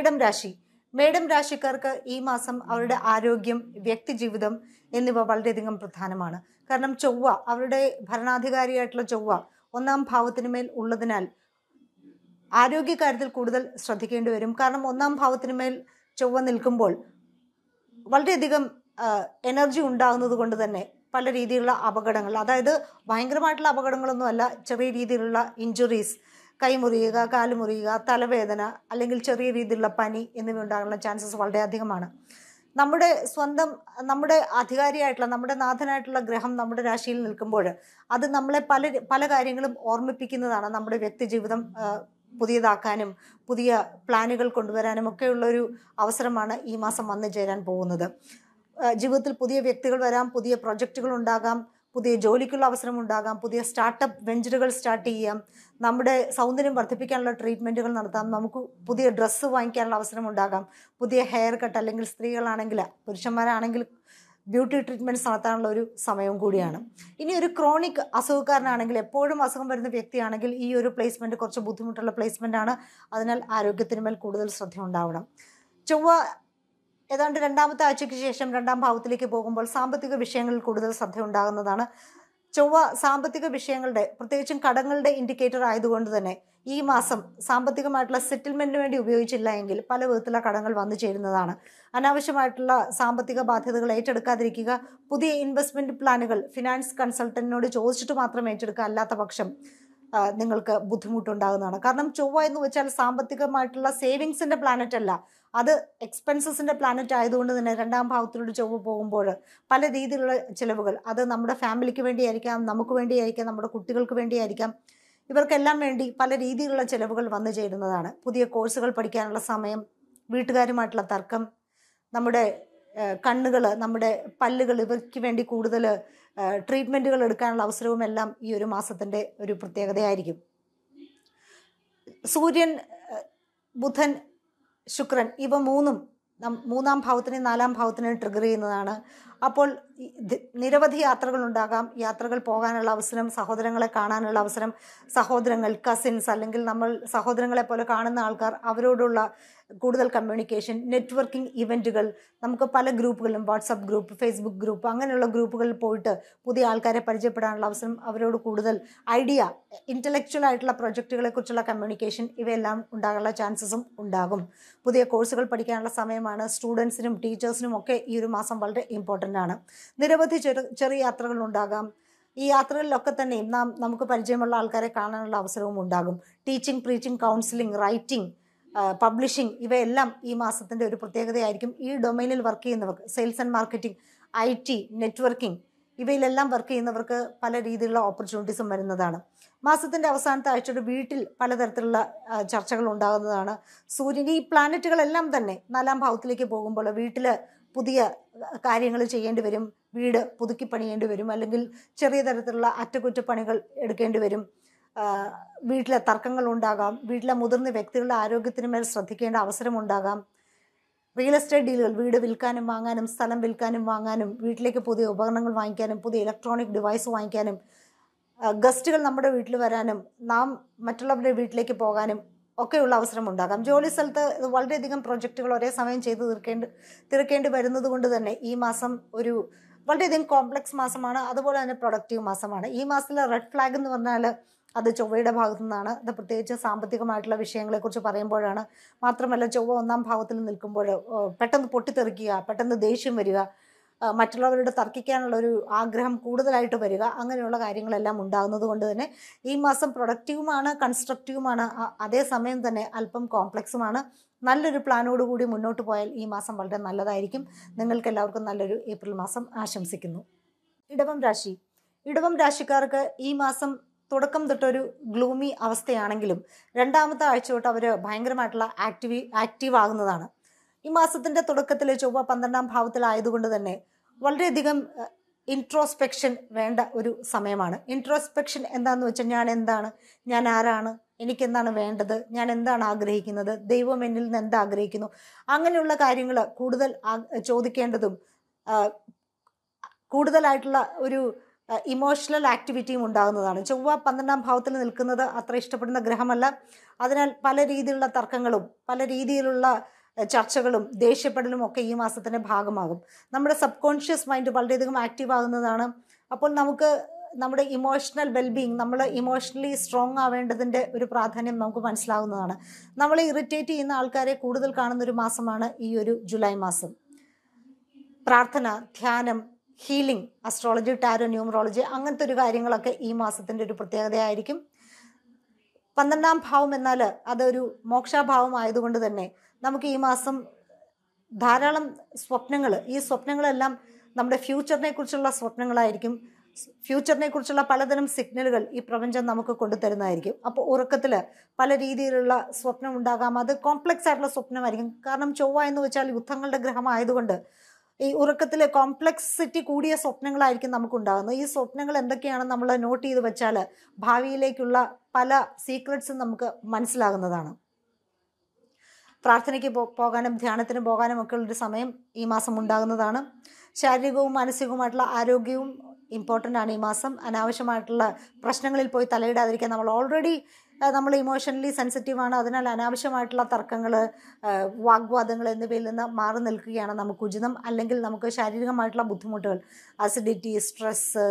ഇടം രാശി മേഡം രാശിക്കാർക്ക് ഈ മാസം അവരുടെ ആരോഗ്യം വ്യക്തിജീവിതം എന്നിവ വളരെയധികം പ്രധാനമാണ് കാരണം ചൊവ്വ അവരുടെ ഭരണാധികാരിയായിട്ടുള്ള ചൊവ്വ ഒന്നാം ഭാവത്തിനു മേൽ ഉള്ളതിനാൽ ആരോഗ്യകാര്യത്തിൽ കൂടുതൽ ശ്രദ്ധിക്കേണ്ടി വരും കാരണം ഒന്നാം ഭാവത്തിനു മേൽ ചൊവ്വ നിൽക്കുമ്പോൾ വളരെയധികം എനർജി ഉണ്ടാകുന്നത് കൊണ്ട് തന്നെ പല രീതിയിലുള്ള അപകടങ്ങൾ അതായത് ഭയങ്കരമായിട്ടുള്ള അപകടങ്ങളൊന്നുമല്ല ചെറിയ രീതിയിലുള്ള ഇഞ്ചുറീസ് കൈ മുറിയുക കാല് മുറിയുക തലവേദന അല്ലെങ്കിൽ ചെറിയ രീതിയിലുള്ള പനി എന്നിവ ഉണ്ടാകാനുള്ള ചാൻസസ് വളരെയധികമാണ് നമ്മുടെ സ്വന്തം നമ്മുടെ അധികാരിയായിട്ടുള്ള നമ്മുടെ നാഥനായിട്ടുള്ള ഗ്രഹം നമ്മുടെ രാശിയിൽ നിൽക്കുമ്പോൾ അത് നമ്മളെ പല പല കാര്യങ്ങളും ഓർമ്മിപ്പിക്കുന്നതാണ് നമ്മുടെ വ്യക്തി ജീവിതം പുതിയതാക്കാനും പുതിയ പ്ലാനുകൾ കൊണ്ടുവരാനും ഒക്കെയുള്ളൊരു അവസരമാണ് ഈ മാസം വന്നു ചേരാൻ പോകുന്നത് ജീവിതത്തിൽ പുതിയ വ്യക്തികൾ വരാം പുതിയ പ്രൊജക്റ്റുകൾ ഉണ്ടാകാം പുതിയ ജോലിക്കുള്ള അവസരം ഉണ്ടാകാം പുതിയ സ്റ്റാർട്ടപ്പ് വെഞ്ചറുകൾ സ്റ്റാർട്ട് ചെയ്യാം നമ്മുടെ സൗന്ദര്യം വർദ്ധിപ്പിക്കാനുള്ള ട്രീറ്റ്മെൻറ്റുകൾ നടത്താം നമുക്ക് പുതിയ ഡ്രസ്സ് വാങ്ങിക്കാനുള്ള അവസരം ഉണ്ടാകാം പുതിയ ഹെയർ കട്ട് അല്ലെങ്കിൽ സ്ത്രീകളാണെങ്കിൽ പുരുഷന്മാരാണെങ്കിൽ ബ്യൂട്ടി ട്രീറ്റ്മെൻറ്റ്സ് നടത്താനുള്ള ഒരു സമയവും കൂടിയാണ് ഇനി ഒരു ക്രോണിക് അസുഖക്കാരനാണെങ്കിൽ എപ്പോഴും അസുഖം വരുന്ന വ്യക്തിയാണെങ്കിൽ ഈ ഒരു പ്ലേസ്മെൻറ്റ് കുറച്ച് ബുദ്ധിമുട്ടുള്ള പ്ലേസ്മെൻ്റ് ആണ് അതിനാൽ ആരോഗ്യത്തിന് മേൽ കൂടുതൽ ശ്രദ്ധ ഉണ്ടാവണം ചൊവ്വ ഏതാണ്ട് രണ്ടാമത്തെ ആഴ്ചയ്ക്ക് ശേഷം രണ്ടാം ഭാവത്തിലേക്ക് പോകുമ്പോൾ സാമ്പത്തിക വിഷയങ്ങളിൽ കൂടുതൽ ശ്രദ്ധ ഉണ്ടാകുന്നതാണ് ചൊവ്വ സാമ്പത്തിക വിഷയങ്ങളുടെ പ്രത്യേകിച്ചും കടങ്ങളുടെ ഇൻഡിക്കേറ്റർ ആയതുകൊണ്ട് തന്നെ ഈ മാസം സാമ്പത്തികമായിട്ടുള്ള സെറ്റിൽമെന്റിന് വേണ്ടി ഉപയോഗിച്ചില്ല എങ്കിൽ പല വിധത്തിലുള്ള കടങ്ങൾ വന്നു ചേരുന്നതാണ് അനാവശ്യമായിട്ടുള്ള സാമ്പത്തിക ബാധ്യതകൾ ഏറ്റെടുക്കാതിരിക്കുക പുതിയ ഇൻവെസ്റ്റ്മെന്റ് പ്ലാനുകൾ ഫിനാൻസ് കൺസൾട്ടന്റിനോട് ചോദിച്ചിട്ട് മാത്രം ഏറ്റെടുക്കുക അല്ലാത്ത പക്ഷം നിങ്ങൾക്ക് ബുദ്ധിമുട്ടുണ്ടാകുന്നതാണ് കാരണം ചൊവ്വ എന്ന് വെച്ചാൽ സാമ്പത്തികമായിട്ടുള്ള സേവിങ്സിന്റെ പ്ലാനറ്റ് അല്ല അത് എക്സ്പെൻസസിൻ്റെ പ്ലാനറ്റ് ആയതുകൊണ്ട് തന്നെ രണ്ടാം ഭാഗത്തിലൂടെ ചൊവ്വ് പോകുമ്പോൾ പല രീതിയിലുള്ള ചിലവുകൾ അത് നമ്മുടെ ഫാമിലിക്ക് വേണ്ടിയായിരിക്കാം നമുക്ക് വേണ്ടിയായിരിക്കാം നമ്മുടെ കുട്ടികൾക്ക് വേണ്ടിയായിരിക്കാം ഇവർക്കെല്ലാം വേണ്ടി പല രീതിയിലുള്ള ചിലവുകൾ വന്നു ചേരുന്നതാണ് പുതിയ കോഴ്സുകൾ പഠിക്കാനുള്ള സമയം വീട്ടുകാരുമായിട്ടുള്ള തർക്കം നമ്മുടെ കണ്ണുകൾ നമ്മുടെ പല്ലുകൾ ഇവയ്ക്ക് വേണ്ടി കൂടുതൽ ട്രീറ്റ്മെൻറ്റുകൾ എടുക്കാനുള്ള അവസരവും എല്ലാം ഈ ഒരു മാസത്തിൻ്റെ ഒരു പ്രത്യേകതയായിരിക്കും സൂര്യൻ ബുധൻ ശുക്രൻ ഇവ മൂന്നും മൂന്നാം ഭാവത്തിനെയും നാലാം ഭാവത്തിനെയും ട്രിഗർ ചെയ്യുന്നതാണ് അപ്പോൾ നിരവധി യാത്രകൾ ഉണ്ടാകാം യാത്രകൾ പോകാനുള്ള അവസരം സഹോദരങ്ങളെ കാണാനുള്ള അവസരം സഹോദരങ്ങൾ കസിൻസ് അല്ലെങ്കിൽ നമ്മൾ സഹോദരങ്ങളെ പോലെ കാണുന്ന ആൾക്കാർ അവരോടുള്ള കൂടുതൽ കമ്മ്യൂണിക്കേഷൻ നെറ്റ്വർക്കിംഗ് ഇവൻറ്റുകൾ നമുക്ക് പല ഗ്രൂപ്പുകളിലും വാട്സപ്പ് ഗ്രൂപ്പ് ഫേസ്ബുക്ക് ഗ്രൂപ്പ് അങ്ങനെയുള്ള ഗ്രൂപ്പുകളിൽ പോയിട്ട് പുതിയ ആൾക്കാരെ പരിചയപ്പെടാനുള്ള അവസരം അവരോട് കൂടുതൽ ഐഡിയ ഇൻ്റലക്ച്വൽ ആയിട്ടുള്ള കുറിച്ചുള്ള കമ്മ്യൂണിക്കേഷൻ ഇവയെല്ലാം ഉണ്ടാകാനുള്ള ചാൻസസും ഉണ്ടാകും പുതിയ കോഴ്സുകൾ പഠിക്കാനുള്ള സമയമാണ് സ്റ്റുഡൻസിനും ടീച്ചേഴ്സിനും ഒക്കെ ഈ ഒരു മാസം വളരെ ഇമ്പോർട്ടൻ്റ് ആണ് നിരവധി ചെറു ചെറിയ യാത്രകൾ ഉണ്ടാകാം ഈ യാത്രകളിലൊക്കെ തന്നെയും നാം നമുക്ക് പരിചയമുള്ള ആൾക്കാരെ കാണാനുള്ള അവസരവും ഉണ്ടാകും teaching preaching counselling writing publishing ഇവയെല്ലാം ഈ മാസത്തിൻ്റെ ഒരു പ്രത്യേകതയായിരിക്കും ഈ ഡൊമൈനിൽ വർക്ക് ചെയ്യുന്നവർക്ക് sales and marketing I T networking ഇവയിലെല്ലാം വർക്ക് ചെയ്യുന്നവർക്ക് പല രീതിയിലുള്ള ഓപ്പർച്യൂണിറ്റീസും വരുന്നതാണ് മാസത്തിൻ്റെ അവസാനത്തെ ആഴ്ചയുടെ വീട്ടിൽ പലതരത്തിലുള്ള ചർച്ചകൾ ഉണ്ടാകുന്നതാണ് സൂര്യൻ്റെ ഈ പ്ലാനറ്റുകളെല്ലാം തന്നെ നാലാം ഭാവത്തിലേക്ക് പോകുമ്പോൾ വീട്ടിൽ പുതിയ കാര്യങ്ങൾ ചെയ്യേണ്ടി വരും വീട് പുതുക്കി പണിയേണ്ടി വരും അല്ലെങ്കിൽ ചെറിയ തരത്തിലുള്ള അറ്റകുറ്റപ്പണികൾ എടുക്കേണ്ടി വരും വീട്ടിലെ തർക്കങ്ങൾ ഉണ്ടാകാം വീട്ടിലെ മുതിർന്ന വ്യക്തികളുടെ ആരോഗ്യത്തിന് മേൽ ശ്രദ്ധിക്കേണ്ട അവസരമുണ്ടാകാം റിയൽ എസ്റ്റേറ്റ് ഡീലുകൾ വീട് വിൽക്കാനും വാങ്ങാനും സ്ഥലം വിൽക്കാനും വാങ്ങാനും വീട്ടിലേക്ക് പുതിയ ഉപകരണങ്ങൾ വാങ്ങിക്കാനും പുതിയ ഇലക്ട്രോണിക് ഡിവൈസ് വാങ്ങിക്കാനും ഗസ്റ്റുകൾ നമ്മുടെ വീട്ടിൽ വരാനും നാം മറ്റുള്ളവരുടെ വീട്ടിലേക്ക് പോകാനും ഒക്കെയുള്ള അവസരം ഉണ്ടാകാം ജോലി സ്ഥലത്ത് വളരെയധികം പ്രൊജക്റ്റുകൾ ഒരേ സമയം ചെയ്തു തീർക്കേണ്ടി തീർക്കേണ്ടി വരുന്നത് കൊണ്ട് തന്നെ ഈ മാസം ഒരു വളരെയധികം കോംപ്ലക്സ് മാസമാണ് അതുപോലെ തന്നെ പ്രൊഡക്റ്റീവ് മാസമാണ് ഈ മാസത്തിലെ റെഡ് ഫ്ലാഗ് എന്ന് പറഞ്ഞാൽ അത് ചൊവ്വയുടെ ഭാഗത്തു നിന്നാണ് അത് പ്രത്യേകിച്ച് സാമ്പത്തികമായിട്ടുള്ള വിഷയങ്ങളെക്കുറിച്ച് പറയുമ്പോഴാണ് മാത്രമല്ല ചൊവ്വ ഒന്നാം ഭാഗത്തിൽ നിൽക്കുമ്പോൾ പെട്ടെന്ന് പൊട്ടിത്തെറിക്കുക പെട്ടെന്ന് ദേഷ്യം വരിക മറ്റുള്ളവരോട് തർക്കിക്കാനുള്ള ഒരു ആഗ്രഹം കൂടുതലായിട്ട് വരിക അങ്ങനെയുള്ള കാര്യങ്ങളെല്ലാം ഉണ്ടാകുന്നത് കൊണ്ട് തന്നെ ഈ മാസം പ്രൊഡക്റ്റീവുമാണ് കൺസ്ട്രക്റ്റീവുമാണ് അതേസമയം തന്നെ അല്പം കോംപ്ലക്സുമാണ് നല്ലൊരു പ്ലാനോടുകൂടി മുന്നോട്ട് പോയാൽ ഈ മാസം വളരെ നല്ലതായിരിക്കും നിങ്ങൾക്ക് എല്ലാവർക്കും നല്ലൊരു ഏപ്രിൽ മാസം ആശംസിക്കുന്നു ഇടവം രാശി ഇടവം രാശിക്കാർക്ക് ഈ മാസം തുടക്കം തൊട്ടൊരു ഗ്ലൂമി അവസ്ഥയാണെങ്കിലും രണ്ടാമത്തെ ആഴ്ച തൊട്ട് അവർ ഭയങ്കരമായിട്ടുള്ള ആക്ടിവി ആക്റ്റീവ് ആകുന്നതാണ് ഈ മാസത്തിൻ്റെ തുടക്കത്തിൽ ചൊവ്വ പന്ത്രണ്ടാം ഭാവത്തിലായതുകൊണ്ട് തന്നെ വളരെയധികം ഇൻട്രോസ്പെക്ഷൻ വേണ്ട ഒരു സമയമാണ് ഇൻട്രോസ്പെക്ഷൻ എന്താണെന്ന് വെച്ചാൽ ഞാൻ എന്താണ് ഞാൻ ആരാണ് എനിക്കെന്താണ് വേണ്ടത് ഞാൻ എന്താണ് ആഗ്രഹിക്കുന്നത് ദൈവം എന്നിൽ നിന്ന് എന്താ ആഗ്രഹിക്കുന്നു അങ്ങനെയുള്ള കാര്യങ്ങൾ കൂടുതൽ ചോദിക്കേണ്ടതും കൂടുതലായിട്ടുള്ള ഒരു ഇമോഷണൽ ആക്ടിവിറ്റിയും ഉണ്ടാകുന്നതാണ് ചൊവ്വ പന്ത്രണ്ടാം ഭാവത്തിൽ നിൽക്കുന്നത് അത്ര ഇഷ്ടപ്പെടുന്ന ഗ്രഹമല്ല അതിനാൽ പല രീതിയിലുള്ള തർക്കങ്ങളും പല രീതിയിലുള്ള ചർച്ചകളും ദേഷ്യപ്പെടലും ഒക്കെ ഈ മാസത്തിൻ്റെ ഭാഗമാകും നമ്മുടെ സബ് കോൺഷ്യസ് മൈൻഡ് വളരെയധികം ആക്റ്റീവ് ആകുന്നതാണ് അപ്പോൾ നമുക്ക് നമ്മുടെ ഇമോഷണൽ വെൽബീങ് നമ്മൾ ഇമോഷണലി സ്ട്രോങ് ആവേണ്ടതിൻ്റെ ഒരു പ്രാധാന്യം നമുക്ക് മനസ്സിലാകുന്നതാണ് നമ്മളെ ഇറിറ്റേറ്റ് ചെയ്യുന്ന ആൾക്കാരെ കൂടുതൽ കാണുന്ന ഒരു മാസമാണ് ഈ ഒരു ജൂലൈ മാസം പ്രാർത്ഥന ധ്യാനം ഹീലിംഗ് അസ്ട്രോളജി ടാരോ ന്യൂമറോളജി അങ്ങനത്തെ ഒരു കാര്യങ്ങളൊക്കെ ഈ മാസത്തിൻ്റെ ഒരു പ്രത്യേകതയായിരിക്കും പന്ത്രണ്ടാം ഭാവം എന്നാൽ അതൊരു മോക്ഷാഭാവം ആയതുകൊണ്ട് തന്നെ നമുക്ക് ഈ മാസം ധാരാളം സ്വപ്നങ്ങൾ ഈ സ്വപ്നങ്ങളെല്ലാം നമ്മുടെ ഫ്യൂച്ചറിനെ കുറിച്ചുള്ള സ്വപ്നങ്ങളായിരിക്കും ഫ്യൂച്ചറിനെ കുറിച്ചുള്ള പലതരം സിഗ്നലുകൾ ഈ പ്രപഞ്ചം നമുക്ക് കൊണ്ടുതരുന്നതായിരിക്കും അപ്പോൾ ഉറക്കത്തിൽ പല രീതിയിലുള്ള സ്വപ്നം ഉണ്ടാകാം അത് കോംപ്ലക്സ് ആയിട്ടുള്ള സ്വപ്നമായിരിക്കും കാരണം ചൊവ്വ എന്ന് വെച്ചാൽ യുദ്ധങ്ങളുടെ ഗ്രഹമായതുകൊണ്ട് ഈ ഉറക്കത്തിലെ കോംപ്ലക്സിറ്റി കൂടിയ സ്വപ്നങ്ങളായിരിക്കും നമുക്കുണ്ടാകുന്നത് ഈ സ്വപ്നങ്ങൾ എന്തൊക്കെയാണെന്ന് നമ്മൾ നോട്ട് ചെയ്ത് വെച്ചാൽ ഭാവിയിലേക്കുള്ള പല സീക്രട്സും നമുക്ക് മനസ്സിലാകുന്നതാണ് പ്രാർത്ഥനയ്ക്ക് പോകാനും ധ്യാനത്തിന് പോകാനും ഒക്കെ ഉള്ളൊരു സമയം ഈ മാസം ഉണ്ടാകുന്നതാണ് ശാരീരികവും മാനസികവുമായിട്ടുള്ള ആരോഗ്യവും ഇമ്പോർട്ടൻ്റ് ആണ് ഈ മാസം അനാവശ്യമായിട്ടുള്ള പ്രശ്നങ്ങളിൽ പോയി തലയിടാതിരിക്കാൻ നമ്മൾ ഓൾറെഡി നമ്മൾ ഇമോഷണലി ആണ് അതിനാൽ അനാവശ്യമായിട്ടുള്ള തർക്കങ്ങൾ വാഗ്വാദങ്ങൾ എന്നിവയിൽ നിന്ന് മാറി നിൽക്കുകയാണ് നമുക്ക് ഉചിതം അല്ലെങ്കിൽ നമുക്ക് ശാരീരികമായിട്ടുള്ള ബുദ്ധിമുട്ടുകൾ അസിഡിറ്റി സ്ട്രെസ്സ്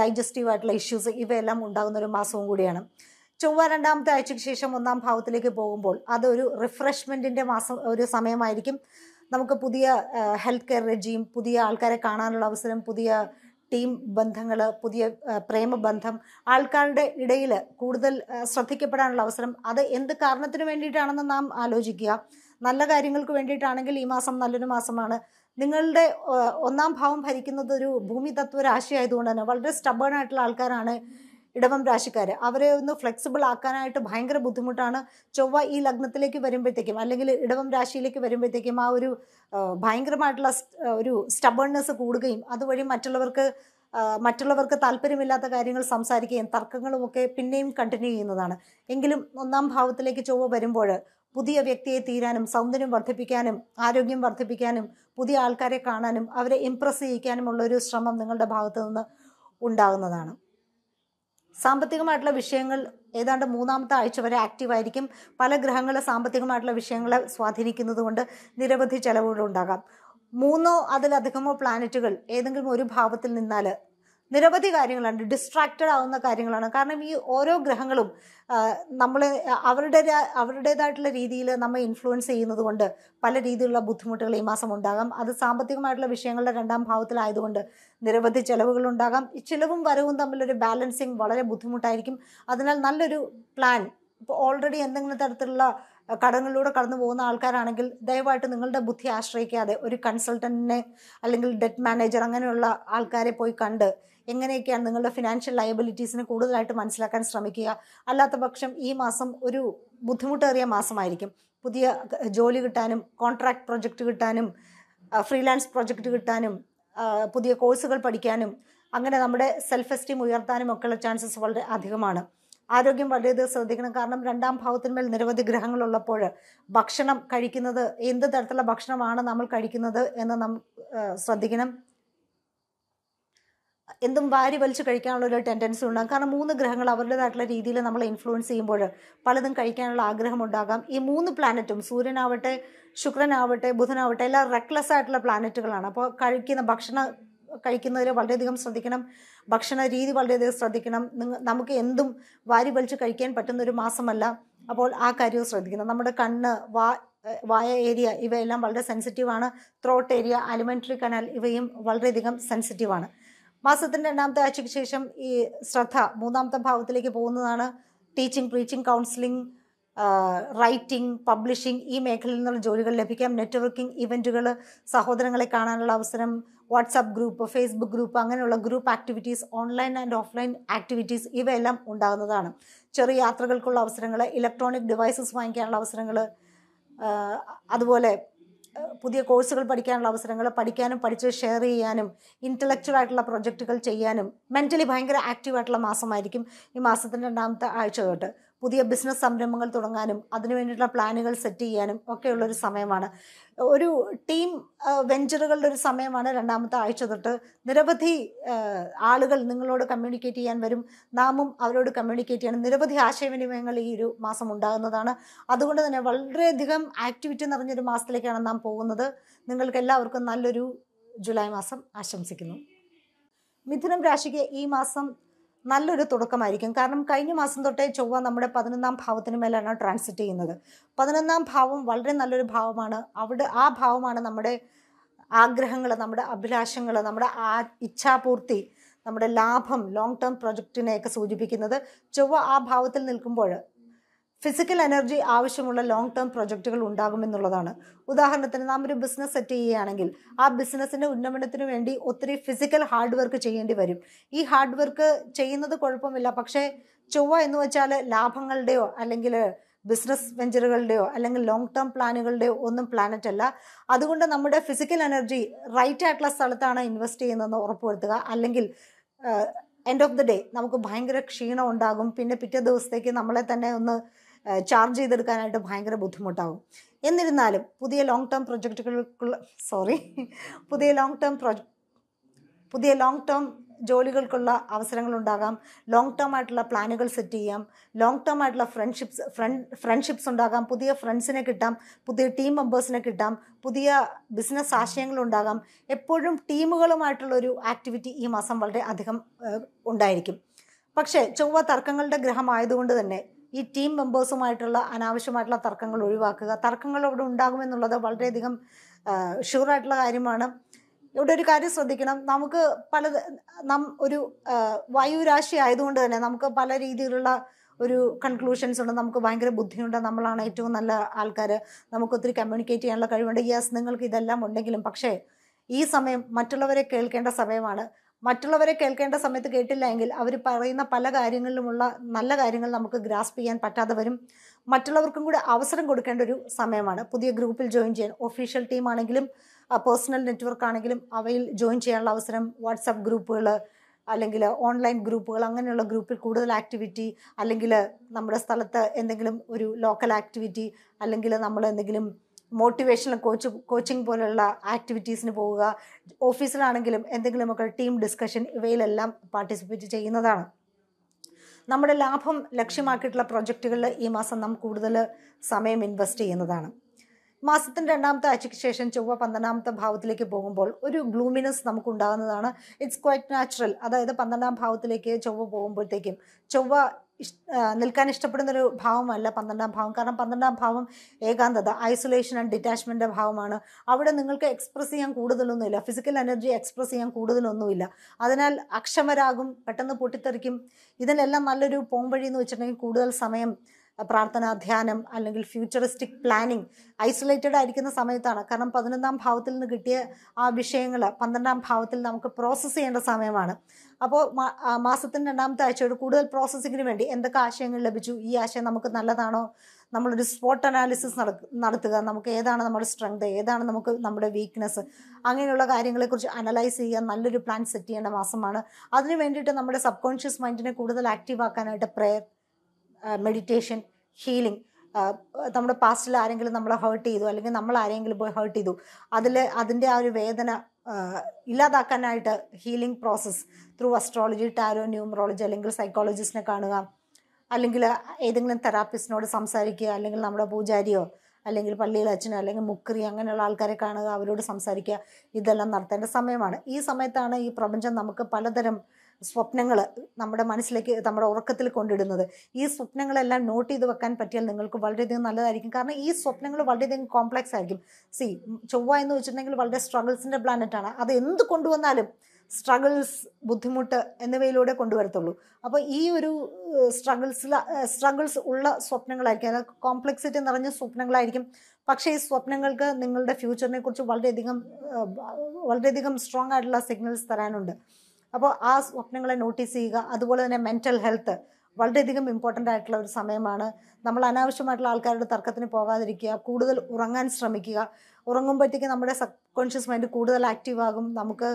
ഡൈജസ്റ്റീവ് ആയിട്ടുള്ള ഇഷ്യൂസ് ഇവയെല്ലാം ഉണ്ടാകുന്ന ഒരു മാസവും കൂടിയാണ് ചൊവ്വ രണ്ടാമത്തെ ആഴ്ചയ്ക്ക് ശേഷം ഒന്നാം ഭാവത്തിലേക്ക് പോകുമ്പോൾ അതൊരു റിഫ്രഷ്മെൻറ്റിൻ്റെ മാസം ഒരു സമയമായിരിക്കും നമുക്ക് പുതിയ ഹെൽത്ത് കെയർ രജിയും പുതിയ ആൾക്കാരെ കാണാനുള്ള അവസരം പുതിയ ടീം ബന്ധങ്ങൾ പുതിയ പ്രേമബന്ധം ആൾക്കാരുടെ ഇടയിൽ കൂടുതൽ ശ്രദ്ധിക്കപ്പെടാനുള്ള അവസരം അത് എന്ത് കാരണത്തിന് വേണ്ടിയിട്ടാണെന്ന് നാം ആലോചിക്കുക നല്ല കാര്യങ്ങൾക്ക് വേണ്ടിയിട്ടാണെങ്കിൽ ഈ മാസം നല്ലൊരു മാസമാണ് നിങ്ങളുടെ ഒന്നാം ഭാവം ഭരിക്കുന്നത് ഒരു ഭൂമി തത്വ രാശി ആയതുകൊണ്ട് തന്നെ വളരെ സ്റ്റബേൺ ആയിട്ടുള്ള ആൾക്കാരാണ് ഇടവം രാശിക്കാർ അവരെ ഒന്ന് ഫ്ലെക്സിബിൾ ആക്കാനായിട്ട് ഭയങ്കര ബുദ്ധിമുട്ടാണ് ചൊവ്വ ഈ ലഗ്നത്തിലേക്ക് വരുമ്പോഴത്തേക്കും അല്ലെങ്കിൽ ഇടവം രാശിയിലേക്ക് വരുമ്പോഴത്തേക്കും ആ ഒരു ഭയങ്കരമായിട്ടുള്ള ഒരു സ്റ്റബേൺനെസ് കൂടുകയും അതുവഴി മറ്റുള്ളവർക്ക് മറ്റുള്ളവർക്ക് താല്പര്യമില്ലാത്ത കാര്യങ്ങൾ സംസാരിക്കുകയും തർക്കങ്ങളുമൊക്കെ പിന്നെയും കണ്ടിന്യൂ ചെയ്യുന്നതാണ് എങ്കിലും ഒന്നാം ഭാവത്തിലേക്ക് ചൊവ്വ വരുമ്പോൾ പുതിയ വ്യക്തിയെ തീരാനും സൗന്ദര്യം വർദ്ധിപ്പിക്കാനും ആരോഗ്യം വർദ്ധിപ്പിക്കാനും പുതിയ ആൾക്കാരെ കാണാനും അവരെ ഇംപ്രസ് ചെയ്യിക്കാനുമുള്ള ഒരു ശ്രമം നിങ്ങളുടെ ഭാഗത്തു നിന്ന് ഉണ്ടാകുന്നതാണ് സാമ്പത്തികമായിട്ടുള്ള വിഷയങ്ങൾ ഏതാണ്ട് മൂന്നാമത്തെ ആഴ്ച വരെ ആക്റ്റീവായിരിക്കും പല ഗ്രഹങ്ങളെ സാമ്പത്തികമായിട്ടുള്ള വിഷയങ്ങളെ സ്വാധീനിക്കുന്നത് കൊണ്ട് നിരവധി ഉണ്ടാകാം മൂന്നോ അതിലധികമോ പ്ലാനറ്റുകൾ ഏതെങ്കിലും ഒരു ഭാവത്തിൽ നിന്നാൽ നിരവധി കാര്യങ്ങളുണ്ട് ഡിസ്ട്രാക്റ്റഡ് ആവുന്ന കാര്യങ്ങളാണ് കാരണം ഈ ഓരോ ഗ്രഹങ്ങളും നമ്മളെ അവരുടെ അവരുടേതായിട്ടുള്ള രീതിയിൽ നമ്മൾ ഇൻഫ്ലുവൻസ് ചെയ്യുന്നത് കൊണ്ട് പല രീതിയിലുള്ള ബുദ്ധിമുട്ടുകൾ ഈ മാസം ഉണ്ടാകാം അത് സാമ്പത്തികമായിട്ടുള്ള വിഷയങ്ങളുടെ രണ്ടാം ഭാവത്തിലായതുകൊണ്ട് നിരവധി ചെലവുകൾ ഉണ്ടാകാം ചിലവും വരവും തമ്മിലൊരു ബാലൻസിങ് വളരെ ബുദ്ധിമുട്ടായിരിക്കും അതിനാൽ നല്ലൊരു പ്ലാൻ ഇപ്പോൾ ഓൾറെഡി എന്തെങ്കിലും തരത്തിലുള്ള കടങ്ങളിലൂടെ കടന്നു പോകുന്ന ആൾക്കാരാണെങ്കിൽ ദയവായിട്ട് നിങ്ങളുടെ ബുദ്ധി ആശ്രയിക്കാതെ ഒരു കൺസൾട്ടൻറ്റിനെ അല്ലെങ്കിൽ ഡെറ്റ് മാനേജർ അങ്ങനെയുള്ള ആൾക്കാരെ പോയി കണ്ട് എങ്ങനെയൊക്കെയാണ് നിങ്ങളുടെ ഫിനാൻഷ്യൽ ലയബിലിറ്റീസിനെ കൂടുതലായിട്ട് മനസ്സിലാക്കാൻ ശ്രമിക്കുക അല്ലാത്ത പക്ഷം ഈ മാസം ഒരു ബുദ്ധിമുട്ടേറിയ മാസമായിരിക്കും പുതിയ ജോലി കിട്ടാനും കോൺട്രാക്ട് പ്രൊജക്റ്റ് കിട്ടാനും ഫ്രീലാൻസ് പ്രൊജക്റ്റ് കിട്ടാനും പുതിയ കോഴ്സുകൾ പഠിക്കാനും അങ്ങനെ നമ്മുടെ സെൽഫ് എസ്റ്റീം ഉയർത്താനും ഒക്കെയുള്ള ചാൻസസ് വളരെ അധികമാണ് ആരോഗ്യം വളരെയധികം ശ്രദ്ധിക്കണം കാരണം രണ്ടാം ഭാവത്തിന്മേൽ നിരവധി ഗ്രഹങ്ങളുള്ളപ്പോൾ ഭക്ഷണം കഴിക്കുന്നത് എന്ത് തരത്തിലുള്ള ഭക്ഷണമാണ് നമ്മൾ കഴിക്കുന്നത് എന്ന് നാം ശ്രദ്ധിക്കണം എന്തും വാരി വലിച്ചു കഴിക്കാനുള്ള ഒരു ടെൻഡൻസി ഉണ്ടാകും കാരണം മൂന്ന് ഗ്രഹങ്ങൾ അവരുടേതായിട്ടുള്ള രീതിയിൽ നമ്മളെ ഇൻഫ്ലുവൻസ് ചെയ്യുമ്പോൾ പലതും കഴിക്കാനുള്ള ആഗ്രഹം ഉണ്ടാകാം ഈ മൂന്ന് പ്ലാനറ്റും സൂര്യനാവട്ടെ ശുക്രനാവട്ടെ ബുധനാവട്ടെ എല്ലാം റെക്ലെസ് ആയിട്ടുള്ള പ്ലാനറ്റുകളാണ് അപ്പോൾ കഴിക്കുന്ന ഭക്ഷണ കഴിക്കുന്നതിൽ വളരെയധികം ശ്രദ്ധിക്കണം ഭക്ഷണ രീതി വളരെയധികം ശ്രദ്ധിക്കണം നമുക്ക് എന്തും വാരി വലിച്ചു കഴിക്കാൻ പറ്റുന്ന ഒരു മാസമല്ല അപ്പോൾ ആ കാര്യവും ശ്രദ്ധിക്കണം നമ്മുടെ കണ്ണ് വാ വായ ഏരിയ ഇവയെല്ലാം വളരെ സെൻസിറ്റീവാണ് ത്രോട്ട് ഏരിയ അലിമെൻ്ററി കനാൽ ഇവയും വളരെയധികം സെൻസിറ്റീവാണ് മാസത്തിൻ്റെ രണ്ടാമത്തെ ആഴ്ചയ്ക്ക് ശേഷം ഈ ശ്രദ്ധ മൂന്നാമത്തെ ഭാഗത്തിലേക്ക് പോകുന്നതാണ് teaching preaching counselling writing publishing ഈ മേഖലയിൽ നിന്നുള്ള ജോലികൾ ലഭിക്കാം നെറ്റ്വർക്കിംഗ് ഇവൻറ്റുകൾ സഹോദരങ്ങളെ കാണാനുള്ള അവസരം വാട്സാപ്പ് ഗ്രൂപ്പ് ഫേസ്ബുക്ക് ഗ്രൂപ്പ് അങ്ങനെയുള്ള group activities online and offline activities ഇവയെല്ലാം ഉണ്ടാകുന്നതാണ് ചെറിയ യാത്രകൾക്കുള്ള അവസരങ്ങൾ ഇലക്ട്രോണിക് ഡിവൈസസ് വാങ്ങിക്കാനുള്ള അവസരങ്ങൾ അതുപോലെ പുതിയ കോഴ്സുകൾ പഠിക്കാനുള്ള അവസരങ്ങൾ പഠിക്കാനും പഠിച്ച് ഷെയർ ചെയ്യാനും ഇൻ്റലക്ച്വൽ ആയിട്ടുള്ള പ്രൊജക്റ്റുകൾ ചെയ്യാനും മെൻ്റലി ഭയങ്കര ആക്റ്റീവായിട്ടുള്ള മാസമായിരിക്കും ഈ മാസത്തിൻ്റെ രണ്ടാമത്തെ ആഴ്ച തൊട്ട് പുതിയ ബിസിനസ് സംരംഭങ്ങൾ തുടങ്ങാനും അതിനുവേണ്ടിയിട്ടുള്ള പ്ലാനുകൾ സെറ്റ് ചെയ്യാനും ഒക്കെയുള്ള ഒരു സമയമാണ് ഒരു ടീം വെഞ്ചറുകളുടെ ഒരു സമയമാണ് രണ്ടാമത്തെ ആഴ്ച തൊട്ട് നിരവധി ആളുകൾ നിങ്ങളോട് കമ്മ്യൂണിക്കേറ്റ് ചെയ്യാൻ വരും നാമും അവരോട് കമ്മ്യൂണിക്കേറ്റ് ചെയ്യണം നിരവധി ആശയവിനിമയങ്ങൾ ഈ ഒരു മാസം ഉണ്ടാകുന്നതാണ് അതുകൊണ്ട് തന്നെ വളരെയധികം ആക്ടിവിറ്റി നിറഞ്ഞൊരു മാസത്തിലേക്കാണ് നാം പോകുന്നത് നിങ്ങൾക്ക് എല്ലാവർക്കും നല്ലൊരു ജൂലൈ മാസം ആശംസിക്കുന്നു മിഥുനം രാശിക്ക് ഈ മാസം നല്ലൊരു തുടക്കമായിരിക്കും കാരണം കഴിഞ്ഞ മാസം തൊട്ടേ ചൊവ്വ നമ്മുടെ പതിനൊന്നാം ഭാവത്തിന് മേലാണ് ട്രാൻസിറ്റ് ചെയ്യുന്നത് പതിനൊന്നാം ഭാവം വളരെ നല്ലൊരു ഭാവമാണ് അവിടെ ആ ഭാവമാണ് നമ്മുടെ ആഗ്രഹങ്ങൾ നമ്മുടെ അഭിലാഷങ്ങൾ നമ്മുടെ ആ ഇച്ഛാപൂർത്തി നമ്മുടെ ലാഭം ലോങ് ടേം പ്രൊജക്റ്റിനെയൊക്കെ സൂചിപ്പിക്കുന്നത് ചൊവ്വ ആ ഭാവത്തിൽ നിൽക്കുമ്പോൾ ഫിസിക്കൽ എനർജി ആവശ്യമുള്ള ലോങ് ടേം പ്രൊജക്റ്റുകൾ ഉണ്ടാകുമെന്നുള്ളതാണ് ഉദാഹരണത്തിന് നാം ഒരു ബിസിനസ് സെറ്റ് ചെയ്യുകയാണെങ്കിൽ ആ ബിസിനസ്സിൻ്റെ ഉന്നമനത്തിന് വേണ്ടി ഒത്തിരി ഫിസിക്കൽ ഹാർഡ് വർക്ക് ചെയ്യേണ്ടി വരും ഈ ഹാർഡ് വർക്ക് ചെയ്യുന്നത് കുഴപ്പമില്ല പക്ഷേ ചൊവ്വ എന്ന് വെച്ചാൽ ലാഭങ്ങളുടെയോ അല്ലെങ്കിൽ ബിസിനസ് വെഞ്ചറുകളുടെയോ അല്ലെങ്കിൽ ലോങ് ടേം പ്ലാനുകളുടെയോ ഒന്നും പ്ലാനറ്റ് അല്ല അതുകൊണ്ട് നമ്മുടെ ഫിസിക്കൽ എനർജി റൈറ്റ് ആയിട്ടുള്ള സ്ഥലത്താണ് ഇൻവെസ്റ്റ് ചെയ്യുന്നതെന്ന് ഉറപ്പുവരുത്തുക അല്ലെങ്കിൽ എൻഡ് ഓഫ് ദി ഡേ നമുക്ക് ഭയങ്കര ക്ഷീണം ഉണ്ടാകും പിന്നെ പിറ്റേ ദിവസത്തേക്ക് നമ്മളെ തന്നെ ഒന്ന് ചാർജ് ചെയ്തെടുക്കാനായിട്ട് ഭയങ്കര ബുദ്ധിമുട്ടാവും എന്നിരുന്നാലും പുതിയ ലോങ് ടേം പ്രൊജക്റ്റുകൾക്കുള്ള സോറി പുതിയ ലോങ് ടേം പ്രൊജ പുതിയ ലോങ് ടേം ജോലികൾക്കുള്ള അവസരങ്ങൾ ഉണ്ടാകാം ലോങ് ടേം ആയിട്ടുള്ള പ്ലാനുകൾ സെറ്റ് ചെയ്യാം ലോങ് ടേം ആയിട്ടുള്ള ഫ്രണ്ട്ഷിപ്സ് ഫ്രണ്ട് ഫ്രണ്ട്ഷിപ്സ് ഉണ്ടാകാം പുതിയ ഫ്രണ്ട്സിനെ കിട്ടാം പുതിയ ടീം മെമ്പേഴ്സിനെ കിട്ടാം പുതിയ ബിസിനസ് ആശയങ്ങൾ ഉണ്ടാകാം എപ്പോഴും ടീമുകളുമായിട്ടുള്ളൊരു ആക്ടിവിറ്റി ഈ മാസം വളരെ അധികം ഉണ്ടായിരിക്കും പക്ഷേ ചൊവ്വ തർക്കങ്ങളുടെ ഗ്രഹമായതുകൊണ്ട് തന്നെ ഈ ടീം മെമ്പേഴ്സുമായിട്ടുള്ള അനാവശ്യമായിട്ടുള്ള തർക്കങ്ങൾ ഒഴിവാക്കുക തർക്കങ്ങൾ അവിടെ ഉണ്ടാകുമെന്നുള്ളത് വളരെയധികം ഷുവറായിട്ടുള്ള കാര്യമാണ് ഇവിടെ ഒരു കാര്യം ശ്രദ്ധിക്കണം നമുക്ക് പല നാം ഒരു വായുരാശി ആയതുകൊണ്ട് തന്നെ നമുക്ക് പല രീതിയിലുള്ള ഒരു കൺക്ലൂഷൻസ് ഉണ്ട് നമുക്ക് ഭയങ്കര ബുദ്ധിയുണ്ട് നമ്മളാണ് ഏറ്റവും നല്ല ആൾക്കാർ നമുക്ക് ഒത്തിരി കമ്മ്യൂണിക്കേറ്റ് ചെയ്യാനുള്ള കഴിവുണ്ട് യെസ് നിങ്ങൾക്ക് ഇതെല്ലാം ഉണ്ടെങ്കിലും പക്ഷേ ഈ സമയം മറ്റുള്ളവരെ കേൾക്കേണ്ട സമയമാണ് മറ്റുള്ളവരെ കേൾക്കേണ്ട സമയത്ത് കേട്ടില്ല എങ്കിൽ അവർ പറയുന്ന പല കാര്യങ്ങളിലുമുള്ള നല്ല കാര്യങ്ങൾ നമുക്ക് ഗ്രാസ്പ് ചെയ്യാൻ പറ്റാതെ വരും മറ്റുള്ളവർക്കും കൂടി അവസരം കൊടുക്കേണ്ട ഒരു സമയമാണ് പുതിയ ഗ്രൂപ്പിൽ ജോയിൻ ചെയ്യാൻ ഒഫീഷ്യൽ ടീം ആണെങ്കിലും പേഴ്സണൽ നെറ്റ്വർക്ക് ആണെങ്കിലും അവയിൽ ജോയിൻ ചെയ്യാനുള്ള അവസരം വാട്സപ്പ് ഗ്രൂപ്പുകൾ അല്ലെങ്കിൽ ഓൺലൈൻ ഗ്രൂപ്പുകൾ അങ്ങനെയുള്ള ഗ്രൂപ്പിൽ കൂടുതൽ ആക്ടിവിറ്റി അല്ലെങ്കിൽ നമ്മുടെ സ്ഥലത്ത് എന്തെങ്കിലും ഒരു ലോക്കൽ ആക്ടിവിറ്റി അല്ലെങ്കിൽ നമ്മൾ എന്തെങ്കിലും മോട്ടിവേഷണൽ കോച്ച് കോച്ചിങ് പോലുള്ള ആക്ടിവിറ്റീസിന് പോവുക ഓഫീസിലാണെങ്കിലും എന്തെങ്കിലുമൊക്കെ ടീം ഡിസ്കഷൻ ഇവയിലെല്ലാം പാർട്ടിസിപ്പേറ്റ് ചെയ്യുന്നതാണ് നമ്മുടെ ലാഭം ലക്ഷ്യമാക്കിയിട്ടുള്ള പ്രൊജക്റ്റുകളിൽ ഈ മാസം നാം കൂടുതൽ സമയം ഇൻവെസ്റ്റ് ചെയ്യുന്നതാണ് മാസത്തിൻ്റെ രണ്ടാമത്തെ ആഴ്ചയ്ക്ക് ശേഷം ചൊവ്വ പന്ത്രണ്ടാമത്തെ ഭാവത്തിലേക്ക് പോകുമ്പോൾ ഒരു ഗ്ലൂമിനസ് നമുക്കുണ്ടാകുന്നതാണ് ഇറ്റ്സ് ക്വൈറ്റ് നാച്ചുറൽ അതായത് പന്ത്രണ്ടാം ഭാവത്തിലേക്ക് ചൊവ്വ പോകുമ്പോഴത്തേക്കും ചൊവ്വ നിൽക്കാൻ ഇഷ്ടപ്പെടുന്ന ഒരു ഭാവമല്ല പന്ത്രണ്ടാം ഭാവം കാരണം പന്ത്രണ്ടാം ഭാവം ഏകാന്തത ഐസൊലേഷൻ ആൻഡ് ഡിറ്റാച്ച്മെൻ്റ് ഭാവമാണ് അവിടെ നിങ്ങൾക്ക് എക്സ്പ്രസ് ചെയ്യാൻ കൂടുതലൊന്നുമില്ല ഫിസിക്കൽ എനർജി എക്സ്പ്രസ് ചെയ്യാൻ കൂടുതലൊന്നുമില്ല അതിനാൽ അക്ഷമരാകും പെട്ടെന്ന് പൊട്ടിത്തെറിക്കും ഇതിനെല്ലാം നല്ലൊരു പോംവഴി എന്ന് വെച്ചിട്ടുണ്ടെങ്കിൽ കൂടുതൽ സമയം പ്രാർത്ഥനാ ധ്യാനം അല്ലെങ്കിൽ ഫ്യൂച്ചറിസ്റ്റിക് പ്ലാനിങ് ഐസൊലേറ്റഡ് ആയിരിക്കുന്ന സമയത്താണ് കാരണം പതിനൊന്നാം ഭാവത്തിൽ നിന്ന് കിട്ടിയ ആ വിഷയങ്ങൾ പന്ത്രണ്ടാം ഭാവത്തിൽ നമുക്ക് പ്രോസസ്സ് ചെയ്യേണ്ട സമയമാണ് അപ്പോൾ മാസത്തിൻ്റെ രണ്ടാമത്തെ ആഴ്ചയോട് കൂടുതൽ പ്രോസസ്സിങ്ങിന് വേണ്ടി എന്തൊക്കെ ആശയങ്ങൾ ലഭിച്ചു ഈ ആശയം നമുക്ക് നല്ലതാണോ നമ്മളൊരു സ്പോട്ട് അനാലിസിസ് നടത്തുക നമുക്ക് ഏതാണ് നമ്മുടെ സ്ട്രെങ്ത് ഏതാണ് നമുക്ക് നമ്മുടെ വീക്ക്നെസ് അങ്ങനെയുള്ള കാര്യങ്ങളെക്കുറിച്ച് അനലൈസ് ചെയ്യുക നല്ലൊരു പ്ലാൻ സെറ്റ് ചെയ്യേണ്ട മാസമാണ് അതിനു വേണ്ടിയിട്ട് നമ്മുടെ സബ് കോൺഷ്യസ് മൈൻഡിനെ കൂടുതൽ ആക്റ്റീവ് ആക്കാനായിട്ട് പ്രയർ മെഡിറ്റേഷൻ ഹീലിംഗ് നമ്മുടെ പാസ്റ്റിൽ ആരെങ്കിലും നമ്മളെ ഹേർട്ട് ചെയ്തു അല്ലെങ്കിൽ നമ്മൾ ആരെങ്കിലും പോയി ഹേർട്ട് ചെയ്തു അതിൽ അതിൻ്റെ ആ ഒരു വേദന ഇല്ലാതാക്കാനായിട്ട് healing process through astrology tarot numerology അല്ലെങ്കിൽ സൈക്കോളജിസ്റ്റിനെ കാണുക അല്ലെങ്കിൽ ഏതെങ്കിലും തെറാപ്പിസ്റ്റിനോട് സംസാരിക്കുക അല്ലെങ്കിൽ നമ്മുടെ പൂജാരിയോ അല്ലെങ്കിൽ പള്ളിയിലെ അച്ഛനോ അല്ലെങ്കിൽ മുക്രി അങ്ങനെയുള്ള ആൾക്കാരെ കാണുക അവരോട് സംസാരിക്കുക ഇതെല്ലാം നടത്തേണ്ട സമയമാണ് ഈ സമയത്താണ് ഈ പ്രപഞ്ചം നമുക്ക് പലതരം സ്വപ്നങ്ങൾ നമ്മുടെ മനസ്സിലേക്ക് നമ്മുടെ ഉറക്കത്തിൽ കൊണ്ടിടുന്നത് ഈ സ്വപ്നങ്ങളെല്ലാം നോട്ട് ചെയ്ത് വെക്കാൻ പറ്റിയാൽ നിങ്ങൾക്ക് വളരെയധികം നല്ലതായിരിക്കും കാരണം ഈ സ്വപ്നങ്ങൾ വളരെയധികം കോംപ്ലക്സ് ആയിരിക്കും സി ചൊവ്വ എന്ന് വെച്ചിട്ടുണ്ടെങ്കിൽ വളരെ സ്ട്രഗിൾസിൻ്റെ പ്ലാനറ്റാണ് അത് എന്ത് കൊണ്ടുവന്നാലും സ്ട്രഗിൾസ് ബുദ്ധിമുട്ട് എന്നിവയിലൂടെ കൊണ്ടുവരത്തുള്ളൂ അപ്പോൾ ഈ ഒരു സ്ട്രഗിൾസിൽ സ്ട്രഗിൾസ് ഉള്ള സ്വപ്നങ്ങളായിരിക്കും അതായത് കോംപ്ലക്സിറ്റി നിറഞ്ഞ സ്വപ്നങ്ങളായിരിക്കും പക്ഷേ ഈ സ്വപ്നങ്ങൾക്ക് നിങ്ങളുടെ ഫ്യൂച്ചറിനെ കുറിച്ച് വളരെയധികം വളരെയധികം സ്ട്രോങ് ആയിട്ടുള്ള സിഗ്നൽസ് തരാനുണ്ട് അപ്പോൾ ആ സ്വപ്നങ്ങളെ നോട്ടീസ് ചെയ്യുക അതുപോലെ തന്നെ മെൻറ്റൽ ഹെൽത്ത് വളരെയധികം ഇമ്പോർട്ടൻ്റ് ആയിട്ടുള്ള ഒരു സമയമാണ് നമ്മൾ അനാവശ്യമായിട്ടുള്ള ആൾക്കാരുടെ തർക്കത്തിന് പോകാതിരിക്കുക കൂടുതൽ ഉറങ്ങാൻ ശ്രമിക്കുക ഉറങ്ങുമ്പോഴത്തേക്ക് നമ്മുടെ സബ് കോൺഷ്യസ് മൈൻഡ് കൂടുതൽ ആക്റ്റീവ് ആകും നമുക്ക്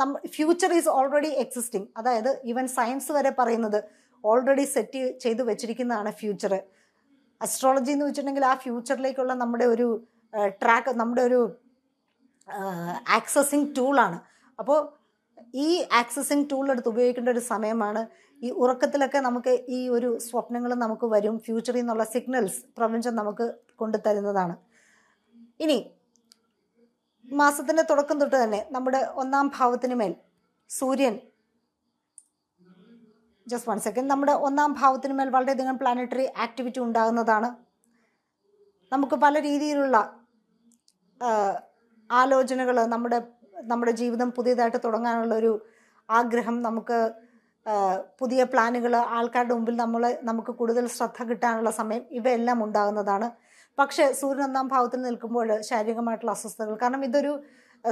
നം ഫ്യൂച്ചർ ഈസ് ഓൾറെഡി എക്സിസ്റ്റിംഗ് അതായത് ഈവൻ സയൻസ് വരെ പറയുന്നത് ഓൾറെഡി സെറ്റ് ചെയ്ത് വെച്ചിരിക്കുന്നതാണ് ഫ്യൂച്ചർ അസ്ട്രോളജി എന്ന് വെച്ചിട്ടുണ്ടെങ്കിൽ ആ ഫ്യൂച്ചറിലേക്കുള്ള നമ്മുടെ ഒരു ട്രാക്ക് നമ്മുടെ ഒരു ആക്സസിങ് ടൂളാണ് അപ്പോൾ ഈ ആക്സസിങ് ടൂൾ എടുത്ത് ഉപയോഗിക്കേണ്ട ഒരു സമയമാണ് ഈ ഉറക്കത്തിലൊക്കെ നമുക്ക് ഈ ഒരു സ്വപ്നങ്ങൾ നമുക്ക് വരും ഫ്യൂച്ചറിൽ നിന്നുള്ള സിഗ്നൽസ് പ്രപഞ്ചം നമുക്ക് കൊണ്ടു തരുന്നതാണ് ഇനി മാസത്തിൻ്റെ തുടക്കം തൊട്ട് തന്നെ നമ്മുടെ ഒന്നാം ഭാവത്തിന് മേൽ സൂര്യൻ ജസ്റ്റ് വൺ സെക്കൻഡ് നമ്മുടെ ഒന്നാം ഭാവത്തിന് മേൽ വളരെയധികം പ്ലാനറ്ററി ആക്ടിവിറ്റി ഉണ്ടാകുന്നതാണ് നമുക്ക് പല രീതിയിലുള്ള ആലോചനകൾ നമ്മുടെ നമ്മുടെ ജീവിതം പുതിയതായിട്ട് തുടങ്ങാനുള്ളൊരു ആഗ്രഹം നമുക്ക് പുതിയ പ്ലാനുകൾ ആൾക്കാരുടെ മുമ്പിൽ നമ്മൾ നമുക്ക് കൂടുതൽ ശ്രദ്ധ കിട്ടാനുള്ള സമയം ഇവയെല്ലാം ഉണ്ടാകുന്നതാണ് പക്ഷേ സൂര്യൻ ഒന്നാം ഭാവത്തിൽ നിൽക്കുമ്പോൾ ശാരീരികമായിട്ടുള്ള അസ്വസ്ഥതകൾ കാരണം ഇതൊരു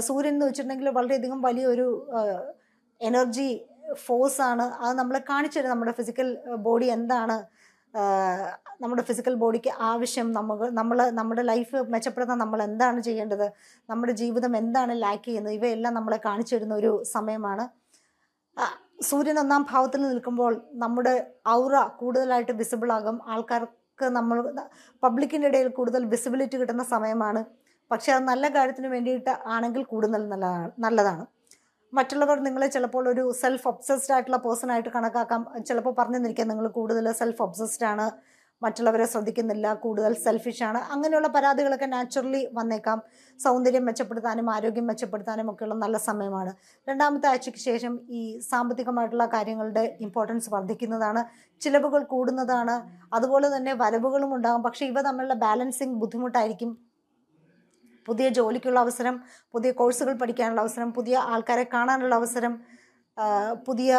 സൂര്യൻ എന്ന് വെച്ചിട്ടുണ്ടെങ്കിൽ വളരെയധികം വലിയൊരു എനർജി ഫോഴ്സാണ് അത് നമ്മളെ കാണിച്ചു തരും നമ്മുടെ ഫിസിക്കൽ ബോഡി എന്താണ് നമ്മുടെ ഫിസിക്കൽ ബോഡിക്ക് ആവശ്യം നമുക്ക് നമ്മൾ നമ്മുടെ ലൈഫ് മെച്ചപ്പെടുത്താൻ നമ്മൾ എന്താണ് ചെയ്യേണ്ടത് നമ്മുടെ ജീവിതം എന്താണ് ലാക്ക് ചെയ്യുന്നത് ഇവയെല്ലാം നമ്മളെ കാണിച്ചു തരുന്ന ഒരു സമയമാണ് സൂര്യൻ ഒന്നാം ഭാവത്തിൽ നിൽക്കുമ്പോൾ നമ്മുടെ ഔറ കൂടുതലായിട്ട് വിസിബിൾ ആകും ആൾക്കാർക്ക് നമ്മൾ പബ്ലിക്കിൻ്റെ ഇടയിൽ കൂടുതൽ വിസിബിലിറ്റി കിട്ടുന്ന സമയമാണ് പക്ഷേ അത് നല്ല കാര്യത്തിന് വേണ്ടിയിട്ട് ആണെങ്കിൽ കൂടുതൽ നല്ലതാണ് നല്ലതാണ് മറ്റുള്ളവർ നിങ്ങളെ ചിലപ്പോൾ ഒരു സെൽഫ് ഒബ്സസ്ഡ് ആയിട്ടുള്ള പേഴ്സൺ ആയിട്ട് കണക്കാക്കാം ചിലപ്പോൾ പറഞ്ഞു നിൽക്കാം നിങ്ങൾ കൂടുതൽ സെൽഫ് ഒബ്സസ്ഡ് ആണ് മറ്റുള്ളവരെ ശ്രദ്ധിക്കുന്നില്ല കൂടുതൽ സെൽഫിഷ് ആണ് അങ്ങനെയുള്ള പരാതികളൊക്കെ നാച്ചുറലി വന്നേക്കാം സൗന്ദര്യം മെച്ചപ്പെടുത്താനും ആരോഗ്യം മെച്ചപ്പെടുത്താനും ഒക്കെയുള്ള നല്ല സമയമാണ് രണ്ടാമത്തെ ആഴ്ചയ്ക്ക് ശേഷം ഈ സാമ്പത്തികമായിട്ടുള്ള കാര്യങ്ങളുടെ ഇമ്പോർട്ടൻസ് വർദ്ധിക്കുന്നതാണ് ചിലവുകൾ കൂടുന്നതാണ് അതുപോലെ തന്നെ വരവുകളും ഉണ്ടാകും പക്ഷേ ഇവ തമ്മിലുള്ള ബാലൻസിങ് ബുദ്ധിമുട്ടായിരിക്കും പുതിയ ജോലിക്കുള്ള അവസരം പുതിയ കോഴ്സുകൾ പഠിക്കാനുള്ള അവസരം പുതിയ ആൾക്കാരെ കാണാനുള്ള അവസരം പുതിയ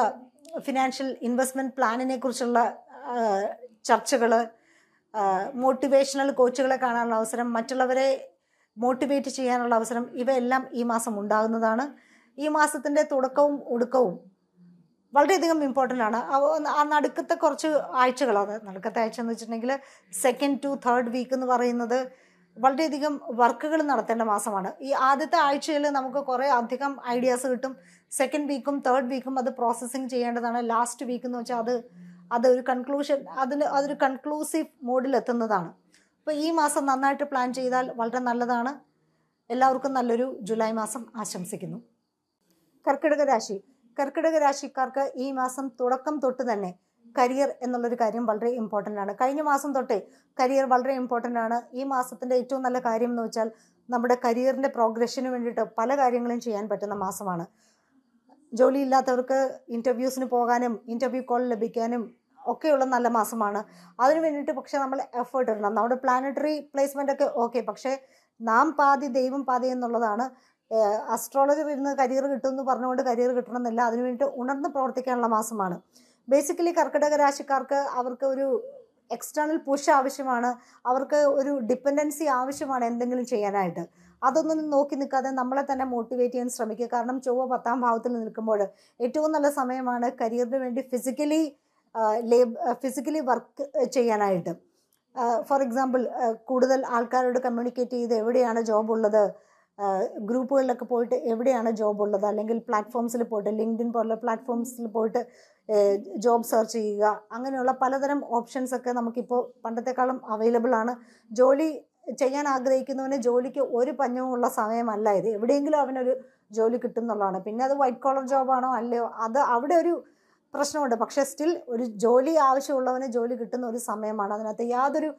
ഫിനാൻഷ്യൽ ഇൻവെസ്റ്റ്മെൻറ്റ് പ്ലാനിനെ കുറിച്ചുള്ള ചർച്ചകൾ മോട്ടിവേഷണൽ കോച്ചുകളെ കാണാനുള്ള അവസരം മറ്റുള്ളവരെ മോട്ടിവേറ്റ് ചെയ്യാനുള്ള അവസരം ഇവയെല്ലാം ഈ മാസം ഉണ്ടാകുന്നതാണ് ഈ മാസത്തിൻ്റെ തുടക്കവും ഒടുക്കവും വളരെയധികം ഇമ്പോർട്ടൻ്റ് ആണ് ആ നടുക്കത്തെ കുറച്ച് ആഴ്ചകളാണ് നടുക്കത്തെ ആഴ്ച എന്ന് വെച്ചിട്ടുണ്ടെങ്കിൽ സെക്കൻഡ് ടു തേർഡ് വീക്ക് എന്ന് പറയുന്നത് വളരെയധികം വർക്കുകൾ നടത്തേണ്ട മാസമാണ് ഈ ആദ്യത്തെ ആഴ്ചയിൽ നമുക്ക് കുറേ അധികം ഐഡിയാസ് കിട്ടും സെക്കൻഡ് വീക്കും തേർഡ് വീക്കും അത് പ്രോസസ്സിങ് ചെയ്യേണ്ടതാണ് ലാസ്റ്റ് വീക്ക് എന്ന് വെച്ചാൽ അത് അത് ഒരു കൺക്ലൂഷൻ അതിന് അതൊരു കൺക്ലൂസീവ് മോഡിൽ എത്തുന്നതാണ് അപ്പോൾ ഈ മാസം നന്നായിട്ട് പ്ലാൻ ചെയ്താൽ വളരെ നല്ലതാണ് എല്ലാവർക്കും നല്ലൊരു ജൂലൈ മാസം ആശംസിക്കുന്നു കർക്കിടക രാശി കർക്കിടക രാശിക്കാർക്ക് ഈ മാസം തുടക്കം തൊട്ട് തന്നെ കരിയർ എന്നുള്ളൊരു കാര്യം വളരെ ഇമ്പോർട്ടൻ്റ് ആണ് കഴിഞ്ഞ മാസം തൊട്ടേ കരിയർ വളരെ ഇമ്പോർട്ടൻ്റ് ആണ് ഈ മാസത്തിൻ്റെ ഏറ്റവും നല്ല കാര്യം എന്ന് വെച്ചാൽ നമ്മുടെ കരിയറിൻ്റെ പ്രോഗ്രഷന് വേണ്ടിയിട്ട് പല കാര്യങ്ങളും ചെയ്യാൻ പറ്റുന്ന മാസമാണ് ജോലിയില്ലാത്തവർക്ക് ഇൻ്റർവ്യൂസിന് പോകാനും ഇൻ്റർവ്യൂ കോൾ ലഭിക്കാനും ഒക്കെയുള്ള നല്ല മാസമാണ് അതിന് വേണ്ടിയിട്ട് പക്ഷേ നമ്മൾ എഫേർട്ട് ഇടണം നമ്മുടെ പ്ലാനറ്ററി പ്ലേസ്മെൻ്റ് ഒക്കെ ഓക്കെ പക്ഷേ നാം പാതി ദൈവം പാതി എന്നുള്ളതാണ് അസ്ട്രോളജർ ഇരുന്ന് കരിയർ കിട്ടുമെന്ന് പറഞ്ഞുകൊണ്ട് കരിയർ കിട്ടണമെന്നില്ല അതിനു വേണ്ടിയിട്ട് ഉണർന്ന് പ്രവർത്തിക്കാനുള്ള മാസമാണ് ബേസിക്കലി കർക്കിടക രാശിക്കാർക്ക് അവർക്ക് ഒരു എക്സ്റ്റേണൽ പുഷ് ആവശ്യമാണ് അവർക്ക് ഒരു ഡിപ്പെൻഡൻസി ആവശ്യമാണ് എന്തെങ്കിലും ചെയ്യാനായിട്ട് അതൊന്നും നോക്കി നിൽക്കാതെ നമ്മളെ തന്നെ മോട്ടിവേറ്റ് ചെയ്യാൻ ശ്രമിക്കുക കാരണം ചൊവ്വ പത്താം ഭാവത്തിൽ നിൽക്കുമ്പോൾ ഏറ്റവും നല്ല സമയമാണ് കരിയറിന് വേണ്ടി ഫിസിക്കലി ലേബ് ഫിസിക്കലി വർക്ക് ചെയ്യാനായിട്ട് ഫോർ എക്സാമ്പിൾ കൂടുതൽ ആൾക്കാരോട് കമ്മ്യൂണിക്കേറ്റ് ചെയ്ത് എവിടെയാണ് ജോബ് ഉള്ളത് ഗ്രൂപ്പുകളിലൊക്കെ പോയിട്ട് എവിടെയാണ് ജോബ് ഉള്ളത് അല്ലെങ്കിൽ പ്ലാറ്റ്ഫോംസിൽ പോയിട്ട് ലിങ്ക്ഡിൻ പോലുള്ള പ്ലാറ്റ്ഫോംസിൽ പോയിട്ട് ജോബ് സെർച്ച് ചെയ്യുക അങ്ങനെയുള്ള പലതരം ഓപ്ഷൻസ് ഒക്കെ നമുക്കിപ്പോൾ പണ്ടത്തെക്കാളും അവൈലബിൾ ആണ് ജോലി ചെയ്യാൻ ആഗ്രഹിക്കുന്നവന് ജോലിക്ക് ഒരു പഞ്ഞവുമുള്ള സമയമല്ല ഇത് എവിടെയെങ്കിലും അവനൊരു ജോലി കിട്ടും എന്നുള്ളതാണ് പിന്നെ അത് വൈറ്റ് കോളർ ജോബാണോ അല്ലയോ അത് അവിടെ ഒരു പ്രശ്നമുണ്ട് പക്ഷേ സ്റ്റിൽ ഒരു ജോലി ആവശ്യമുള്ളവന് ജോലി കിട്ടുന്ന ഒരു സമയമാണ് അതിനകത്ത് യാതൊരു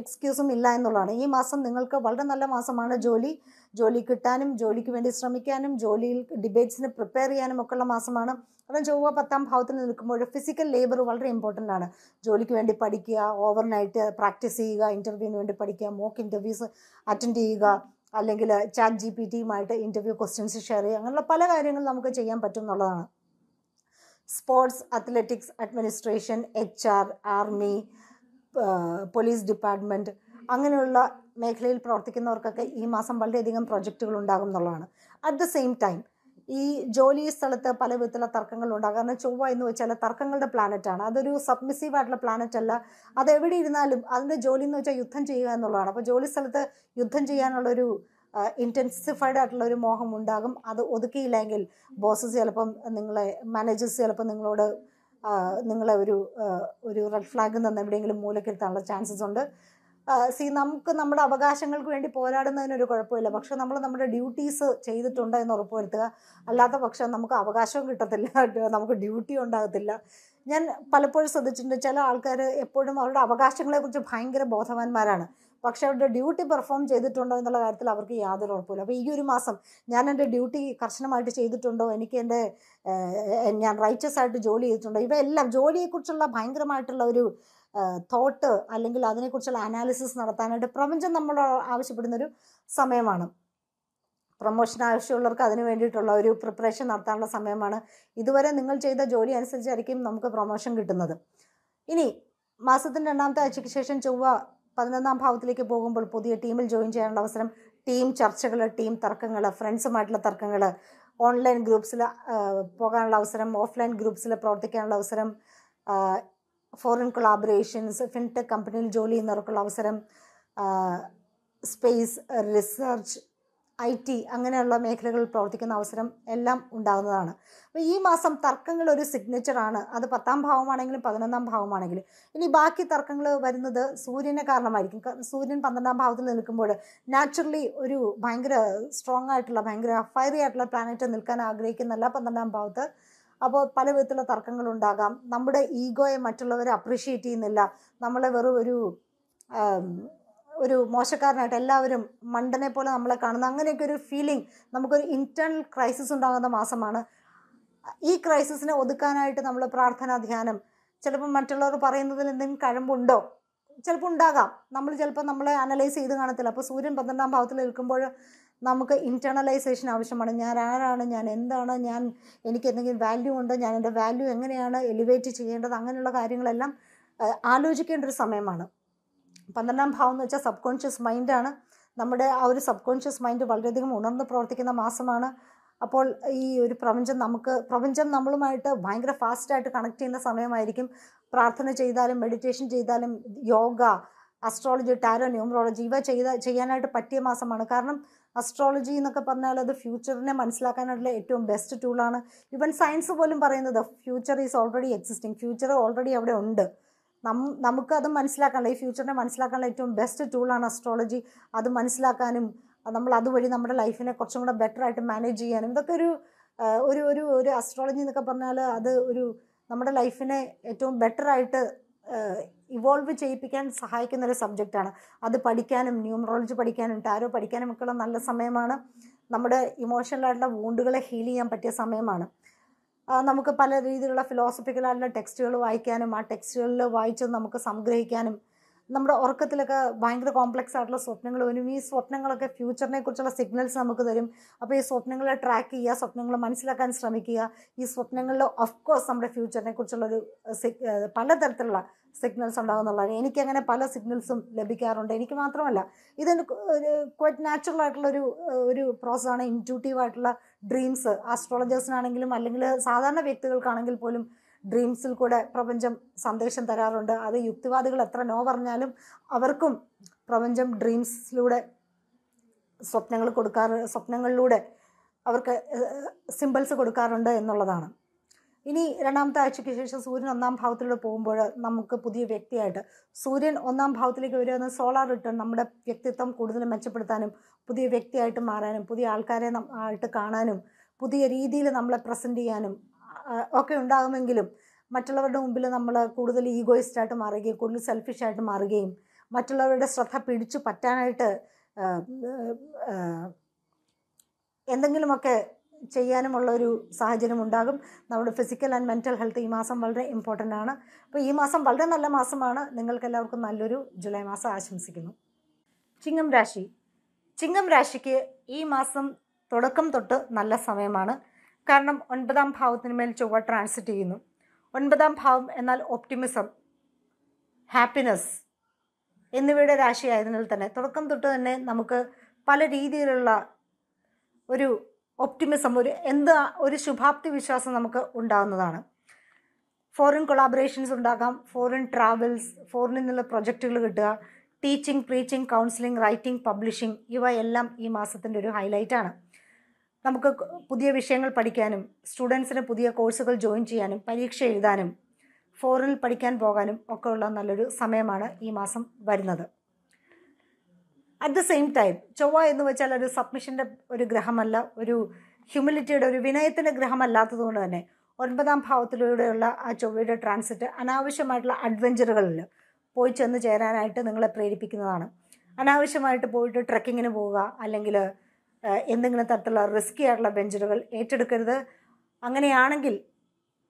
എക്സ്ക്യൂസും ഇല്ല എന്നുള്ളതാണ് ഈ മാസം നിങ്ങൾക്ക് വളരെ നല്ല മാസമാണ് ജോലി ജോലി കിട്ടാനും ജോലിക്ക് വേണ്ടി ശ്രമിക്കാനും ജോലിയിൽ ഡിബേറ്റ്സിന് പ്രിപ്പയർ ചെയ്യാനും ഉള്ള മാസമാണ് കാരണം ചൊവ്വ പത്താം ഭാവത്തിൽ നിൽക്കുമ്പോൾ ഫിസിക്കൽ ലേബർ വളരെ ഇമ്പോർട്ടൻ്റ് ആണ് ജോലിക്ക് വേണ്ടി പഠിക്കുക ഓവർനൈറ്റ് പ്രാക്ടീസ് ചെയ്യുക ഇൻ്റർവ്യൂവിന് വേണ്ടി പഠിക്കുക മോക്ക് ഇൻ്റർവ്യൂസ് അറ്റൻഡ് ചെയ്യുക അല്ലെങ്കിൽ ചാറ്റ് ജി പി ടിയുമായിട്ട് ഇൻ്റർവ്യൂ ക്വസ്റ്റ്യൻസ് ഷെയർ ചെയ്യുക അങ്ങനെയുള്ള പല കാര്യങ്ങളും നമുക്ക് ചെയ്യാൻ പറ്റും എന്നുള്ളതാണ് sports athletics administration H R army police department അങ്ങനെയുള്ള മേഖലയിൽ പ്രവർത്തിക്കുന്നവർക്കൊക്കെ ഈ മാസം വളരെയധികം പ്രൊജക്റ്റുകൾ ഉണ്ടാകും എന്നുള്ളതാണ് അറ്റ് ദ സെയിം ടൈം ഈ ജോലി സ്ഥലത്ത് പല വിധത്തിലുള്ള ഉണ്ടാകും കാരണം ചൊവ്വ എന്ന് വെച്ചാൽ തർക്കങ്ങളുടെ പ്ലാനറ്റാണ് അതൊരു സബ്മിസീവ് ആയിട്ടുള്ള പ്ലാനറ്റ് അല്ല അത് എവിടെ ഇരുന്നാലും അതിൻ്റെ ജോലി എന്ന് വെച്ചാൽ യുദ്ധം ചെയ്യുക എന്നുള്ളതാണ് അപ്പോൾ ജോലി സ്ഥലത്ത് യുദ്ധം ചെയ്യാനുള്ളൊരു ഇൻറ്റൻസിഫൈഡ് ആയിട്ടുള്ള ഒരു മോഹം ഉണ്ടാകും അത് ഒതുക്കിയില്ലെങ്കിൽ ബോസസ് ചിലപ്പം നിങ്ങളെ മാനേജേഴ്സ് ചിലപ്പം നിങ്ങളോട് നിങ്ങളെ ഒരു ഒരു റെഡ് ഫ്ലാഗ് തന്ന എവിടെയെങ്കിലും മൂലക്കിരുത്താനുള്ള ചാൻസസ് ഉണ്ട് സി നമുക്ക് നമ്മുടെ അവകാശങ്ങൾക്ക് വേണ്ടി പോരാടുന്നതിനൊരു കുഴപ്പമില്ല പക്ഷെ നമ്മൾ നമ്മുടെ ഡ്യൂട്ടീസ് ചെയ്തിട്ടുണ്ട് എന്ന് ഉറപ്പുവരുത്തുക അല്ലാത്ത പക്ഷം നമുക്ക് അവകാശവും കിട്ടത്തില്ല നമുക്ക് ഡ്യൂട്ടി ഉണ്ടാകത്തില്ല ഞാൻ പലപ്പോഴും ശ്രദ്ധിച്ചിട്ടുണ്ട് ചില ആൾക്കാർ എപ്പോഴും അവരുടെ അവകാശങ്ങളെക്കുറിച്ച് ഭയങ്കര ബോധവാന്മാരാണ് പക്ഷെ അവരുടെ ഡ്യൂട്ടി പെർഫോം ചെയ്തിട്ടുണ്ടോ എന്നുള്ള കാര്യത്തിൽ അവർക്ക് യാതൊരു ഉറപ്പില്ല അപ്പോൾ ഈ ഒരു മാസം ഞാൻ എൻ്റെ ഡ്യൂട്ടി കർശനമായിട്ട് ചെയ്തിട്ടുണ്ടോ എനിക്ക് എൻ്റെ ഞാൻ റൈറ്റസ് ആയിട്ട് ജോലി ചെയ്തിട്ടുണ്ടോ ഇവയെല്ലാം ജോലിയെക്കുറിച്ചുള്ള ഭയങ്കരമായിട്ടുള്ള ഒരു തോട്ട് അല്ലെങ്കിൽ അതിനെക്കുറിച്ചുള്ള അനാലിസിസ് നടത്താനായിട്ട് പ്രപഞ്ചം നമ്മൾ ആവശ്യപ്പെടുന്ന ഒരു സമയമാണ് പ്രൊമോഷൻ ആവശ്യമുള്ളവർക്ക് അതിന് വേണ്ടിയിട്ടുള്ള ഒരു പ്രിപ്പറേഷൻ നടത്താനുള്ള സമയമാണ് ഇതുവരെ നിങ്ങൾ ചെയ്ത ജോലി അനുസരിച്ചായിരിക്കും നമുക്ക് പ്രൊമോഷൻ കിട്ടുന്നത് ഇനി മാസത്തിൻ്റെ രണ്ടാമത്തെ ആഴ്ചയ്ക്ക് ശേഷം ചൊവ്വ പതിനൊന്നാം ഭാവത്തിലേക്ക് പോകുമ്പോൾ പുതിയ ടീമിൽ ജോയിൻ ചെയ്യാനുള്ള അവസരം ടീം ചർച്ചകൾ ടീം തർക്കങ്ങൾ ഫ്രണ്ട്സുമായിട്ടുള്ള തർക്കങ്ങൾ ഓൺലൈൻ ഗ്രൂപ്പ്സിൽ പോകാനുള്ള അവസരം ഓഫ്ലൈൻ ഗ്രൂപ്പ്സിൽ പ്രവർത്തിക്കാനുള്ള അവസരം ഫോറിൻ കൊളാബറേഷൻസ് ഫിൻടെക് കമ്പനിയിൽ ജോലി ചെയ്യുന്നവർക്കുള്ള അവസരം സ്പേസ് റിസർച്ച് ഐ ടി അങ്ങനെയുള്ള മേഖലകളിൽ പ്രവർത്തിക്കുന്ന അവസരം എല്ലാം ഉണ്ടാകുന്നതാണ് അപ്പോൾ ഈ മാസം തർക്കങ്ങൾ ഒരു സിഗ്നേച്ചറാണ് അത് പത്താം ഭാവമാണെങ്കിലും പതിനൊന്നാം ഭാവമാണെങ്കിലും ഇനി ബാക്കി തർക്കങ്ങൾ വരുന്നത് സൂര്യനെ കാരണമായിരിക്കും സൂര്യൻ പന്ത്രണ്ടാം ഭാവത്തിൽ നിൽക്കുമ്പോൾ നാച്ചുറലി ഒരു ഭയങ്കര സ്ട്രോങ് ആയിട്ടുള്ള ഭയങ്കര ഫയറി ആയിട്ടുള്ള പ്ലാനറ്റ് നിൽക്കാൻ ആഗ്രഹിക്കുന്നല്ല പന്ത്രണ്ടാം ഭാവത്ത് അപ്പോൾ പല വിധത്തിലുള്ള തർക്കങ്ങളുണ്ടാകാം നമ്മുടെ ഈഗോയെ മറ്റുള്ളവരെ അപ്രീഷിയേറ്റ് ചെയ്യുന്നില്ല നമ്മളെ വെറും ഒരു ഒരു മോശക്കാരനായിട്ട് എല്ലാവരും മണ്ടനെ പോലെ നമ്മളെ കാണുന്ന അങ്ങനെയൊക്കെ ഒരു ഫീലിംഗ് നമുക്കൊരു ഇൻറ്റേർണൽ ക്രൈസിസ് ഉണ്ടാകുന്ന മാസമാണ് ഈ ക്രൈസിസിനെ ഒതുക്കാനായിട്ട് നമ്മൾ പ്രാർത്ഥനാ ധ്യാനം ചിലപ്പോൾ മറ്റുള്ളവർ പറയുന്നതിൽ എന്തെങ്കിലും കഴമ്പുണ്ടോ ചിലപ്പോൾ ഉണ്ടാകാം നമ്മൾ ചിലപ്പോൾ നമ്മളെ അനലൈസ് ചെയ്ത് കാണത്തില്ല അപ്പോൾ സൂര്യൻ പന്ത്രണ്ടാം ഭാവത്തിൽ നിൽക്കുമ്പോൾ നമുക്ക് ഇൻറ്റേർണലൈസേഷൻ ആവശ്യമാണ് ഞാൻ ആരാണ് ഞാൻ എന്താണ് ഞാൻ എനിക്ക് എന്തെങ്കിലും വാല്യൂ ഉണ്ടോ ഞാൻ എൻ്റെ വാല്യൂ എങ്ങനെയാണ് എലിവേറ്റ് ചെയ്യേണ്ടത് അങ്ങനെയുള്ള കാര്യങ്ങളെല്ലാം ആലോചിക്കേണ്ട ഒരു സമയമാണ് പന്ത്രണ്ടാം ഭാവം എന്ന് വെച്ചാൽ സബ് കോൺഷ്യസ് മൈൻഡാണ് നമ്മുടെ ആ ഒരു സബ് കോൺഷ്യസ് മൈൻഡ് വളരെയധികം ഉണർന്ന് പ്രവർത്തിക്കുന്ന മാസമാണ് അപ്പോൾ ഈ ഒരു പ്രപഞ്ചം നമുക്ക് പ്രപഞ്ചം നമ്മളുമായിട്ട് ഭയങ്കര ഫാസ്റ്റായിട്ട് കണക്ട് ചെയ്യുന്ന സമയമായിരിക്കും പ്രാർത്ഥന ചെയ്താലും മെഡിറ്റേഷൻ ചെയ്താലും യോഗ അസ്ട്രോളജി ടാരോ ന്യൂമറോളജി ഇവ ചെയ്ത ചെയ്യാനായിട്ട് പറ്റിയ മാസമാണ് കാരണം അസ്ട്രോളജി എന്നൊക്കെ പറഞ്ഞാൽ അത് ഫ്യൂച്ചറിനെ മനസ്സിലാക്കാനായിട്ടുള്ള ഏറ്റവും ബെസ്റ്റ് ടൂളാണ് ഈവൻ സയൻസ് പോലും പറയുന്നത് future is already existing future already അവിടെ ഉണ്ട് നം നമുക്കത് മനസ്സിലാക്കാനുള്ള ഈ ഫ്യൂച്ചറിനെ മനസ്സിലാക്കാനുള്ള ഏറ്റവും ബെസ്റ്റ് ടൂളാണ് അസ്ട്രോളജി അത് മനസ്സിലാക്കാനും നമ്മൾ അതുവഴി നമ്മുടെ ലൈഫിനെ കുറച്ചും കൂടെ ബെറ്റർ ആയിട്ട് മാനേജ് ചെയ്യാനും ഇതൊക്കെ ഒരു ഒരു ഒരു ഒരു അസ്ട്രോളജി എന്നൊക്കെ പറഞ്ഞാൽ അത് ഒരു നമ്മുടെ ലൈഫിനെ ഏറ്റവും ബെറ്റർ ആയിട്ട് ഇവോൾവ് ചെയ്യിപ്പിക്കാൻ സഹായിക്കുന്ന ഒരു സബ്ജക്റ്റാണ് അത് പഠിക്കാനും ന്യൂമറോളജി പഠിക്കാനും ടാരോ പഠിക്കാനും ഒക്കെയുള്ള നല്ല സമയമാണ് നമ്മുടെ ഇമോഷണലായിട്ടുള്ള വൂണ്ടുകളെ ഹീൽ ചെയ്യാൻ പറ്റിയ സമയമാണ് നമുക്ക് പല രീതിയിലുള്ള ഫിലോസഫിക്കലായിട്ടുള്ള ടെക്സ്റ്റുകൾ വായിക്കാനും ആ ടെക്സ്റ്റുകളിൽ വായിച്ച് നമുക്ക് സംഗ്രഹിക്കാനും നമ്മുടെ ഉറക്കത്തിലൊക്കെ ഭയങ്കര കോംപ്ലക്സ് ആയിട്ടുള്ള സ്വപ്നങ്ങൾ വരും ഈ സ്വപ്നങ്ങളൊക്കെ ഫ്യൂച്ചറിനെ കുറിച്ചുള്ള സിഗ്നൽസ് നമുക്ക് തരും അപ്പോൾ ഈ സ്വപ്നങ്ങളെ ട്രാക്ക് ചെയ്യുക സ്വപ്നങ്ങൾ മനസ്സിലാക്കാൻ ശ്രമിക്കുക ഈ സ്വപ്നങ്ങളിൽ ഓഫ് കോഴ്സ് നമ്മുടെ ഫ്യൂച്ചറിനെ കുറിച്ചുള്ളൊരു പലതരത്തിലുള്ള സിഗ്നൽസ് ഉണ്ടാകുന്നുള്ളതാണ് എനിക്കങ്ങനെ പല സിഗ്നൽസും ലഭിക്കാറുണ്ട് എനിക്ക് മാത്രമല്ല ഇതൊരു ഒരു ക്വൈറ്റ് നാച്ചുറൽ ആയിട്ടുള്ളൊരു ഒരു പ്രോസസ്സാണ് ഇൻറ്റ്യൂട്ടീവ് ആയിട്ടുള്ള ഡ്രീംസ് ആസ്ട്രോളജേഴ്സിനാണെങ്കിലും അല്ലെങ്കിൽ സാധാരണ വ്യക്തികൾക്കാണെങ്കിൽ പോലും ഡ്രീംസിൽ കൂടെ പ്രപഞ്ചം സന്ദേശം തരാറുണ്ട് അത് യുക്തിവാദികൾ എത്ര നോ പറഞ്ഞാലും അവർക്കും പ്രപഞ്ചം ഡ്രീംസിലൂടെ സ്വപ്നങ്ങൾ കൊടുക്കാറ് സ്വപ്നങ്ങളിലൂടെ അവർക്ക് സിമ്പിൾസ് കൊടുക്കാറുണ്ട് എന്നുള്ളതാണ് ഇനി രണ്ടാമത്തെ ആഴ്ചയ്ക്ക് ശേഷം സൂര്യൻ ഒന്നാം ഭാവത്തിലൂടെ പോകുമ്പോൾ നമുക്ക് പുതിയ വ്യക്തിയായിട്ട് സൂര്യൻ ഒന്നാം ഭാവത്തിലേക്ക് വരുന്ന സോളാർ റിട്ടേൺ നമ്മുടെ വ്യക്തിത്വം കൂടുതൽ മെച്ചപ്പെടുത്താനും പുതിയ വ്യക്തിയായിട്ട് മാറാനും പുതിയ ആൾക്കാരെ ആയിട്ട് കാണാനും പുതിയ രീതിയിൽ നമ്മളെ പ്രസൻറ്റ് ചെയ്യാനും ഒക്കെ ഉണ്ടാകുമെങ്കിലും മറ്റുള്ളവരുടെ മുമ്പിൽ നമ്മൾ കൂടുതൽ ഈഗോയിസ്റ്റ് ആയിട്ട് മാറുകയും കൂടുതൽ സെൽഫിഷ് ആയിട്ട് മാറുകയും മറ്റുള്ളവരുടെ ശ്രദ്ധ പിടിച്ചു പറ്റാനായിട്ട് എന്തെങ്കിലുമൊക്കെ ചെയ്യാനുമുള്ള ഒരു സാഹചര്യം ഉണ്ടാകും നമ്മുടെ ഫിസിക്കൽ ആൻഡ് മെൻറ്റൽ ഹെൽത്ത് ഈ മാസം വളരെ ഇമ്പോർട്ടൻ്റ് ആണ് അപ്പോൾ ഈ മാസം വളരെ നല്ല മാസമാണ് നിങ്ങൾക്കെല്ലാവർക്കും നല്ലൊരു ജൂലൈ മാസം ആശംസിക്കുന്നു ചിങ്ങം രാശി ചിങ്ങം രാശിക്ക് ഈ മാസം തുടക്കം തൊട്ട് നല്ല സമയമാണ് കാരണം ഒൻപതാം ഭാവത്തിന് മേൽ ചൊവ്വ ട്രാൻസിറ്റ് ചെയ്യുന്നു ഒൻപതാം ഭാവം എന്നാൽ ഒപ്റ്റിമിസം ഹാപ്പിനെസ് എന്നിവയുടെ രാശിയായതിനാൽ തന്നെ തുടക്കം തൊട്ട് തന്നെ നമുക്ക് പല രീതിയിലുള്ള ഒരു ഒപ്റ്റിമിസം ഒരു എന്ത് ഒരു ശുഭാപ്തി വിശ്വാസം നമുക്ക് ഉണ്ടാകുന്നതാണ് ഫോറിൻ കൊളാബറേഷൻസ് ഉണ്ടാകാം ഫോറിൻ ട്രാവൽസ് ഫോറിനിൽ നിന്നുള്ള പ്രൊജക്റ്റുകൾ കിട്ടുക teaching preaching counselling writing publishing ഇവയെല്ലാം ഈ മാസത്തിൻ്റെ ഒരു ഹൈലൈറ്റാണ് നമുക്ക് പുതിയ വിഷയങ്ങൾ പഠിക്കാനും സ്റ്റുഡൻസിന് പുതിയ കോഴ്സുകൾ ജോയിൻ ചെയ്യാനും പരീക്ഷ എഴുതാനും ഫോറിനിൽ പഠിക്കാൻ പോകാനും ഒക്കെയുള്ള നല്ലൊരു സമയമാണ് ഈ മാസം വരുന്നത് അറ്റ് ദ സെയിം ടൈം ചൊവ്വ എന്ന് വെച്ചാൽ ഒരു സബ്മിഷൻ്റെ ഒരു ഗ്രഹമല്ല ഒരു ഹ്യൂമിലിറ്റിയുടെ ഒരു വിനയത്തിൻ്റെ കൊണ്ട് തന്നെ ഒൻപതാം ഭാവത്തിലൂടെയുള്ള ആ ചൊവ്വയുടെ ട്രാൻസിറ്റ് അനാവശ്യമായിട്ടുള്ള അഡ്വഞ്ചറുകളിൽ പോയി ചെന്ന് ചേരാനായിട്ട് നിങ്ങളെ പ്രേരിപ്പിക്കുന്നതാണ് അനാവശ്യമായിട്ട് പോയിട്ട് ട്രക്കിങ്ങിന് പോവുക അല്ലെങ്കിൽ എന്തെങ്കിലും തരത്തിലുള്ള റിസ്കി ആയിട്ടുള്ള വെഞ്ചറുകൾ ഏറ്റെടുക്കരുത് അങ്ങനെയാണെങ്കിൽ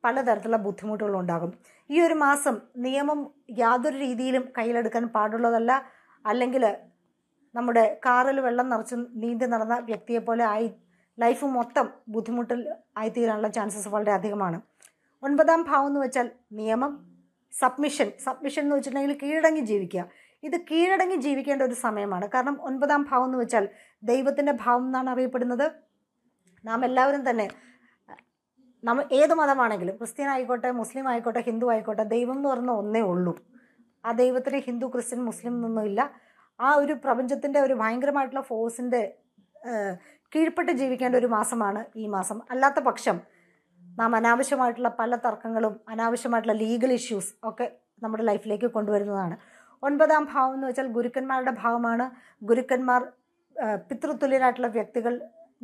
പലതരത്തിലുള്ള ഉണ്ടാകും ഈ ഒരു മാസം നിയമം യാതൊരു രീതിയിലും കയ്യിലെടുക്കാൻ പാടുള്ളതല്ല അല്ലെങ്കിൽ നമ്മുടെ കാറിൽ വെള്ളം നിറച്ച് നീന്തി നടന്ന വ്യക്തിയെ പോലെ ആയി ലൈഫ് മൊത്തം ബുദ്ധിമുട്ടിൽ ആയിത്തീരാനുള്ള ചാൻസസ് വളരെ അധികമാണ് ഒൻപതാം ഭാവം എന്ന് വെച്ചാൽ നിയമം സബ്മിഷൻ സബ്മിഷൻ എന്ന് വെച്ചിട്ടുണ്ടെങ്കിൽ കീഴടങ്ങി ജീവിക്കുക ഇത് കീഴടങ്ങി ജീവിക്കേണ്ട ഒരു സമയമാണ് കാരണം ഒൻപതാം ഭാവം എന്ന് വെച്ചാൽ ദൈവത്തിൻ്റെ ഭാവം എന്നാണ് അറിയപ്പെടുന്നത് നാം എല്ലാവരും തന്നെ നമ്മൾ ഏത് മതമാണെങ്കിലും ക്രിസ്ത്യൻ ആയിക്കോട്ടെ മുസ്ലിം ആയിക്കോട്ടെ ഹിന്ദു ആയിക്കോട്ടെ ദൈവം എന്ന് പറഞ്ഞ ഒന്നേ ഉള്ളൂ ആ ദൈവത്തിന് ഹിന്ദു ക്രിസ്ത്യൻ മുസ്ലിം എന്നൊന്നുമില്ല ആ ഒരു പ്രപഞ്ചത്തിൻ്റെ ഒരു ഭയങ്കരമായിട്ടുള്ള ഫോഴ്സിൻ്റെ കീഴ്പ്പെട്ട് ജീവിക്കേണ്ട ഒരു മാസമാണ് ഈ മാസം അല്ലാത്ത പക്ഷം നാം അനാവശ്യമായിട്ടുള്ള പല തർക്കങ്ങളും അനാവശ്യമായിട്ടുള്ള ലീഗൽ ഇഷ്യൂസ് ഒക്കെ നമ്മുടെ ലൈഫിലേക്ക് കൊണ്ടുവരുന്നതാണ് ഒൻപതാം ഭാവം എന്ന് വെച്ചാൽ ഗുരുക്കന്മാരുടെ ഭാവമാണ് ഗുരുക്കന്മാർ പിതൃതുല്യരായിട്ടുള്ള വ്യക്തികൾ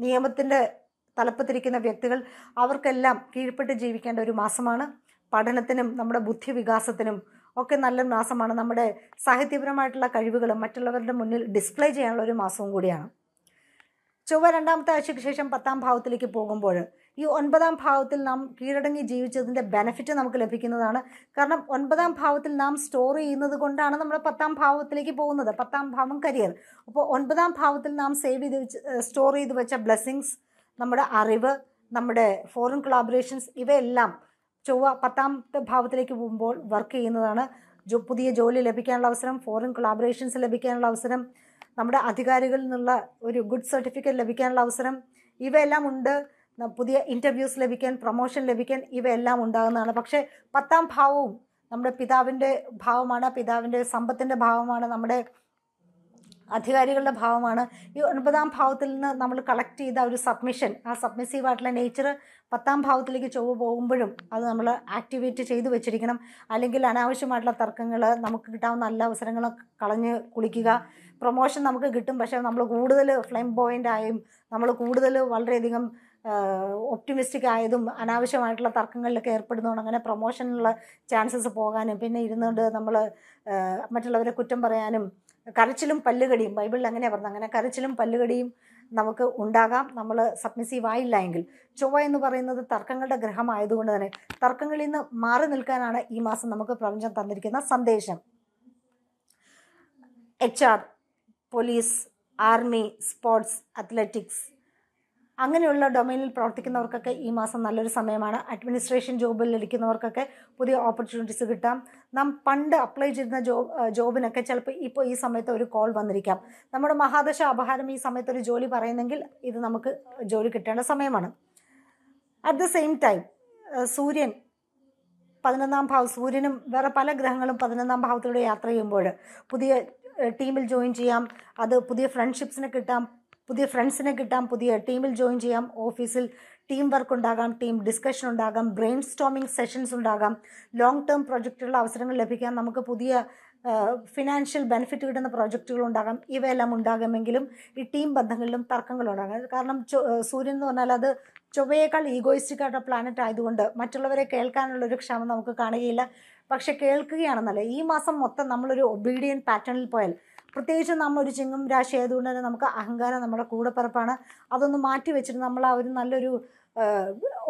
നിയമത്തിൻ്റെ തലപ്പത്തിരിക്കുന്ന വ്യക്തികൾ അവർക്കെല്ലാം കീഴ്പ്പെട്ട് ജീവിക്കേണ്ട ഒരു മാസമാണ് പഠനത്തിനും നമ്മുടെ ബുദ്ധിവികാസത്തിനും ഒക്കെ നല്ലൊരു മാസമാണ് നമ്മുടെ സാഹിത്യപരമായിട്ടുള്ള കഴിവുകൾ മറ്റുള്ളവരുടെ മുന്നിൽ ഡിസ്പ്ലേ ചെയ്യാനുള്ള ഒരു മാസവും കൂടിയാണ് ചൊവ്വ രണ്ടാമത്തെ ആഴ്ചയ്ക്ക് ശേഷം പത്താം ഭാവത്തിലേക്ക് പോകുമ്പോൾ ഈ ഒൻപതാം ഭാവത്തിൽ നാം കീഴടങ്ങി ജീവിച്ചതിൻ്റെ ബെനഫിറ്റ് നമുക്ക് ലഭിക്കുന്നതാണ് കാരണം ഒൻപതാം ഭാവത്തിൽ നാം സ്റ്റോർ ചെയ്യുന്നത് കൊണ്ടാണ് നമ്മൾ പത്താം ഭാവത്തിലേക്ക് പോകുന്നത് പത്താം ഭാവം കരിയർ അപ്പോൾ ഒൻപതാം ഭാവത്തിൽ നാം സേവ് ചെയ്ത് വെച്ച് സ്റ്റോർ ചെയ്ത് വെച്ച ബ്ലെസ്സിങ്സ് നമ്മുടെ അറിവ് നമ്മുടെ ഫോറിൻ കൊളാബറേഷൻസ് ഇവയെല്ലാം ചൊവ്വ പത്താമത്തെ ഭാവത്തിലേക്ക് പോകുമ്പോൾ വർക്ക് ചെയ്യുന്നതാണ് പുതിയ ജോലി ലഭിക്കാനുള്ള അവസരം ഫോറിൻ കൊളാബറേഷൻസ് ലഭിക്കാനുള്ള അവസരം നമ്മുടെ അധികാരികളിൽ നിന്നുള്ള ഒരു ഗുഡ് സർട്ടിഫിക്കറ്റ് ലഭിക്കാനുള്ള അവസരം ഇവയെല്ലാം ഉണ്ട് പുതിയ ഇൻ്റർവ്യൂസ് ലഭിക്കാൻ പ്രൊമോഷൻ ലഭിക്കാൻ ഇവയെല്ലാം ഉണ്ടാകുന്നതാണ് പക്ഷേ പത്താം ഭാവവും നമ്മുടെ പിതാവിൻ്റെ ഭാവമാണ് പിതാവിൻ്റെ സമ്പത്തിൻ്റെ ഭാവമാണ് നമ്മുടെ അധികാരികളുടെ ഭാവമാണ് ഈ ഒൻപതാം ഭാവത്തിൽ നിന്ന് നമ്മൾ കളക്ട് ചെയ്ത ഒരു സബ്മിഷൻ ആ ആയിട്ടുള്ള നേച്ചർ പത്താം ഭാവത്തിലേക്ക് ചൊവ്വ പോകുമ്പോഴും അത് നമ്മൾ ആക്ടിവേറ്റ് ചെയ്തു വെച്ചിരിക്കണം അല്ലെങ്കിൽ അനാവശ്യമായിട്ടുള്ള തർക്കങ്ങൾ നമുക്ക് കിട്ടാവുന്ന നല്ല അവസരങ്ങൾ കളഞ്ഞ് കുളിക്കുക പ്രൊമോഷൻ നമുക്ക് കിട്ടും പക്ഷേ നമ്മൾ കൂടുതൽ ഫ്ലെയിം പോയിൻ്റ് ആയും നമ്മൾ കൂടുതൽ വളരെയധികം ഒപ്റ്റിമിസ്റ്റിക് ആയതും അനാവശ്യമായിട്ടുള്ള തർക്കങ്ങളിലൊക്കെ ഏർപ്പെടുന്നതുകൊണ്ട് അങ്ങനെ പ്രൊമോഷനുള്ള ചാൻസസ് പോകാനും പിന്നെ ഇരുന്നുകൊണ്ട് നമ്മൾ മറ്റുള്ളവരെ കുറ്റം പറയാനും കരച്ചിലും പല്ലുകടിയും ബൈബിളിൽ അങ്ങനെ പറഞ്ഞത് അങ്ങനെ കരച്ചിലും പല്ലുകടിയും നമുക്ക് ഉണ്ടാകാം നമ്മൾ സബ്മിസീവ് ആയില്ല എങ്കിൽ ചൊവ്വ എന്ന് പറയുന്നത് തർക്കങ്ങളുടെ ഗ്രഹമായതുകൊണ്ട് തന്നെ തർക്കങ്ങളിൽ നിന്ന് മാറി നിൽക്കാനാണ് ഈ മാസം നമുക്ക് പ്രപഞ്ചം തന്നിരിക്കുന്ന സന്ദേശം H R police army sports athletics അങ്ങനെയുള്ള ഡൊമൈനിൽ പ്രവർത്തിക്കുന്നവർക്കൊക്കെ ഈ മാസം നല്ലൊരു സമയമാണ് അഡ്മിനിസ്ട്രേഷൻ ജോബിൽ ലഭിക്കുന്നവർക്കൊക്കെ പുതിയ ഓപ്പർച്യൂണിറ്റീസ് കിട്ടാം നാം പണ്ട് അപ്ലൈ ചെയ്യുന്ന ജോബ് ജോബിനൊക്കെ ചിലപ്പോൾ ഇപ്പോൾ ഈ സമയത്ത് ഒരു കോൾ വന്നിരിക്കാം നമ്മുടെ മഹാദശ അപഹാരം ഈ സമയത്ത് ഒരു ജോലി പറയുന്നെങ്കിൽ ഇത് നമുക്ക് ജോലി കിട്ടേണ്ട സമയമാണ് അറ്റ് ദ സെയിം ടൈം സൂര്യൻ പതിനൊന്നാം ഭാവം സൂര്യനും വേറെ പല ഗ്രഹങ്ങളും പതിനൊന്നാം ഭാവത്തിലൂടെ യാത്ര ചെയ്യുമ്പോൾ പുതിയ ടീമിൽ ജോയിൻ ചെയ്യാം അത് പുതിയ ഫ്രണ്ട്ഷിപ്സിനെ കിട്ടാം പുതിയ ഫ്രണ്ട്സിനെ കിട്ടാം പുതിയ ടീമിൽ ജോയിൻ ചെയ്യാം ഓഫീസിൽ ടീം വർക്ക് ഉണ്ടാകാം ടീം ഡിസ്കഷൻ ഉണ്ടാകാം ബ്രെയിൻ സ്റ്റോമിങ് സെഷൻസ് ഉണ്ടാകാം ലോങ് ടേം പ്രൊജക്റ്റുള്ള അവസരങ്ങൾ ലഭിക്കാം നമുക്ക് പുതിയ ഫിനാൻഷ്യൽ ബെനിഫിറ്റ് കിട്ടുന്ന പ്രോജക്റ്റുകൾ ഉണ്ടാകാം ഇവയെല്ലാം ഉണ്ടാകുമെങ്കിലും ഈ ടീം ബന്ധങ്ങളിലും തർക്കങ്ങളുണ്ടാകാം കാരണം സൂര്യൻ എന്ന് പറഞ്ഞാൽ അത് ചൊവ്വയേക്കാൾ ആയിട്ട് പ്ലാനറ്റ് ആയതുകൊണ്ട് മറ്റുള്ളവരെ കേൾക്കാനുള്ള ഒരു ക്ഷമ നമുക്ക് കാണുകയില്ല പക്ഷെ കേൾക്കുകയാണെന്നല്ല ഈ മാസം മൊത്തം നമ്മളൊരു ഒബീഡിയൻ പാറ്റേണിൽ പോയാൽ പ്രത്യേകിച്ച് ഒരു ചിങ്ങം രാശി ആയതുകൊണ്ട് തന്നെ നമുക്ക് അഹങ്കാരം നമ്മുടെ കൂടെപ്പിറപ്പാണ് അതൊന്ന് മാറ്റി വെച്ചിട്ട് നമ്മൾ ആ ഒരു നല്ലൊരു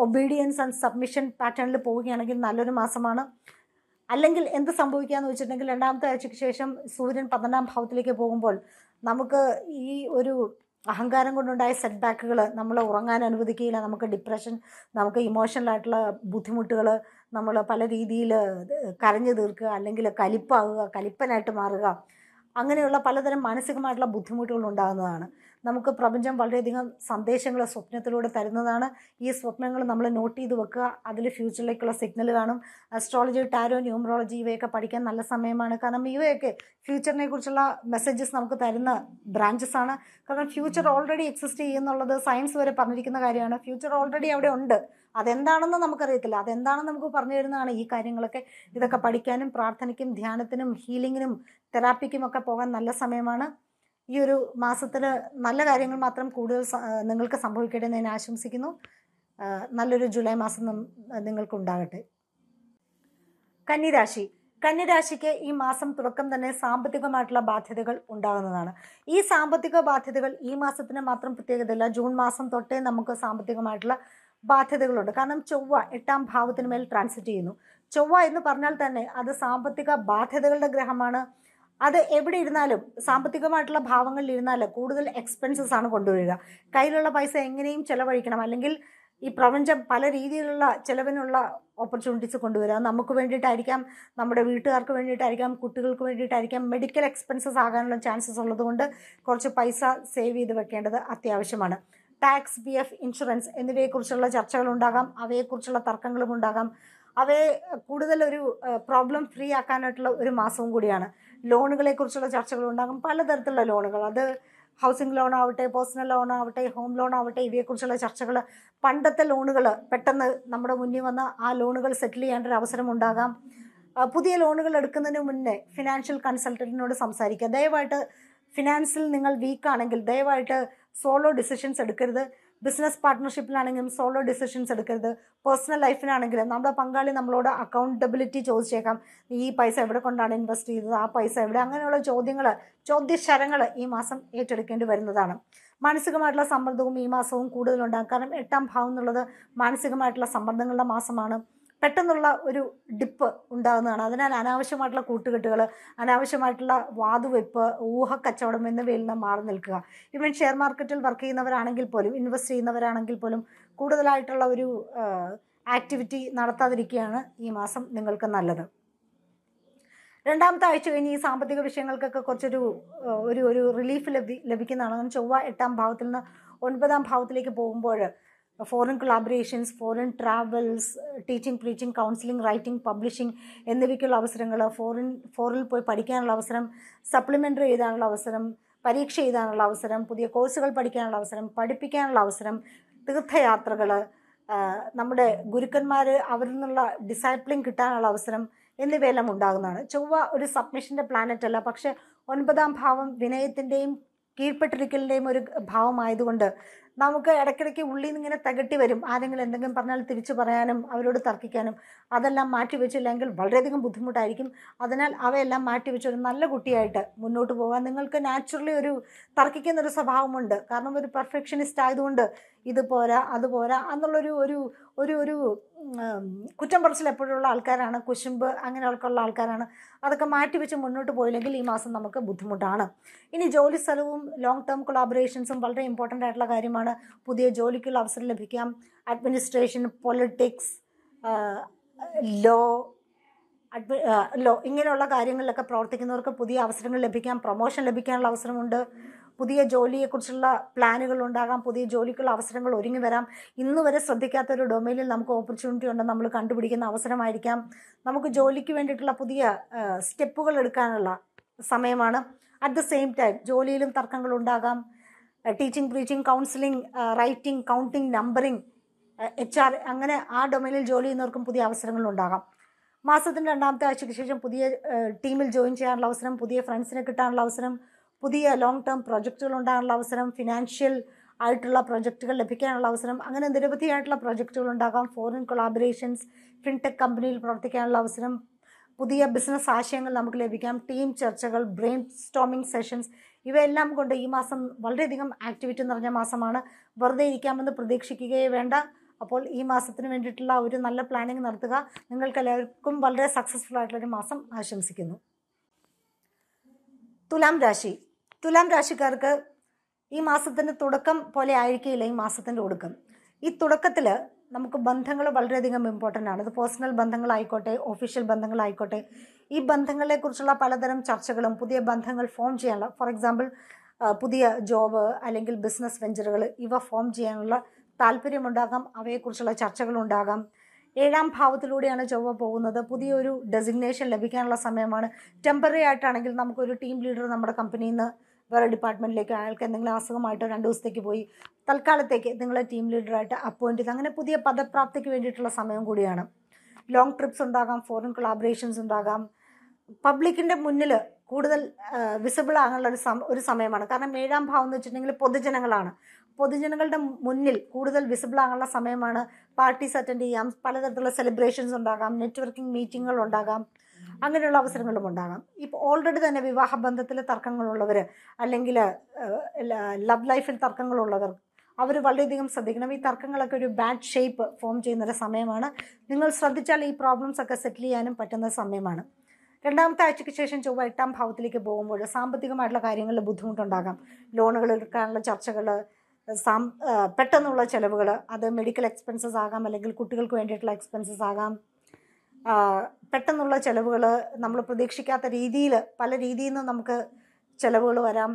ഒബീഡിയൻസ് ആൻഡ് സബ്മിഷൻ പാറ്റേണിൽ പോവുകയാണെങ്കിൽ നല്ലൊരു മാസമാണ് അല്ലെങ്കിൽ എന്ത് സംഭവിക്കുകയെന്ന് വെച്ചിട്ടുണ്ടെങ്കിൽ രണ്ടാമത്തെ ആഴ്ചയ്ക്ക് ശേഷം സൂര്യൻ പന്ത്രണ്ടാം ഭാവത്തിലേക്ക് പോകുമ്പോൾ നമുക്ക് ഈ ഒരു അഹങ്കാരം കൊണ്ടുണ്ടായ സെറ്റ് ബാക്കുകൾ നമ്മൾ ഉറങ്ങാൻ അനുവദിക്കുകയില്ല നമുക്ക് ഡിപ്രഷൻ നമുക്ക് ഇമോഷണലായിട്ടുള്ള ബുദ്ധിമുട്ടുകൾ നമ്മൾ പല രീതിയിൽ കരഞ്ഞു തീർക്കുക അല്ലെങ്കിൽ കലിപ്പാകുക കലിപ്പനായിട്ട് മാറുക അങ്ങനെയുള്ള പലതരം മാനസികമായിട്ടുള്ള ബുദ്ധിമുട്ടുകൾ ഉണ്ടാകുന്നതാണ് നമുക്ക് പ്രപഞ്ചം വളരെയധികം സന്ദേശങ്ങൾ സ്വപ്നത്തിലൂടെ തരുന്നതാണ് ഈ സ്വപ്നങ്ങൾ നമ്മൾ നോട്ട് ചെയ്ത് വെക്കുക അതിൽ ഫ്യൂച്ചറിലേക്കുള്ള സിഗ്നൽ കാണും അസ്ട്രോളജി ടാരോ ന്യൂമറോളജി ഇവയൊക്കെ പഠിക്കാൻ നല്ല സമയമാണ് കാരണം ഇവയൊക്കെ ഫ്യൂച്ചറിനെ കുറിച്ചുള്ള മെസ്സേജസ് നമുക്ക് തരുന്ന ബ്രാഞ്ചസ് ആണ് കാരണം ഫ്യൂച്ചർ ഓൾറെഡി എക്സിസ്റ്റ് ചെയ്യുന്നുള്ളത് സയൻസ് വരെ പറഞ്ഞിരിക്കുന്ന കാര്യമാണ് ഫ്യൂച്ചർ ഓൾറെഡി അവിടെ ഉണ്ട് അതെന്താണെന്ന് നമുക്കറിയത്തില്ല അതെന്താണെന്ന് നമുക്ക് പറഞ്ഞു തരുന്നതാണ് ഈ കാര്യങ്ങളൊക്കെ ഇതൊക്കെ പഠിക്കാനും പ്രാർത്ഥനയ്ക്കും ധ്യാനത്തിനും ഹീലിങ്ങിനും തെറാപ്പിക്കും ഒക്കെ പോകാൻ നല്ല സമയമാണ് ഈ ഒരു മാസത്തിൽ നല്ല കാര്യങ്ങൾ മാത്രം കൂടുതൽ നിങ്ങൾക്ക് സംഭവിക്കട്ടെ എന്ന് ഞാൻ ആശംസിക്കുന്നു നല്ലൊരു ജൂലൈ മാസം ഉണ്ടാകട്ടെ കന്നിരാശി കന്നിരാശിക്ക് ഈ മാസം തുടക്കം തന്നെ സാമ്പത്തികമായിട്ടുള്ള ബാധ്യതകൾ ഉണ്ടാകുന്നതാണ് ഈ സാമ്പത്തിക ബാധ്യതകൾ ഈ മാസത്തിന് മാത്രം പ്രത്യേകതയില്ല ജൂൺ മാസം തൊട്ടേ നമുക്ക് സാമ്പത്തികമായിട്ടുള്ള ബാധ്യതകളുണ്ട് കാരണം ചൊവ്വ എട്ടാം ഭാവത്തിന് മേൽ ട്രാൻസിറ്റ് ചെയ്യുന്നു ചൊവ്വ എന്ന് പറഞ്ഞാൽ തന്നെ അത് സാമ്പത്തിക ബാധ്യതകളുടെ ഗ്രഹമാണ് അത് എവിടെ ഇരുന്നാലും സാമ്പത്തികമായിട്ടുള്ള ഭാവങ്ങളിൽ ഇരുന്നാൽ കൂടുതൽ എക്സ്പെൻസസ് ആണ് കൊണ്ടുവരിക കയ്യിലുള്ള പൈസ എങ്ങനെയും ചെലവഴിക്കണം അല്ലെങ്കിൽ ഈ പ്രപഞ്ചം പല രീതിയിലുള്ള ചിലവിനുള്ള ഓപ്പർച്യൂണിറ്റീസ് കൊണ്ടുവരിക നമുക്ക് വേണ്ടിയിട്ടായിരിക്കാം നമ്മുടെ വീട്ടുകാർക്ക് വേണ്ടിയിട്ടായിരിക്കാം കുട്ടികൾക്ക് വേണ്ടിയിട്ടായിരിക്കാം മെഡിക്കൽ എക്സ്പെൻസസ് ആകാനുള്ള ചാൻസസ് ഉള്ളതുകൊണ്ട് കുറച്ച് പൈസ സേവ് ചെയ്ത് വെക്കേണ്ടത് അത്യാവശ്യമാണ് ടാക്സ് ബി എഫ് ഇൻഷുറൻസ് എന്നിവയെക്കുറിച്ചുള്ള ചർച്ചകളുണ്ടാകാം അവയെക്കുറിച്ചുള്ള തർക്കങ്ങളും ഉണ്ടാകാം അവയെ കൂടുതൽ ഒരു പ്രോബ്ലം ഫ്രീ ആക്കാനായിട്ടുള്ള ഒരു മാസവും കൂടിയാണ് ലോണുകളെക്കുറിച്ചുള്ള ചർച്ചകളുണ്ടാകും പലതരത്തിലുള്ള ലോണുകൾ അത് ഹൗസിംഗ് ലോൺ ആവട്ടെ പേഴ്സണൽ ലോൺ ആവട്ടെ ഹോം ലോൺ ആവട്ടെ ഇവയെക്കുറിച്ചുള്ള ചർച്ചകൾ പണ്ടത്തെ ലോണുകൾ പെട്ടെന്ന് നമ്മുടെ മുന്നിൽ വന്ന ആ ലോണുകൾ സെറ്റിൽ ചെയ്യേണ്ട ഒരു അവസരം ഉണ്ടാകാം പുതിയ ലോണുകൾ എടുക്കുന്നതിന് മുന്നേ ഫിനാൻഷ്യൽ കൺസൾട്ടൻറ്റിനോട് സംസാരിക്കുക ദയവായിട്ട് ഫിനാൻസിൽ നിങ്ങൾ വീക്കാണെങ്കിൽ ദയവായിട്ട് സോളോ ഡിസിഷൻസ് എടുക്കരുത് ബിസിനസ് പാർട്ട്ണർഷിപ്പിലാണെങ്കിലും സോളോ ഡിസിഷൻസ് എടുക്കരുത് പേഴ്സണൽ ലൈഫിനാണെങ്കിലും നമ്മുടെ പങ്കാളി നമ്മളോട് അക്കൗണ്ടബിലിറ്റി ചോദിച്ചേക്കാം ഈ പൈസ എവിടെ കൊണ്ടാണ് ഇൻവെസ്റ്റ് ചെയ്തത് ആ പൈസ എവിടെ അങ്ങനെയുള്ള ചോദ്യങ്ങൾ ചോദ്യശരങ്ങൾ ഈ മാസം ഏറ്റെടുക്കേണ്ടി വരുന്നതാണ് മാനസികമായിട്ടുള്ള സമ്മർദ്ദവും ഈ മാസവും കൂടുതലുണ്ടാകും കാരണം എട്ടാം ഭാവം എന്നുള്ളത് മാനസികമായിട്ടുള്ള സമ്മർദ്ദങ്ങളുടെ മാസമാണ് പെട്ടെന്നുള്ള ഒരു ഡിപ്പ് ഉണ്ടാകുന്നതാണ് അതിനാൽ അനാവശ്യമായിട്ടുള്ള കൂട്ടുകെട്ടുകൾ അനാവശ്യമായിട്ടുള്ള വാതുവെപ്പ് ഊഹക്കച്ചവടം എന്നിവയിൽ നിന്ന് മാറി നിൽക്കുക ഇവൻ ഷെയർ മാർക്കറ്റിൽ വർക്ക് ചെയ്യുന്നവരാണെങ്കിൽ പോലും ഇൻവെസ്റ്റ് ചെയ്യുന്നവരാണെങ്കിൽ പോലും കൂടുതലായിട്ടുള്ള ഒരു ആക്ടിവിറ്റി നടത്താതിരിക്കുകയാണ് ഈ മാസം നിങ്ങൾക്ക് നല്ലത് രണ്ടാമത്തെ ആഴ്ച കഴിഞ്ഞ് ഈ സാമ്പത്തിക വിഷയങ്ങൾക്കൊക്കെ കുറച്ചൊരു ഒരു ഒരു റിലീഫ് ലഭി ലഭിക്കുന്നതാണ് ചൊവ്വ എട്ടാം ഭാവത്തിൽ നിന്ന് ഒൻപതാം ഭാവത്തിലേക്ക് പോകുമ്പോൾ foreign collaborations foreign travels teaching preaching counselling writing publishing എന്നിവയ്ക്കുള്ള അവസരങ്ങൾ ഫോറിൻ ഫോറിൽ പോയി പഠിക്കാനുള്ള അവസരം സപ്ലിമെൻ്ററി എഴുതാനുള്ള അവസരം പരീക്ഷ എഴുതാനുള്ള അവസരം പുതിയ കോഴ്സുകൾ പഠിക്കാനുള്ള അവസരം പഠിപ്പിക്കാനുള്ള അവസരം തീർത്ഥയാത്രകൾ uh, നമ്മുടെ ഗുരുക്കന്മാർ അവരിൽ നിന്നുള്ള ഡിസൈപ്ലിൻ കിട്ടാനുള്ള അവസരം എന്നിവയെല്ലാം ഉണ്ടാകുന്നതാണ് ചൊവ്വ ഒരു സബ്മിഷൻ്റെ പ്ലാനറ്റ് അല്ല പക്ഷേ ഒൻപതാം ഭാവം വിനയത്തിൻ്റെയും കീഴ്പ്പെട്ടിരിക്കലിൻ്റെയും ഒരു ഭാവമായതുകൊണ്ട് നമുക്ക് ഇടയ്ക്കിടയ്ക്ക് ഉള്ളിൽ നിന്ന് ഇങ്ങനെ തകട്ടി വരും ആരെങ്കിലും എന്തെങ്കിലും പറഞ്ഞാൽ തിരിച്ചു പറയാനും അവരോട് തർക്കിക്കാനും അതെല്ലാം മാറ്റിവെച്ചില്ലെങ്കിൽ വളരെയധികം ബുദ്ധിമുട്ടായിരിക്കും അതിനാൽ അവയെല്ലാം മാറ്റിവെച്ച് ഒരു നല്ല കുട്ടിയായിട്ട് മുന്നോട്ട് പോകാൻ നിങ്ങൾക്ക് നാച്ചുറലി ഒരു തർക്കിക്കുന്നൊരു സ്വഭാവമുണ്ട് കാരണം ഒരു പെർഫെക്ഷനിസ്റ്റ് ആയതുകൊണ്ട് ഇത് പോരാ അത് പോരാ എന്നുള്ളൊരു ഒരു ഒരു ഒരു കുറ്റം പറച്ചിൽ എപ്പോഴുള്ള ആൾക്കാരാണ് കുശുമ്പ് അങ്ങനെയൊക്കെയുള്ള ആൾക്കാരാണ് അതൊക്കെ മാറ്റി മുന്നോട്ട് പോയില്ലെങ്കിൽ ഈ മാസം നമുക്ക് ബുദ്ധിമുട്ടാണ് ഇനി ജോലി സ്ഥലവും ലോങ് ടേം കൊളാബറേഷൻസും വളരെ ഇമ്പോർട്ടൻ്റ് ആയിട്ടുള്ള കാര്യമാണ് പുതിയ ജോലിക്കുള്ള അവസരം ലഭിക്കാം അഡ്മിനിസ്ട്രേഷൻ പൊളിറ്റിക്സ് ലോ അഡ്മി ലോ ഇങ്ങനെയുള്ള കാര്യങ്ങളിലൊക്കെ പ്രവർത്തിക്കുന്നവർക്ക് പുതിയ അവസരങ്ങൾ ലഭിക്കാം പ്രൊമോഷൻ ലഭിക്കാനുള്ള അവസരമുണ്ട് പുതിയ ജോലിയെക്കുറിച്ചുള്ള പ്ലാനുകൾ ഉണ്ടാകാം പുതിയ ജോലിക്കുള്ള അവസരങ്ങൾ ഒരുങ്ങി വരാം ഇന്ന് വരെ ശ്രദ്ധിക്കാത്ത ഒരു ഡൊമൈനിൽ നമുക്ക് ഓപ്പർച്യൂണിറ്റി ഉണ്ട് നമ്മൾ കണ്ടുപിടിക്കുന്ന അവസരമായിരിക്കാം നമുക്ക് ജോലിക്ക് വേണ്ടിയിട്ടുള്ള പുതിയ സ്റ്റെപ്പുകൾ എടുക്കാനുള്ള സമയമാണ് അറ്റ് ദ സെയിം ടൈം ജോലിയിലും തർക്കങ്ങൾ ഉണ്ടാകാം teaching preaching counselling writing counting numbering H R അങ്ങനെ ആ ഡൊമൈനിൽ ജോലി ചെയ്യുന്നവർക്കും പുതിയ അവസരങ്ങൾ ഉണ്ടാകാം മാസത്തിൻ്റെ രണ്ടാമത്തെ ആഴ്ചയ്ക്ക് ശേഷം പുതിയ ടീമിൽ ജോയിൻ ചെയ്യാനുള്ള അവസരം പുതിയ ഫ്രണ്ട്സിനെ കിട്ടാനുള്ള അവസരം പുതിയ ലോങ് ടേം പ്രോജക്റ്റുകൾ ഉണ്ടാകാനുള്ള അവസരം ഫിനാൻഷ്യൽ ആയിട്ടുള്ള പ്രോജക്റ്റുകൾ ലഭിക്കാനുള്ള അവസരം അങ്ങനെ നിരവധിയായിട്ടുള്ള പ്രോജക്റ്റുകൾ ഉണ്ടാകാം ഫോറിൻ കൊളാബറേഷൻസ് ഫിൻടെക് കമ്പനിയിൽ പ്രവർത്തിക്കാനുള്ള അവസരം പുതിയ ബിസിനസ് ആശയങ്ങൾ നമുക്ക് ലഭിക്കാം ടീം ചർച്ചകൾ ബ്രെയിൻ സ്റ്റോമിംഗ് സെഷൻസ് ഇവയെല്ലാം കൊണ്ട് ഈ മാസം വളരെയധികം ആക്ടിവിറ്റി നിറഞ്ഞ മാസമാണ് വെറുതെ ഇരിക്കാമെന്ന് പ്രതീക്ഷിക്കുകയേ വേണ്ട അപ്പോൾ ഈ മാസത്തിന് വേണ്ടിയിട്ടുള്ള ഒരു നല്ല പ്ലാനിങ് നടത്തുക നിങ്ങൾക്ക് എല്ലാവർക്കും വളരെ സക്സസ്ഫുൾ ആയിട്ടുള്ളൊരു മാസം ആശംസിക്കുന്നു തുലാം രാശി തുലാം രാശിക്കാർക്ക് ഈ മാസത്തിൻ്റെ തുടക്കം പോലെ ആയിരിക്കില്ല ഈ മാസത്തിൻ്റെ ഒടുക്കം ഈ തുടക്കത്തിൽ നമുക്ക് ബന്ധങ്ങൾ വളരെയധികം ഇമ്പോർട്ടൻ്റ് ആണ് അത് പേഴ്സണൽ ബന്ധങ്ങളായിക്കോട്ടെ ഒഫീഷ്യൽ ബന്ധങ്ങളായിക്കോട്ടെ ഈ ബന്ധങ്ങളെക്കുറിച്ചുള്ള പലതരം ചർച്ചകളും പുതിയ ബന്ധങ്ങൾ ഫോം ചെയ്യാനുള്ള ഫോർ എക്സാമ്പിൾ പുതിയ ജോബ് അല്ലെങ്കിൽ ബിസിനസ് വെഞ്ചറുകൾ ഇവ ഫോം ചെയ്യാനുള്ള താല്പര്യമുണ്ടാകാം അവയെക്കുറിച്ചുള്ള ചർച്ചകളുണ്ടാകാം ഏഴാം ഭാവത്തിലൂടെയാണ് ചൊവ്വ പോകുന്നത് പുതിയൊരു ഡെസിഗ്നേഷൻ ലഭിക്കാനുള്ള സമയമാണ് ടെമ്പററി ആയിട്ടാണെങ്കിൽ നമുക്കൊരു ടീം ലീഡർ നമ്മുടെ കമ്പനിയിൽ നിന്ന് വേറെ ഡിപ്പാർട്ട്മെൻറ്റിലേക്ക് അയാൾക്ക് എന്തെങ്കിലും അസുഖമായിട്ടോ രണ്ട് ദിവസത്തേക്ക് പോയി തൽക്കാലത്തേക്ക് നിങ്ങളെ ടീം ലീഡറായിട്ട് അപ്പോയിൻ്റ് ചെയ്ത് അങ്ങനെ പുതിയ പദപ്രാപ്തിക്ക് വേണ്ടിയിട്ടുള്ള സമയം കൂടിയാണ് ലോങ് ട്രിപ്സ് ഉണ്ടാകാം ഫോറിൻ കൊളാബറേഷൻസ് ഉണ്ടാകാം പബ്ലിക്കിൻ്റെ മുന്നിൽ കൂടുതൽ വിസിബിൾ ആകാനുള്ള ഒരു സമ ഒരു സമയമാണ് കാരണം ഏഴാം ഭാവം എന്ന് വെച്ചിട്ടുണ്ടെങ്കിൽ പൊതുജനങ്ങളാണ് പൊതുജനങ്ങളുടെ മുന്നിൽ കൂടുതൽ വിസിബിൾ ആകാനുള്ള സമയമാണ് പാർട്ടീസ് അറ്റൻഡ് ചെയ്യാം പലതരത്തിലുള്ള സെലിബ്രേഷൻസ് ഉണ്ടാകാം നെറ്റ്വർക്കിംഗ് മീറ്റിങ്ങുകൾ ഉണ്ടാകാം അങ്ങനെയുള്ള അവസരങ്ങളും ഉണ്ടാകാം ഇപ്പോൾ ഓൾറെഡി തന്നെ ബന്ധത്തിൽ തർക്കങ്ങളുള്ളവർ അല്ലെങ്കിൽ ലവ് ലൈഫിൽ തർക്കങ്ങളുള്ളവർ അവർ വളരെയധികം ശ്രദ്ധിക്കണം ഈ തർക്കങ്ങളൊക്കെ ഒരു ബാഡ് ഷേപ്പ് ഫോം ചെയ്യുന്നൊരു സമയമാണ് നിങ്ങൾ ശ്രദ്ധിച്ചാൽ ഈ പ്രോബ്ലംസ് ഒക്കെ സെറ്റിൽ ചെയ്യാനും പറ്റുന്ന സമയമാണ് രണ്ടാമത്തെ ആഴ്ചയ്ക്ക് ശേഷം ചൊവ്വ എട്ടാം ഭാവത്തിലേക്ക് പോകുമ്പോൾ സാമ്പത്തികമായിട്ടുള്ള കാര്യങ്ങളിൽ ബുദ്ധിമുട്ടുണ്ടാകാം ലോണുകൾ എടുക്കാനുള്ള ചർച്ചകൾ സാം പെട്ടെന്നുള്ള ചിലവുകൾ അത് മെഡിക്കൽ എക്സ്പെൻസസ് ആകാം അല്ലെങ്കിൽ കുട്ടികൾക്ക് വേണ്ടിയിട്ടുള്ള എക്സ്പെൻസസ് ആകാം പെട്ടെന്നുള്ള ചിലവുകൾ നമ്മൾ പ്രതീക്ഷിക്കാത്ത രീതിയിൽ പല രീതിയിൽ നിന്ന് നമുക്ക് ചിലവുകൾ വരാം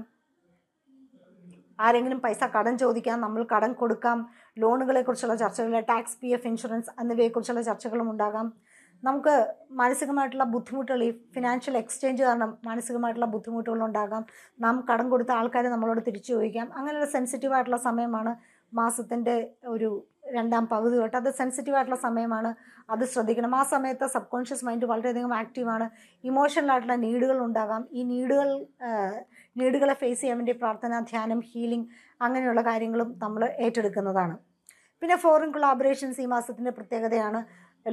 ആരെങ്കിലും പൈസ കടം ചോദിക്കാം നമ്മൾ കടം കൊടുക്കാം ലോണുകളെക്കുറിച്ചുള്ള ചർച്ചകൾ ടാക്സ് പി എഫ് ഇൻഷുറൻസ് എന്നിവയെക്കുറിച്ചുള്ള ചർച്ചകളും ഉണ്ടാകാം നമുക്ക് മാനസികമായിട്ടുള്ള ബുദ്ധിമുട്ടുകൾ ഈ ഫിനാൻഷ്യൽ എക്സ്ചേഞ്ച് കാരണം മാനസികമായിട്ടുള്ള ബുദ്ധിമുട്ടുകൾ ഉണ്ടാകാം നാം കടം കൊടുത്ത ആൾക്കാരെ നമ്മളോട് തിരിച്ചു ചോദിക്കാം അങ്ങനെയുള്ള സെൻസിറ്റീവായിട്ടുള്ള സമയമാണ് മാസത്തിൻ്റെ ഒരു രണ്ടാം പകുതി തൊട്ട് അത് സെൻസിറ്റീവ് ആയിട്ടുള്ള സമയമാണ് അത് ശ്രദ്ധിക്കണം ആ സമയത്ത് സബ് കോൺഷ്യസ് മൈൻഡ് വളരെയധികം ആക്റ്റീവാണ് ഇമോഷണൽ ആയിട്ടുള്ള നീഡുകൾ ഉണ്ടാകാം ഈ നീഡുകൾ നീഡുകളെ ഫേസ് ചെയ്യാൻ വേണ്ടി പ്രാർത്ഥന ധ്യാനം ഹീലിംഗ് അങ്ങനെയുള്ള കാര്യങ്ങളും നമ്മൾ ഏറ്റെടുക്കുന്നതാണ് പിന്നെ ഫോറിൻ കൊളാബറേഷൻസ് ഈ മാസത്തിൻ്റെ പ്രത്യേകതയാണ്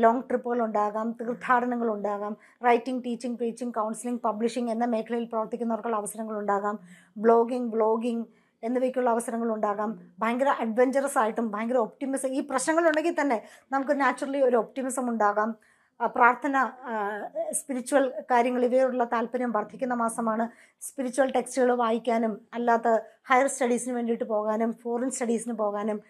ലോങ് ട്രിപ്പുകൾ ഉണ്ടാകാം തീർത്ഥാടനങ്ങൾ ഉണ്ടാകാം writing teaching preaching counselling publishing എന്ന മേഖലയിൽ പ്രവർത്തിക്കുന്നവർക്കുള്ള അവസരങ്ങൾ ഉണ്ടാകാം ബ്ലോഗിംഗ് ബ്ലോഗിംഗ് എന്നിവയ്ക്കുള്ള അവസരങ്ങൾ ഉണ്ടാകാം ഭയങ്കര അഡ്വഞ്ചറസ് ആയിട്ടും ഭയങ്കര ഒപ്റ്റിമിസം ഈ പ്രശ്നങ്ങളുണ്ടെങ്കിൽ തന്നെ നമുക്ക് നാച്ചുറലി ഒരു ഒപ്റ്റിമിസം ഉണ്ടാകാം പ്രാർത്ഥന സ്പിരിച്വൽ കാര്യങ്ങൾ ഇവയോടുള്ള താല്പര്യം വർദ്ധിക്കുന്ന മാസമാണ് സ്പിരിച്വൽ ടെക്സ്റ്റുകൾ വായിക്കാനും അല്ലാത്ത ഹയർ സ്റ്റഡീസിന് വേണ്ടിയിട്ട് പോകാനും ഫോറിൻ സ്റ്റഡീസിന് പോകാനും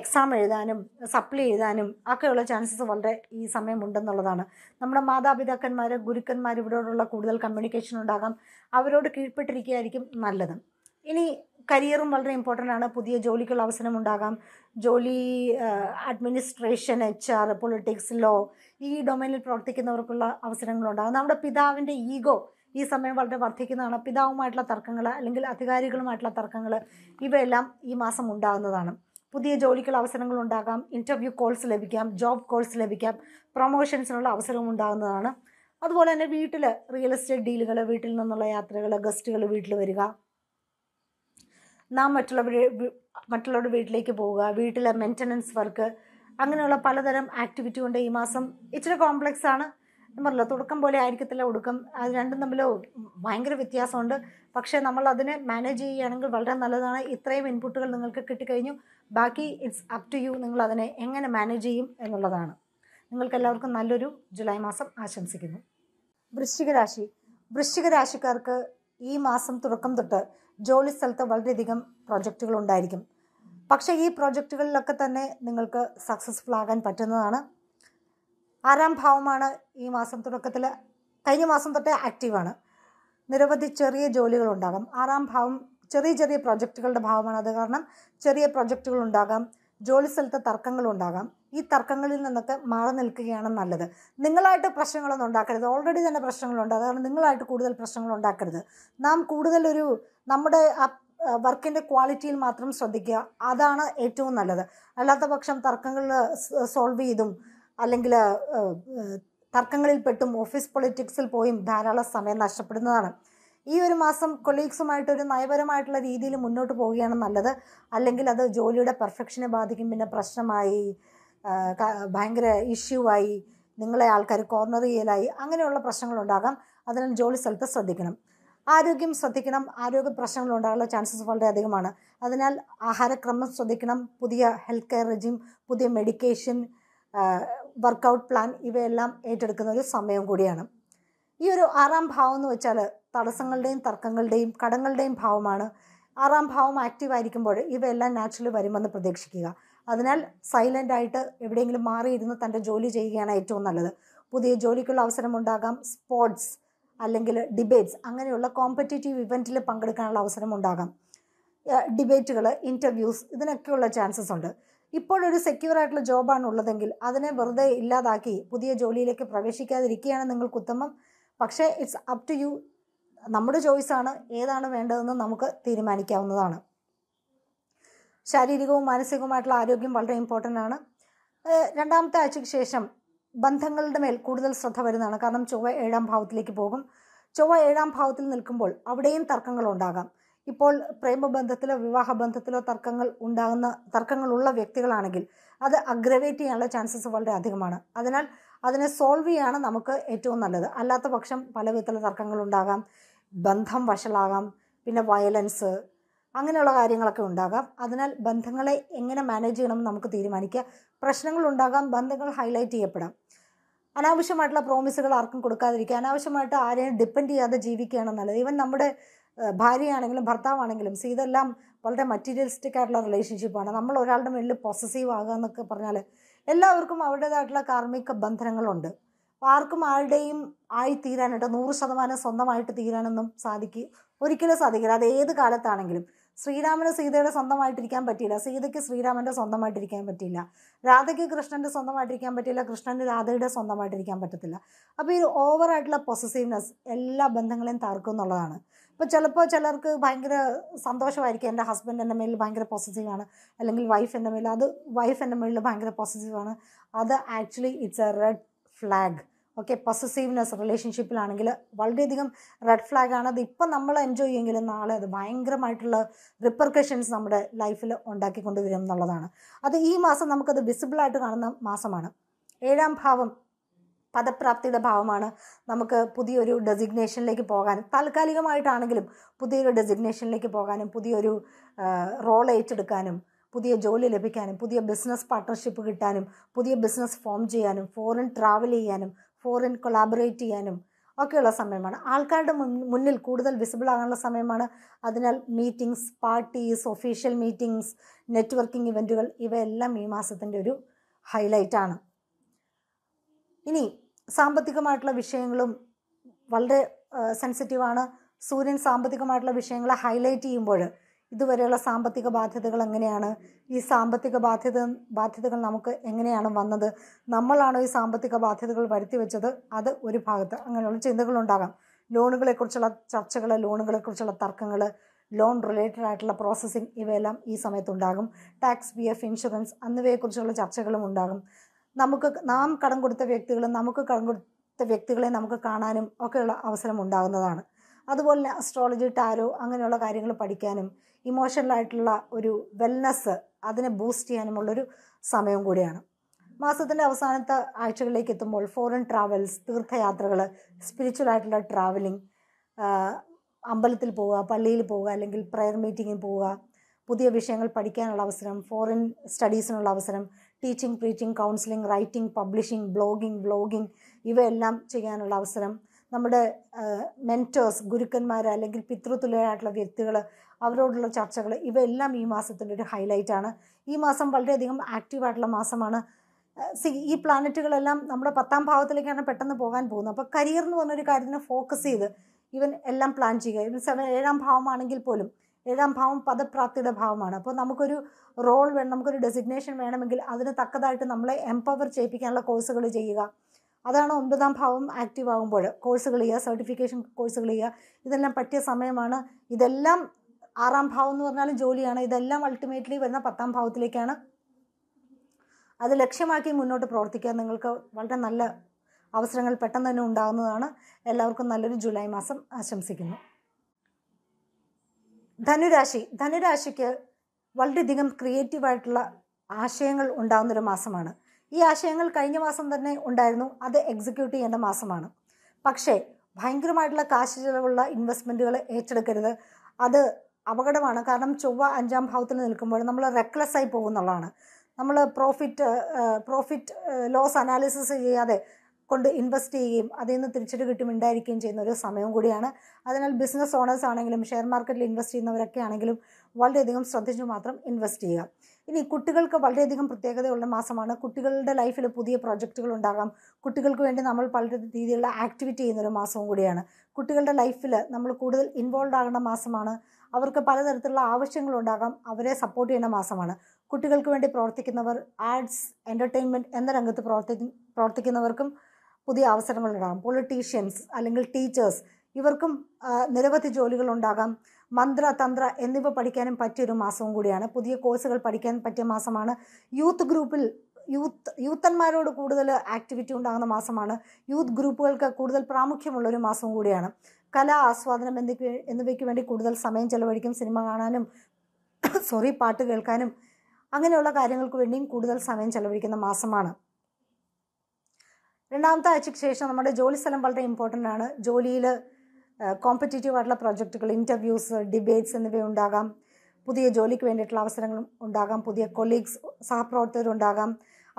എക്സാം എഴുതാനും സപ്ലി എഴുതാനും ഒക്കെയുള്ള ചാൻസസ് വളരെ ഈ സമയം ഉണ്ടെന്നുള്ളതാണ് നമ്മുടെ മാതാപിതാക്കന്മാർ ഗുരുക്കന്മാർ ഇവരോടുള്ള കൂടുതൽ കമ്മ്യൂണിക്കേഷൻ ഉണ്ടാകാം അവരോട് കീഴ്പ്പെട്ടിരിക്കുകയായിരിക്കും നല്ലത് ഇനി കരിയറും വളരെ ഇമ്പോർട്ടൻ്റ് ആണ് പുതിയ ജോലിക്കുള്ള അവസരം ഉണ്ടാകാം ജോലി administration H R politics law ഈ ഡൊമൈനിൽ പ്രവർത്തിക്കുന്നവർക്കുള്ള അവസരങ്ങളുണ്ടാകും നമ്മുടെ പിതാവിൻ്റെ ഈഗോ ഈ സമയം വളരെ വർദ്ധിക്കുന്നതാണ് പിതാവുമായിട്ടുള്ള തർക്കങ്ങൾ അല്ലെങ്കിൽ അധികാരികളുമായിട്ടുള്ള തർക്കങ്ങൾ ഇവയെല്ലാം ഈ മാസം ഉണ്ടാകുന്നതാണ് പുതിയ ജോലിക്കുള്ള അവസരങ്ങൾ ഉണ്ടാകാം ഇൻ്റർവ്യൂ കോൾസ് ലഭിക്കാം ജോബ് കോൾസ് ലഭിക്കാം പ്രൊമോഷൻസിനുള്ള അവസരവും ഉണ്ടാകുന്നതാണ് അതുപോലെ തന്നെ വീട്ടിൽ റിയൽ എസ്റ്റേറ്റ് ഡീലുകൾ വീട്ടിൽ നിന്നുള്ള യാത്രകൾ ഗസ്റ്റുകൾ വീട്ടിൽ വരിക നാം മറ്റുള്ളവരെ മറ്റുള്ളവരുടെ വീട്ടിലേക്ക് പോവുക വീട്ടിലെ മെയിൻ്റനൻസ് വർക്ക് അങ്ങനെയുള്ള പലതരം ആക്ടിവിറ്റി കൊണ്ട് ഈ മാസം ഇച്ചിരി കോംപ്ലക്സ് ആണ് നമ്മളല്ലോ തുടക്കം പോലെ ആയിരിക്കത്തില്ല ഒടുക്കം അത് രണ്ടും തമ്മിൽ ഭയങ്കര വ്യത്യാസമുണ്ട് പക്ഷേ നമ്മൾ അതിനെ മാനേജ് ചെയ്യുകയാണെങ്കിൽ വളരെ നല്ലതാണ് ഇത്രയും ഇൻപുട്ടുകൾ നിങ്ങൾക്ക് കിട്ടിക്കഴിഞ്ഞു ബാക്കി ഇറ്റ്സ് അപ് ടു യു നിങ്ങൾ അതിനെ എങ്ങനെ മാനേജ് ചെയ്യും എന്നുള്ളതാണ് നിങ്ങൾക്ക് എല്ലാവർക്കും നല്ലൊരു ജൂലൈ മാസം ആശംസിക്കുന്നു വൃശ്ചിക രാശി വൃശ്ചിക രാശിക്കാർക്ക് ഈ മാസം തുടക്കം തൊട്ട് ജോലി സ്ഥലത്ത് വളരെയധികം പ്രോജക്റ്റുകൾ ഉണ്ടായിരിക്കും പക്ഷേ ഈ പ്രോജക്റ്റുകളിലൊക്കെ തന്നെ നിങ്ങൾക്ക് സക്സസ്ഫുൾ ആകാൻ പറ്റുന്നതാണ് ആറാം ഭാവമാണ് ഈ മാസം തുടക്കത്തിൽ കഴിഞ്ഞ മാസം തൊട്ടേ ആക്റ്റീവാണ് നിരവധി ചെറിയ ജോലികൾ ഉണ്ടാകാം ആറാം ഭാവം ചെറിയ ചെറിയ പ്രോജക്റ്റുകളുടെ ഭാവമാണ് അത് കാരണം ചെറിയ പ്രോജക്റ്റുകൾ ഉണ്ടാകാം ജോലി സ്ഥലത്ത് തർക്കങ്ങൾ ഉണ്ടാകാം ഈ തർക്കങ്ങളിൽ നിന്നൊക്കെ മാറി നിൽക്കുകയാണ് നല്ലത് നിങ്ങളായിട്ട് പ്രശ്നങ്ങളൊന്നും ഉണ്ടാക്കരുത് ഓൾറെഡി തന്നെ പ്രശ്നങ്ങളുണ്ട് അതുകൊണ്ട് നിങ്ങളായിട്ട് കൂടുതൽ പ്രശ്നങ്ങൾ ഉണ്ടാക്കരുത് നാം കൂടുതലൊരു നമ്മുടെ വർക്കിൻ്റെ ക്വാളിറ്റിയിൽ മാത്രം ശ്രദ്ധിക്കുക അതാണ് ഏറ്റവും നല്ലത് അല്ലാത്ത പക്ഷം തർക്കങ്ങൾ സോൾവ് ചെയ്തും അല്ലെങ്കിൽ തർക്കങ്ങളിൽ പെട്ടും ഓഫീസ് പൊളിറ്റിക്സിൽ പോയും ധാരാളം സമയം നഷ്ടപ്പെടുന്നതാണ് ഈ ഒരു മാസം കൊളീഗ്സുമായിട്ട് ഒരു നയപരമായിട്ടുള്ള രീതിയിൽ മുന്നോട്ട് പോവുകയാണ് നല്ലത് അല്ലെങ്കിൽ അത് ജോലിയുടെ പെർഫെക്ഷനെ ബാധിക്കും പിന്നെ പ്രശ്നമായി ഭയങ്കര ഇഷ്യൂ ആയി നിങ്ങളെ ആൾക്കാർ കോർണർ ചെയ്യലായി അങ്ങനെയുള്ള പ്രശ്നങ്ങളുണ്ടാകാം അതിനാൽ ജോലി സ്ഥലത്ത് ശ്രദ്ധിക്കണം ആരോഗ്യം ശ്രദ്ധിക്കണം ആരോഗ്യ പ്രശ്നങ്ങൾ ഉണ്ടാകാനുള്ള ചാൻസസ് വളരെ അധികമാണ് അതിനാൽ ആഹാരക്രമം ശ്രദ്ധിക്കണം പുതിയ ഹെൽത്ത് കെയർ റെജിം പുതിയ മെഡിക്കേഷൻ വർക്കൗട്ട് പ്ലാൻ ഇവയെല്ലാം ഏറ്റെടുക്കുന്ന ഒരു സമയം കൂടിയാണ് ഈ ഒരു ആറാം ഭാവം എന്ന് വെച്ചാൽ തടസ്സങ്ങളുടെയും തർക്കങ്ങളുടെയും കടങ്ങളുടെയും ഭാവമാണ് ആറാം ഭാവം ആക്റ്റീവ് ആയിരിക്കുമ്പോൾ ഇവയെല്ലാം നാച്ചുറലി വരുമെന്ന് പ്രതീക്ഷിക്കുക അതിനാൽ സൈലൻ്റ് ആയിട്ട് എവിടെയെങ്കിലും മാറിയിരുന്ന് തൻ്റെ ജോലി ചെയ്യുകയാണ് ഏറ്റവും നല്ലത് പുതിയ ജോലിക്കുള്ള അവസരമുണ്ടാകാം സ്പോർട്സ് അല്ലെങ്കിൽ ഡിബേറ്റ്സ് അങ്ങനെയുള്ള കോമ്പറ്റേറ്റീവ് ഇവൻറ്റിൽ പങ്കെടുക്കാനുള്ള അവസരം ഉണ്ടാകാം ഡിബേറ്റുകൾ ഇൻ്റർവ്യൂസ് ഇതിനൊക്കെയുള്ള ചാൻസസ് ഉണ്ട് ഇപ്പോഴൊരു സെക്യൂർ ആയിട്ടുള്ള ജോബാണ് ഉള്ളതെങ്കിൽ അതിനെ വെറുതെ ഇല്ലാതാക്കി പുതിയ ജോലിയിലേക്ക് പ്രവേശിക്കാതിരിക്കുകയാണ് നിങ്ങൾക്ക് ഉത്തമം പക്ഷേ ഇറ്റ്സ് അപ് ടു യു നമ്മുടെ ചോയ്സാണ് ഏതാണ് വേണ്ടതെന്ന് നമുക്ക് തീരുമാനിക്കാവുന്നതാണ് ശാരീരികവും മാനസികവുമായിട്ടുള്ള ആരോഗ്യം വളരെ ഇമ്പോർട്ടൻ്റ് ആണ് രണ്ടാമത്തെ ആഴ്ചയ്ക്ക് ശേഷം ബന്ധങ്ങളുടെ മേൽ കൂടുതൽ ശ്രദ്ധ വരുന്നതാണ് കാരണം ചൊവ്വ ഏഴാം ഭാവത്തിലേക്ക് പോകും ചൊവ്വ ഏഴാം ഭാവത്തിൽ നിൽക്കുമ്പോൾ അവിടെയും തർക്കങ്ങൾ ഉണ്ടാകാം ഇപ്പോൾ പ്രേമബന്ധത്തിലോ വിവാഹബന്ധത്തിലോ തർക്കങ്ങൾ ഉണ്ടാകുന്ന തർക്കങ്ങളുള്ള വ്യക്തികളാണെങ്കിൽ അത് അഗ്രവേറ്റ് ചെയ്യാനുള്ള ചാൻസസ് വളരെ അധികമാണ് അതിനാൽ അതിനെ സോൾവ് ചെയ്യാണ് നമുക്ക് ഏറ്റവും നല്ലത് അല്ലാത്ത പക്ഷം പല വിധത്തിലുള്ള ഉണ്ടാകാം ബന്ധം വഷളാകാം പിന്നെ വയലൻസ് അങ്ങനെയുള്ള കാര്യങ്ങളൊക്കെ ഉണ്ടാകാം അതിനാൽ ബന്ധങ്ങളെ എങ്ങനെ മാനേജ് ചെയ്യണം നമുക്ക് തീരുമാനിക്കുക പ്രശ്നങ്ങൾ ഉണ്ടാകാം ബന്ധങ്ങൾ ഹൈലൈറ്റ് ചെയ്യപ്പെടാം അനാവശ്യമായിട്ടുള്ള പ്രോമിസുകൾ ആർക്കും കൊടുക്കാതിരിക്കുക അനാവശ്യമായിട്ട് ആരെയും ഡിപ്പെൻഡ് ചെയ്യാതെ ജീവിക്കുകയാണ് നല്ലത് ഈവൻ നമ്മുടെ ഭാര്യയാണെങ്കിലും ഭർത്താവാണെങ്കിലും ഇതെല്ലാം വളരെ മറ്റീരിയലിസ്റ്റിക് ആയിട്ടുള്ള റിലേഷൻഷിപ്പാണ് നമ്മൾ ഒരാളുടെ മുന്നിൽ പൊസസീവ് ആകുക എന്നൊക്കെ പറഞ്ഞാൽ എല്ലാവർക്കും അവരുടേതായിട്ടുള്ള കാർമ്മിക ബന്ധനങ്ങളുണ്ട് ആർക്കും ആരുടെയും ആയി തീരാനായിട്ട് നൂറ് ശതമാനം സ്വന്തമായിട്ട് തീരാനൊന്നും സാധിക്കുക ഒരിക്കലും സാധിക്കില്ല അത് ഏത് കാലത്താണെങ്കിലും ശ്രീരാമന് സീതയുടെ സ്വന്തമായിട്ടിരിക്കാൻ പറ്റിയില്ല സീതയ്ക്ക് ശ്രീരാമൻ്റെ സ്വന്തമായിട്ടിരിക്കാൻ പറ്റിയില്ല രാധയ്ക്ക് കൃഷ്ണൻ്റെ സ്വന്തമായിട്ടിരിക്കാൻ പറ്റില്ല കൃഷ്ണന് രാധയുടെ സ്വന്തമായിട്ടിരിക്കാൻ പറ്റത്തില്ല അപ്പോൾ ഈ ഓവറായിട്ടുള്ള പൊസസീവ്നെസ് എല്ലാ ബന്ധങ്ങളെയും തകർക്കും എന്നുള്ളതാണ് ഇപ്പോൾ ചിലപ്പോൾ ചിലർക്ക് ഭയങ്കര സന്തോഷമായിരിക്കും എൻ്റെ ഹസ്ബൻഡ് എൻ്റെ മേലിൽ ഭയങ്കര പോസിറ്റീവാണ് അല്ലെങ്കിൽ വൈഫ് എൻ്റെ മേലിൽ അത് വൈഫ് എൻ്റെ മേലിൽ ഭയങ്കര പോസിറ്റീവാണ് അത് actually it's a red flag okay possessiveness റിലേഷൻഷിപ്പിലാണെങ്കിൽ വളരെയധികം റെഡ് ഫ്ലാഗ് ആണ് അത് ഇപ്പം നമ്മൾ എൻജോയ് ചെയ്യുമെങ്കിലും നാളെ അത് ഭയങ്കരമായിട്ടുള്ള റിപ്പർക്കഷൻസ് നമ്മുടെ ലൈഫിൽ ഉണ്ടാക്കിക്കൊണ്ട് എന്നുള്ളതാണ് അത് ഈ മാസം നമുക്കത് വിസിബിളായിട്ട് കാണുന്ന മാസമാണ് ഏഴാം ഭാവം പദപ്രാപ്തിയുടെ ഭാവമാണ് നമുക്ക് പുതിയൊരു ഡെസിഗ്നേഷനിലേക്ക് പോകാനും താൽക്കാലികമായിട്ടാണെങ്കിലും പുതിയൊരു ഡെസിഗ്നേഷനിലേക്ക് പോകാനും പുതിയൊരു റോൾ ഏറ്റെടുക്കാനും പുതിയ ജോലി ലഭിക്കാനും പുതിയ ബിസിനസ് പാർട്ട്ണർഷിപ്പ് കിട്ടാനും പുതിയ ബിസിനസ് ഫോം ചെയ്യാനും ഫോറിൻ ട്രാവൽ ചെയ്യാനും ഫോറിൻ കൊളാബറേറ്റ് ചെയ്യാനും ഒക്കെയുള്ള സമയമാണ് ആൾക്കാരുടെ മുന്നിൽ കൂടുതൽ വിസിബിൾ ആകാനുള്ള സമയമാണ് അതിനാൽ meetings parties official meetings networking ഇവൻറ്റുകൾ ഇവയെല്ലാം ഈ മാസത്തിൻ്റെ ഒരു ഹൈലൈറ്റാണ് ഇനി സാമ്പത്തികമായിട്ടുള്ള വിഷയങ്ങളും വളരെ സെൻസിറ്റീവാണ് സൂര്യൻ സാമ്പത്തികമായിട്ടുള്ള വിഷയങ്ങളെ ഹൈലൈറ്റ് ചെയ്യുമ്പോൾ ഇതുവരെയുള്ള സാമ്പത്തിക ബാധ്യതകൾ എങ്ങനെയാണ് ഈ സാമ്പത്തിക ബാധ്യത ബാധ്യതകൾ നമുക്ക് എങ്ങനെയാണ് വന്നത് നമ്മളാണോ ഈ സാമ്പത്തിക ബാധ്യതകൾ വരുത്തി വെച്ചത് അത് ഒരു ഭാഗത്ത് അങ്ങനെയുള്ള ചിന്തകളുണ്ടാകാം ലോണുകളെക്കുറിച്ചുള്ള ചർച്ചകൾ ലോണുകളെക്കുറിച്ചുള്ള തർക്കങ്ങൾ ലോൺ റിലേറ്റഡ് ആയിട്ടുള്ള പ്രോസസ്സിംഗ് ഇവയെല്ലാം ഈ സമയത്തുണ്ടാകും ടാക്സ് ബി എഫ് ഇൻഷുറൻസ് എന്നിവയെക്കുറിച്ചുള്ള ചർച്ചകളും ഉണ്ടാകും നമുക്ക് നാം കടം കൊടുത്ത വ്യക്തികളും നമുക്ക് കടം കൊടുത്ത വ്യക്തികളെ നമുക്ക് കാണാനും ഒക്കെയുള്ള അവസരം ഉണ്ടാകുന്നതാണ് അതുപോലെ തന്നെ അസ്ട്രോളജി ടാരോ അങ്ങനെയുള്ള കാര്യങ്ങൾ പഠിക്കാനും ഇമോഷണലായിട്ടുള്ള ഒരു വെൽനെസ് അതിനെ ബൂസ്റ്റ് ചെയ്യാനുമുള്ളൊരു സമയവും കൂടിയാണ് മാസത്തിൻ്റെ അവസാനത്തെ ആഴ്ചകളിലേക്ക് എത്തുമ്പോൾ ഫോറിൻ ട്രാവൽസ് തീർത്ഥയാത്രകൾ സ്പിരിച്വൽ ആയിട്ടുള്ള ട്രാവലിംഗ് അമ്പലത്തിൽ പോവുക പള്ളിയിൽ പോവുക അല്ലെങ്കിൽ പ്രെയർ മീറ്റിങ്ങിൽ പോവുക പുതിയ വിഷയങ്ങൾ പഠിക്കാനുള്ള അവസരം ഫോറിൻ സ്റ്റഡീസിനുള്ള അവസരം teaching preaching counselling writing publishing blogging vlogging ഇവയെല്ലാം ചെയ്യാനുള്ള അവസരം നമ്മുടെ മെൻറ്റേഴ്സ് ഗുരുക്കന്മാർ അല്ലെങ്കിൽ പിതൃതുല്യരായിട്ടുള്ള വ്യക്തികൾ അവരോടുള്ള ചർച്ചകൾ ഇവയെല്ലാം ഈ മാസത്തിൻ്റെ ഒരു ഹൈലൈറ്റാണ് ഈ മാസം വളരെയധികം ആക്റ്റീവായിട്ടുള്ള മാസമാണ് സി ഈ പ്ലാനറ്റുകളെല്ലാം നമ്മുടെ പത്താം ഭാവത്തിലേക്കാണ് പെട്ടെന്ന് പോകാൻ പോകുന്നത് അപ്പോൾ കരിയർ എന്ന് പറഞ്ഞൊരു കാര്യത്തിന് ഫോക്കസ് ചെയ്ത് ഇവൻ എല്ലാം പ്ലാൻ ചെയ്യുക ഇവൻ സെവൻ ഏഴാം ഭാവമാണെങ്കിൽ പോലും ഏഴാം ഭാവം പദപ്രാപ്തിയുടെ ഭാവമാണ് അപ്പോൾ നമുക്കൊരു റോൾ വേണം നമുക്കൊരു ഡെസിഗ്നേഷൻ വേണമെങ്കിൽ അതിന് തക്കതായിട്ട് നമ്മളെ എംപവർ ചെയ്യിപ്പിക്കാനുള്ള കോഴ്സുകൾ ചെയ്യുക അതാണ് ഒമ്പതാം ഭാവം ആക്റ്റീവ് ആകുമ്പോൾ കോഴ്സുകൾ ചെയ്യുക സർട്ടിഫിക്കേഷൻ കോഴ്സുകൾ ചെയ്യുക ഇതെല്ലാം പറ്റിയ സമയമാണ് ഇതെല്ലാം ആറാം ഭാവം എന്ന് പറഞ്ഞാലും ജോലിയാണ് ഇതെല്ലാം അൾട്ടിമേറ്റ്ലി വരുന്ന പത്താം ഭാവത്തിലേക്കാണ് അത് ലക്ഷ്യമാക്കി മുന്നോട്ട് പ്രവർത്തിക്കാൻ നിങ്ങൾക്ക് വളരെ നല്ല അവസരങ്ങൾ പെട്ടെന്ന് തന്നെ ഉണ്ടാകുന്നതാണ് എല്ലാവർക്കും നല്ലൊരു ജൂലൈ മാസം ആശംസിക്കുന്നു ധനുരാശി ധനുരാശിക്ക് വളരെയധികം ക്രിയേറ്റീവായിട്ടുള്ള ആശയങ്ങൾ ഉണ്ടാകുന്നൊരു മാസമാണ് ഈ ആശയങ്ങൾ കഴിഞ്ഞ മാസം തന്നെ ഉണ്ടായിരുന്നു അത് എക്സിക്യൂട്ട് ചെയ്യേണ്ട മാസമാണ് പക്ഷേ ഭയങ്കരമായിട്ടുള്ള കാശ് ചിലവുള്ള ഇൻവെസ്റ്റ്മെൻറ്റുകൾ ഏറ്റെടുക്കരുത് അത് അപകടമാണ് കാരണം ചൊവ്വ അഞ്ചാം ഭാവത്തിൽ നിൽക്കുമ്പോൾ നമ്മൾ റെക്ലെസ് ആയി പോകുന്നുള്ളതാണ് നമ്മൾ പ്രോഫിറ്റ് പ്രോഫിറ്റ് ലോസ് അനാലിസിസ് ചെയ്യാതെ കൊണ്ട് ഇൻവെസ്റ്റ് ചെയ്യുകയും അതിൽ നിന്ന് തിരിച്ചടി കിട്ടും ഉണ്ടായിരിക്കുകയും ചെയ്യുന്ന ഒരു സമയം കൂടിയാണ് അതിനാൽ ബിസിനസ് ഓണേഴ്സ് ആണെങ്കിലും ഷെയർ മാർക്കറ്റിൽ ഇൻവെസ്റ്റ് ചെയ്യുന്നവരൊക്കെ ആണെങ്കിലും വളരെയധികം ശ്രദ്ധിച്ചു മാത്രം ഇൻവെസ്റ്റ് ചെയ്യുക ഇനി കുട്ടികൾക്ക് വളരെയധികം പ്രത്യേകതയുള്ള മാസമാണ് കുട്ടികളുടെ ലൈഫിൽ പുതിയ പ്രോജക്റ്റുകൾ ഉണ്ടാകാം കുട്ടികൾക്ക് വേണ്ടി നമ്മൾ പല രീതിയിലുള്ള ആക്ടിവിറ്റി ചെയ്യുന്നൊരു മാസവും കൂടിയാണ് കുട്ടികളുടെ ലൈഫിൽ നമ്മൾ കൂടുതൽ ഇൻവോൾവ് ആകേണ്ട മാസമാണ് അവർക്ക് പലതരത്തിലുള്ള ആവശ്യങ്ങളുണ്ടാകാം അവരെ സപ്പോർട്ട് ചെയ്യുന്ന മാസമാണ് കുട്ടികൾക്ക് വേണ്ടി പ്രവർത്തിക്കുന്നവർ ആർട്സ് എൻ്റർടൈൻമെൻറ്റ് എന്ന രംഗത്ത് പ്രവർത്തി പ്രവർത്തിക്കുന്നവർക്കും പുതിയ അവസരങ്ങളുണ്ടാകും പൊളിറ്റീഷ്യൻസ് അല്ലെങ്കിൽ ടീച്ചേഴ്സ് ഇവർക്കും നിരവധി ജോലികളുണ്ടാകാം മന്ത്ര തന്ത്ര എന്നിവ പഠിക്കാനും പറ്റിയൊരു മാസവും കൂടിയാണ് പുതിയ കോഴ്സുകൾ പഠിക്കാൻ പറ്റിയ മാസമാണ് യൂത്ത് ഗ്രൂപ്പിൽ യൂത്ത് യൂത്തന്മാരോട് കൂടുതൽ ആക്ടിവിറ്റി ഉണ്ടാകുന്ന മാസമാണ് യൂത്ത് ഗ്രൂപ്പുകൾക്ക് കൂടുതൽ പ്രാമുഖ്യമുള്ളൊരു മാസവും കൂടിയാണ് കലാ ആസ്വാദനം എന്നിവ എന്നിവയ്ക്ക് വേണ്ടി കൂടുതൽ സമയം ചെലവഴിക്കും സിനിമ കാണാനും സോറി പാട്ട് കേൾക്കാനും അങ്ങനെയുള്ള കാര്യങ്ങൾക്ക് വേണ്ടിയും കൂടുതൽ സമയം ചെലവഴിക്കുന്ന മാസമാണ് രണ്ടാമത്തെ ആഴ്ചയ്ക്ക് ശേഷം നമ്മുടെ ജോലി സ്ഥലം വളരെ ഇമ്പോർട്ടൻ്റ് ആണ് ജോലിയിൽ കോമ്പറ്റേറ്റീവ് ആയിട്ടുള്ള പ്രോജക്റ്റുകൾ ഇൻ്റർവ്യൂസ് ഡിബേറ്റ്സ് എന്നിവ ഉണ്ടാകാം പുതിയ ജോലിക്ക് വേണ്ടിയിട്ടുള്ള അവസരങ്ങളും ഉണ്ടാകാം പുതിയ കൊളീഗ്സ് സഹപ്രവർത്തകരുണ്ടാകാം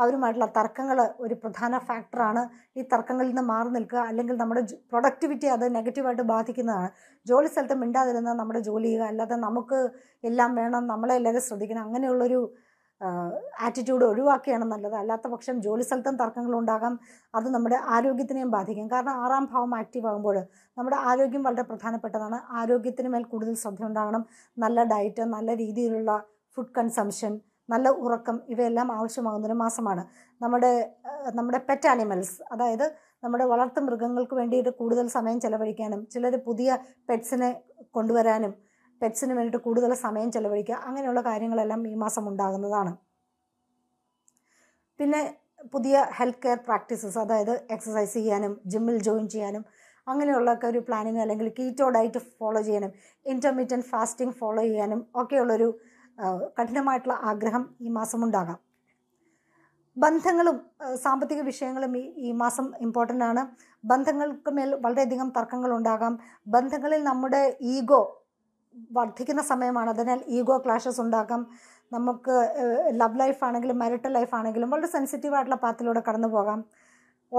അവരുമായിട്ടുള്ള തർക്കങ്ങൾ ഒരു പ്രധാന ഫാക്ടറാണ് ഈ തർക്കങ്ങളിൽ നിന്ന് മാറി നിൽക്കുക അല്ലെങ്കിൽ നമ്മുടെ പ്രൊഡക്ടിവിറ്റി അത് നെഗറ്റീവായിട്ട് ബാധിക്കുന്നതാണ് ജോലി സ്ഥലത്ത് മിണ്ടാതിരുന്നാൽ നമ്മുടെ ജോലി ചെയ്യുക അല്ലാതെ നമുക്ക് എല്ലാം വേണം നമ്മളെ എല്ലാവരും ശ്രദ്ധിക്കണം അങ്ങനെയുള്ളൊരു ആറ്റിറ്റ്യൂഡ് ഒഴിവാക്കുകയാണ് നല്ലത് അല്ലാത്ത പക്ഷം ജോലി സ്ഥലത്തും തർക്കങ്ങളുണ്ടാകാം അത് നമ്മുടെ ആരോഗ്യത്തിനെയും ബാധിക്കും കാരണം ആറാം ഭാവം ആക്റ്റീവ് ആകുമ്പോൾ നമ്മുടെ ആരോഗ്യം വളരെ പ്രധാനപ്പെട്ടതാണ് ആരോഗ്യത്തിന് മേൽ കൂടുതൽ ശ്രദ്ധ ഉണ്ടാകണം നല്ല ഡയറ്റ് നല്ല രീതിയിലുള്ള ഫുഡ് കൺസംഷൻ നല്ല ഉറക്കം ഇവയെല്ലാം ആവശ്യമാകുന്നൊരു മാസമാണ് നമ്മുടെ നമ്മുടെ പെറ്റ് ആനിമൽസ് അതായത് നമ്മുടെ വളർത്തു മൃഗങ്ങൾക്ക് വേണ്ടിയിട്ട് കൂടുതൽ സമയം ചെലവഴിക്കാനും ചിലർ പുതിയ പെറ്റ്സിനെ കൊണ്ടുവരാനും പെറ്റ്സിന് വേണ്ടിയിട്ട് കൂടുതൽ സമയം ചെലവഴിക്കുക അങ്ങനെയുള്ള കാര്യങ്ങളെല്ലാം ഈ മാസം ഉണ്ടാകുന്നതാണ് പിന്നെ പുതിയ ഹെൽത്ത് കെയർ പ്രാക്ടീസസ് അതായത് എക്സസൈസ് ചെയ്യാനും ജിമ്മിൽ ജോയിൻ ചെയ്യാനും അങ്ങനെയുള്ളൊക്കെ ഒരു പ്ലാനിങ് അല്ലെങ്കിൽ കീറ്റോ ഡയറ്റ് ഫോളോ ചെയ്യാനും ഇൻ്റർമീഡിയൻറ്റ് ഫാസ്റ്റിംഗ് ഫോളോ ചെയ്യാനും ഒക്കെയുള്ളൊരു കഠിനമായിട്ടുള്ള ആഗ്രഹം ഈ മാസം ഉണ്ടാകാം ബന്ധങ്ങളും സാമ്പത്തിക വിഷയങ്ങളും ഈ ഈ മാസം ഇമ്പോർട്ടൻ്റ് ആണ് ബന്ധങ്ങൾക്ക് മേൽ വളരെയധികം തർക്കങ്ങൾ ഉണ്ടാകാം ബന്ധങ്ങളിൽ നമ്മുടെ ഈഗോ വർദ്ധിക്കുന്ന സമയമാണ് അതിനാൽ ഈഗോ ക്ലാഷസ് ഉണ്ടാകാം നമുക്ക് ലവ് ലൈഫ് ആണെങ്കിലും മാരിറ്റൽ ലൈഫ് ആണെങ്കിലും വളരെ സെൻസിറ്റീവ് ആയിട്ടുള്ള പാത്തിലൂടെ കടന്നു പോകാം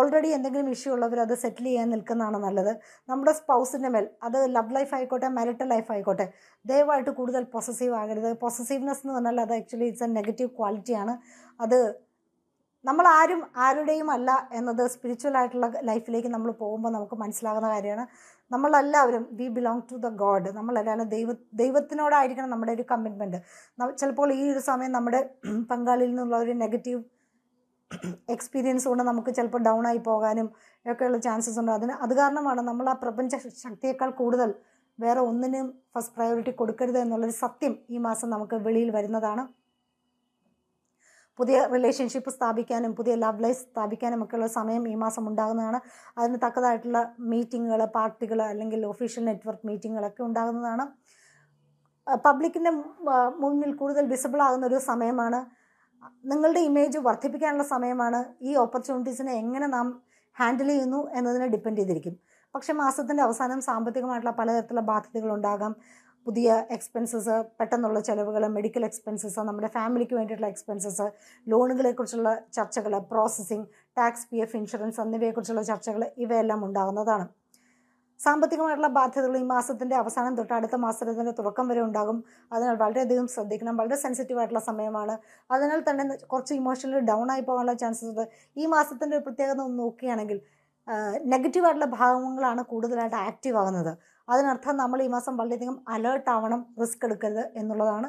ഓൾറെഡി എന്തെങ്കിലും ഇഷ്യൂ ഉള്ളവർ അത് സെറ്റിൽ ചെയ്യാൻ നിൽക്കുന്നതാണ് നല്ലത് നമ്മുടെ സ്പൗസിൻ്റെ മേൽ അത് ലവ് ലൈഫ് ആയിക്കോട്ടെ മാരിറ്റൽ ലൈഫ് ആയിക്കോട്ടെ ദയവായിട്ട് കൂടുതൽ പൊസസീവ് ആകരുത് പൊസസീവ്നെസ് എന്ന് പറഞ്ഞാൽ അത് ആക്ച്വലി ഇറ്റ്സ് എ നെഗറ്റീവ് ക്വാളിറ്റിയാണ് അത് നമ്മൾ ആരും ആരുടെയും അല്ല എന്നത് സ്പിരിച്വൽ ആയിട്ടുള്ള ലൈഫിലേക്ക് നമ്മൾ പോകുമ്പോൾ നമുക്ക് മനസ്സിലാകുന്ന കാര്യമാണ് നമ്മളെല്ലാവരും we belong to the God നമ്മളെല്ലാവരും ദൈവ ദൈവത്തിനോടായിരിക്കണം നമ്മുടെ ഒരു കമ്മിറ്റ്മെൻറ്റ് ചിലപ്പോൾ ഈ ഒരു സമയം നമ്മുടെ പങ്കാളിയിൽ നിന്നുള്ള ഒരു നെഗറ്റീവ് എക്സ്പീരിയൻസ് കൊണ്ട് നമുക്ക് ചിലപ്പോൾ ഡൗൺ ആയി പോകാനും ഒക്കെയുള്ള ചാൻസസ് ഉണ്ട് അതിന് അത് കാരണമാണ് നമ്മൾ ആ പ്രപഞ്ച ശക്തിയേക്കാൾ കൂടുതൽ വേറെ ഒന്നിനും ഫസ്റ്റ് പ്രയോറിറ്റി കൊടുക്കരുത് എന്നുള്ളൊരു സത്യം ഈ മാസം നമുക്ക് വെളിയിൽ വരുന്നതാണ് പുതിയ റിലേഷൻഷിപ്പ് സ്ഥാപിക്കാനും പുതിയ ലവ് ലൈഫ് സ്ഥാപിക്കാനും ഒക്കെയുള്ള സമയം ഈ മാസം ഉണ്ടാകുന്നതാണ് അതിന് തക്കതായിട്ടുള്ള മീറ്റിങ്ങുകൾ പാർട്ടികൾ അല്ലെങ്കിൽ ഒഫീഷ്യൽ നെറ്റ്വർക്ക് മീറ്റിങ്ങുകളൊക്കെ ഉണ്ടാകുന്നതാണ് പബ്ലിക്കിൻ്റെ മുന്നിൽ കൂടുതൽ വിസിബിൾ ആകുന്ന ഒരു സമയമാണ് നിങ്ങളുടെ ഇമേജ് വർദ്ധിപ്പിക്കാനുള്ള സമയമാണ് ഈ ഓപ്പർച്യൂണിറ്റീസിനെ എങ്ങനെ നാം ഹാൻഡിൽ ചെയ്യുന്നു എന്നതിനെ ഡിപ്പെൻഡ് ചെയ്തിരിക്കും പക്ഷേ മാസത്തിൻ്റെ അവസാനം സാമ്പത്തികമായിട്ടുള്ള പലതരത്തിലുള്ള ബാധ്യതകളുണ്ടാകാം പുതിയ എക്സ്പെൻസസ് പെട്ടെന്നുള്ള ചിലവുകൾ മെഡിക്കൽ എക്സ്പെൻസസ് നമ്മുടെ ഫാമിലിക്ക് വേണ്ടിയിട്ടുള്ള എക്സ്പെൻസസ് ലോണുകളെക്കുറിച്ചുള്ള ചർച്ചകൾ processing tax P F insurance എന്നിവയെക്കുറിച്ചുള്ള ചർച്ചകൾ ഇവയെല്ലാം ഉണ്ടാകുന്നതാണ് സാമ്പത്തികമായിട്ടുള്ള ബാധ്യതകൾ ഈ മാസത്തിൻ്റെ അവസാനം തൊട്ട് അടുത്ത മാസത്തിൻ്റെ തുടക്കം വരെ ഉണ്ടാകും അതിനാൽ വളരെയധികം ശ്രദ്ധിക്കണം വളരെ സെൻസിറ്റീവ് ആയിട്ടുള്ള സമയമാണ് അതിനാൽ തന്നെ കുറച്ച് ഇമോഷണലി ഡൗൺ ആയി പോകാനുള്ള ചാൻസസ് ഉണ്ട് ഈ മാസത്തിൻ്റെ ഒരു പ്രത്യേകത ഒന്ന് നോക്കുകയാണെങ്കിൽ നെഗറ്റീവായിട്ടുള്ള ഭാഗങ്ങളാണ് കൂടുതലായിട്ട് ആക്റ്റീവ് ആകുന്നത് അതിനർത്ഥം നമ്മൾ ഈ മാസം വളരെയധികം അലേർട്ട് ആവണം റിസ്ക് എടുക്കരുത് എന്നുള്ളതാണ്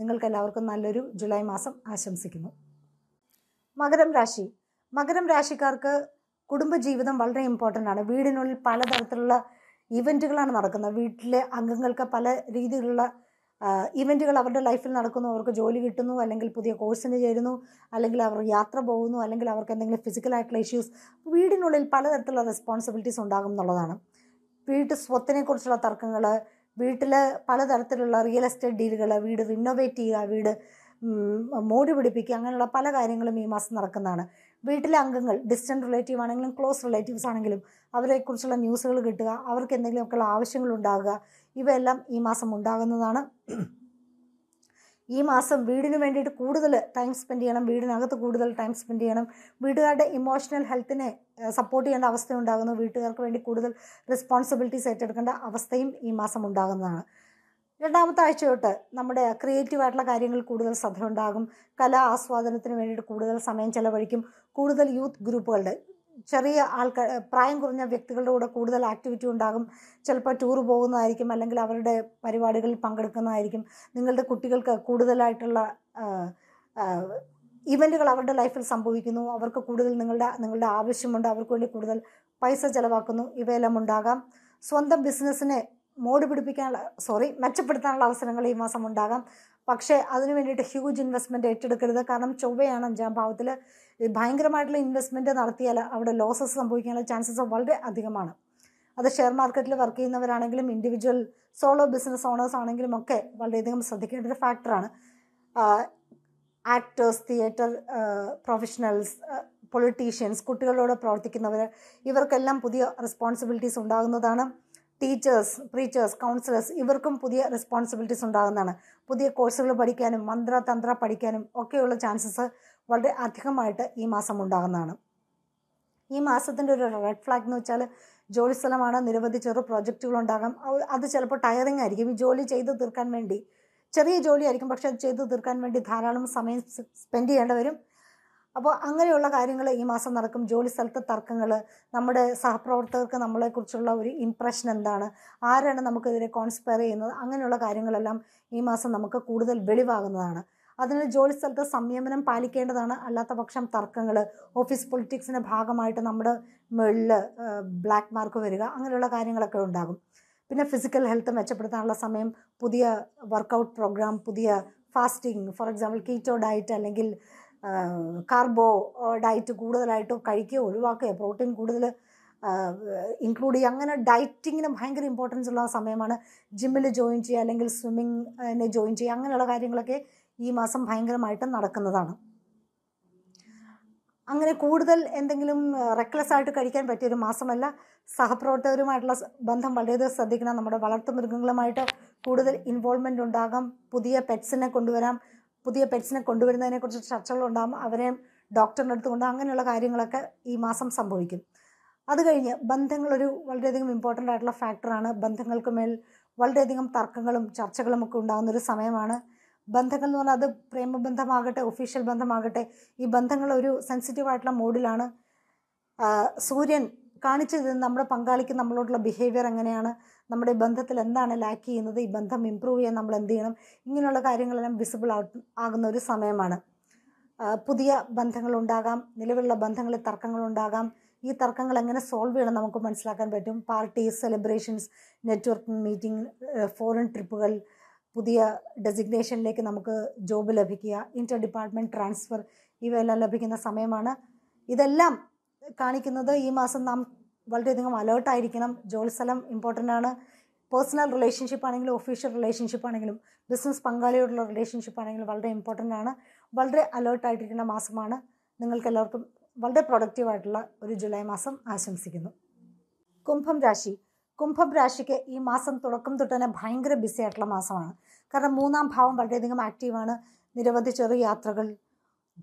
നിങ്ങൾക്ക് എല്ലാവർക്കും നല്ലൊരു ജൂലൈ മാസം ആശംസിക്കുന്നു മകരം രാശി മകരം രാശിക്കാർക്ക് കുടുംബജീവിതം വളരെ ഇമ്പോർട്ടൻ്റ് ആണ് വീടിനുള്ളിൽ പലതരത്തിലുള്ള ഇവൻറ്റുകളാണ് നടക്കുന്നത് വീട്ടിലെ അംഗങ്ങൾക്ക് പല രീതിയിലുള്ള ഇവൻറ്റുകൾ അവരുടെ ലൈഫിൽ നടക്കുന്നു അവർക്ക് ജോലി കിട്ടുന്നു അല്ലെങ്കിൽ പുതിയ കോഴ്സിന് ചേരുന്നു അല്ലെങ്കിൽ അവർ യാത്ര പോകുന്നു അല്ലെങ്കിൽ അവർക്ക് എന്തെങ്കിലും ഫിസിക്കലായിട്ടുള്ള ഇഷ്യൂസ് വീടിനുള്ളിൽ പലതരത്തിലുള്ള റെസ്പോൺസിബിലിറ്റീസ് ഉണ്ടാകും എന്നുള്ളതാണ് വീട്ട് സ്വത്തിനെക്കുറിച്ചുള്ള തർക്കങ്ങൾ വീട്ടിൽ പലതരത്തിലുള്ള റിയൽ എസ്റ്റേറ്റ് ഡീലുകൾ വീട് റിനോവേറ്റ് ചെയ്യുക വീട് മോടി പിടിപ്പിക്കുക അങ്ങനെയുള്ള പല കാര്യങ്ങളും ഈ മാസം നടക്കുന്നതാണ് വീട്ടിലെ അംഗങ്ങൾ ഡിസ്റ്റൻറ്റ് റിലേറ്റീവ് ആണെങ്കിലും ക്ലോസ് റിലേറ്റീവ്സ് ആണെങ്കിലും അവരെക്കുറിച്ചുള്ള ന്യൂസുകൾ കിട്ടുക അവർക്ക് ഉള്ള ആവശ്യങ്ങൾ ഉണ്ടാകുക ഇവയെല്ലാം ഈ മാസം ഉണ്ടാകുന്നതാണ് ഈ മാസം വീടിന് വേണ്ടിയിട്ട് കൂടുതൽ ടൈം സ്പെൻഡ് ചെയ്യണം വീടിനകത്ത് കൂടുതൽ ടൈം സ്പെൻഡ് ചെയ്യണം വീട്ടുകാരുടെ ഇമോഷണൽ ഹെൽത്തിനെ സപ്പോർട്ട് ചെയ്യേണ്ട അവസ്ഥ ഉണ്ടാകുന്നു വീട്ടുകാർക്ക് വേണ്ടി കൂടുതൽ റെസ്പോൺസിബിലിറ്റീസ് ഏറ്റെടുക്കേണ്ട അവസ്ഥയും ഈ മാസം ഉണ്ടാകുന്നതാണ് രണ്ടാമത്തെ ആഴ്ച തൊട്ട് നമ്മുടെ ക്രിയേറ്റീവായിട്ടുള്ള ആയിട്ടുള്ള കാര്യങ്ങളിൽ കൂടുതൽ ശ്രദ്ധ ഉണ്ടാകും കലാ ആസ്വാദനത്തിന് വേണ്ടിയിട്ട് കൂടുതൽ സമയം ചെലവഴിക്കും കൂടുതൽ യൂത്ത് ഗ്രൂപ്പുകളുടെ ചെറിയ ആൾക്കാർ പ്രായം കുറഞ്ഞ വ്യക്തികളുടെ കൂടെ കൂടുതൽ ആക്ടിവിറ്റി ഉണ്ടാകും ചിലപ്പോൾ ടൂർ പോകുന്നതായിരിക്കും അല്ലെങ്കിൽ അവരുടെ പരിപാടികളിൽ പങ്കെടുക്കുന്നതായിരിക്കും നിങ്ങളുടെ കുട്ടികൾക്ക് കൂടുതലായിട്ടുള്ള ഇവൻറ്റുകൾ അവരുടെ ലൈഫിൽ സംഭവിക്കുന്നു അവർക്ക് കൂടുതൽ നിങ്ങളുടെ നിങ്ങളുടെ ആവശ്യമുണ്ട് അവർക്ക് വേണ്ടി കൂടുതൽ പൈസ ചിലവാക്കുന്നു ഇവയെല്ലാം ഉണ്ടാകാം സ്വന്തം ബിസിനസ്സിനെ മോഡ് പിടിപ്പിക്കാനുള്ള സോറി മെച്ചപ്പെടുത്താനുള്ള അവസരങ്ങൾ ഈ മാസം ഉണ്ടാകാം പക്ഷേ അതിനു വേണ്ടിയിട്ട് ഹ്യൂജ് ഇൻവെസ്റ്റ്മെൻ്റ് ഏറ്റെടുക്കരുത് കാരണം ചൊവ്വയാണ് അഞ്ചാം ഭാവത്തിൽ ഭയങ്കരമായിട്ടുള്ള ഇൻവെസ്റ്റ്മെൻറ്റ് നടത്തിയാൽ അവിടെ ലോസസ് സംഭവിക്കാനുള്ള ചാൻസസ് വളരെ അധികമാണ് അത് ഷെയർ മാർക്കറ്റിൽ വർക്ക് ചെയ്യുന്നവരാണെങ്കിലും ഇൻഡിവിജ്വൽ സോളോ ബിസിനസ് ഓണേഴ്സ് ആണെങ്കിലും ഒക്കെ വളരെയധികം ശ്രദ്ധിക്കേണ്ട ഒരു ഫാക്ടറാണ് ആക്ടേഴ്സ് തിയേറ്റർ പ്രൊഫഷണൽസ് പൊളിറ്റീഷ്യൻസ് കുട്ടികളോട് പ്രവർത്തിക്കുന്നവർ ഇവർക്കെല്ലാം പുതിയ റെസ്പോൺസിബിലിറ്റീസ് ഉണ്ടാകുന്നതാണ് ടീച്ചേഴ്സ് പ്രീച്ചേഴ്സ് കൗൺസിലേഴ്സ് ഇവർക്കും പുതിയ റെസ്പോൺസിബിലിറ്റീസ് ഉണ്ടാകുന്നതാണ് പുതിയ കോഴ്സുകൾ പഠിക്കാനും മന്ത്ര തന്ത്ര പഠിക്കാനും ഒക്കെയുള്ള ചാൻസസ് വളരെ അധികമായിട്ട് ഈ മാസം ഉണ്ടാകുന്നതാണ് ഈ മാസത്തിൻ്റെ ഒരു റെഡ് ഫ്ലാഗ് എന്ന് വെച്ചാൽ ജോലി സ്ഥലമാണ് നിരവധി ചെറു പ്രോജക്റ്റുകൾ ഉണ്ടാകാം അത് ചിലപ്പോൾ ടയറിങ് ആയിരിക്കും ഈ ജോലി ചെയ്തു തീർക്കാൻ വേണ്ടി ചെറിയ ജോലിയായിരിക്കും പക്ഷേ അത് ചെയ്തു തീർക്കാൻ വേണ്ടി ധാരാളം സമയം സ്പെൻഡ് ചെയ്യേണ്ടി വരും അപ്പോൾ അങ്ങനെയുള്ള കാര്യങ്ങൾ ഈ മാസം നടക്കും ജോലി സ്ഥലത്ത് തർക്കങ്ങൾ നമ്മുടെ സഹപ്രവർത്തകർക്ക് നമ്മളെക്കുറിച്ചുള്ള ഒരു ഇംപ്രഷൻ എന്താണ് ആരാണ് നമുക്കെതിരെ കോൺസ്പയർ ചെയ്യുന്നത് അങ്ങനെയുള്ള കാര്യങ്ങളെല്ലാം ഈ മാസം നമുക്ക് കൂടുതൽ വെളിവാകുന്നതാണ് അതിന് ജോലി സ്ഥലത്ത് സംയമനം പാലിക്കേണ്ടതാണ് അല്ലാത്ത പക്ഷം തർക്കങ്ങൾ ഓഫീസ് പൊളിറ്റിക്സിൻ്റെ ഭാഗമായിട്ട് നമ്മുടെ മുകളിൽ ബ്ലാക്ക് മാർക്ക് വരിക അങ്ങനെയുള്ള കാര്യങ്ങളൊക്കെ ഉണ്ടാകും പിന്നെ ഫിസിക്കൽ ഹെൽത്ത് മെച്ചപ്പെടുത്താനുള്ള സമയം പുതിയ വർക്കൗട്ട് പ്രോഗ്രാം പുതിയ fasting for example keto diet അല്ലെങ്കിൽ കാർബോ ഡയറ്റ് കൂടുതലായിട്ട് കഴിക്കുകയോ ഒഴിവാക്കുകയോ പ്രോട്ടീൻ കൂടുതൽ ഇൻക്ലൂഡ് ചെയ്യുക അങ്ങനെ ഡയറ്റിങ്ങിന് ഭയങ്കര ഇമ്പോർട്ടൻസ് ഉള്ള സമയമാണ് ജിമ്മിൽ ജോയിൻ ചെയ്യുക അല്ലെങ്കിൽ സ്വിമ്മിങ്ങിനെ ജോയിൻ ചെയ്യുക അങ്ങനെയുള്ള കാര്യങ്ങളൊക്കെ ഈ മാസം ഭയങ്കരമായിട്ട് നടക്കുന്നതാണ് അങ്ങനെ കൂടുതൽ എന്തെങ്കിലും റെക്ലെസ് ആയിട്ട് കഴിക്കാൻ പറ്റിയ ഒരു മാസമല്ല സഹപ്രവർത്തകരുമായിട്ടുള്ള ബന്ധം വളരെയധികം ശ്രദ്ധിക്കണം നമ്മുടെ വളർത്തു മൃഗങ്ങളുമായിട്ട് കൂടുതൽ ഇൻവോൾവ്മെൻ്റ് ഉണ്ടാകാം പുതിയ പെറ്റ്സിനെ കൊണ്ടുവരാം പുതിയ പെറ്റ്സിനെ കൊണ്ടുവരുന്നതിനെക്കുറിച്ച് ചർച്ചകളുണ്ടാകും അവരെ ഡോക്ടറിൻ്റെ അടുത്ത് കൊണ്ട് അങ്ങനെയുള്ള കാര്യങ്ങളൊക്കെ ഈ മാസം സംഭവിക്കും അത് കഴിഞ്ഞ് ബന്ധങ്ങളൊരു വളരെയധികം ഇമ്പോർട്ടൻ്റ് ആയിട്ടുള്ള ഫാക്ടറാണ് ബന്ധങ്ങൾക്ക് മേൽ വളരെയധികം തർക്കങ്ങളും ചർച്ചകളും ഒക്കെ ഉണ്ടാകുന്ന ഒരു സമയമാണ് ബന്ധങ്ങൾ എന്ന് പറഞ്ഞാൽ അത് പ്രേമബന്ധമാകട്ടെ ഒഫീഷ്യൽ ബന്ധമാകട്ടെ ഈ ബന്ധങ്ങൾ ഒരു സെൻസിറ്റീവ് ആയിട്ടുള്ള മോഡിലാണ് സൂര്യൻ കാണിച്ചു തരുന്നത് നമ്മുടെ പങ്കാളിക്ക് നമ്മളോടുള്ള ബിഹേവിയർ എങ്ങനെയാണ് നമ്മുടെ ബന്ധത്തിൽ എന്താണ് ലാക്ക് ചെയ്യുന്നത് ഈ ബന്ധം ഇമ്പ്രൂവ് ചെയ്യാൻ നമ്മൾ എന്ത് ചെയ്യണം ഇങ്ങനെയുള്ള കാര്യങ്ങളെല്ലാം വിസിബിൾ ആകുന്ന ഒരു സമയമാണ് പുതിയ ബന്ധങ്ങളുണ്ടാകാം നിലവിലുള്ള ബന്ധങ്ങളിൽ തർക്കങ്ങളുണ്ടാകാം ഈ തർക്കങ്ങൾ എങ്ങനെ സോൾവ് ചെയ്യണം നമുക്ക് മനസ്സിലാക്കാൻ പറ്റും parties celebrations networking meeting foreign ട്രിപ്പുകൾ പുതിയ ഡെസിഗ്നേഷനിലേക്ക് നമുക്ക് ജോബ് ലഭിക്കുക ഇൻ്റർ ഡിപ്പാർട്ട്മെൻറ്റ് ട്രാൻസ്ഫർ ഇവയെല്ലാം ലഭിക്കുന്ന സമയമാണ് ഇതെല്ലാം കാണിക്കുന്നത് ഈ മാസം നാം വളരെയധികം അലേർട്ടായിരിക്കണം ജോലിസ്ഥലം ഇമ്പോർട്ടൻ്റ് ആണ് പേഴ്സണൽ റിലേഷൻഷിപ്പ് ആണെങ്കിലും ഒഫീഷ്യൽ റിലേഷൻഷിപ്പ് ആണെങ്കിലും ബിസിനസ് പങ്കാളിയോടുള്ള റിലേഷൻഷിപ്പ് ആണെങ്കിലും വളരെ ഇമ്പോർട്ടൻ്റ് ആണ് വളരെ അലേർട്ടായിട്ടിരിക്കുന്ന മാസമാണ് നിങ്ങൾക്ക് എല്ലാവർക്കും വളരെ പ്രൊഡക്റ്റീവായിട്ടുള്ള ഒരു ജൂലൈ മാസം ആശംസിക്കുന്നു കുംഭം രാശി കുംഭം രാശിക്ക് ഈ മാസം തുടക്കം തൊട്ട് തന്നെ ഭയങ്കര ബിസി ആയിട്ടുള്ള മാസമാണ് കാരണം മൂന്നാം ഭാവം വളരെയധികം ആക്റ്റീവാണ് നിരവധി ചെറു യാത്രകൾ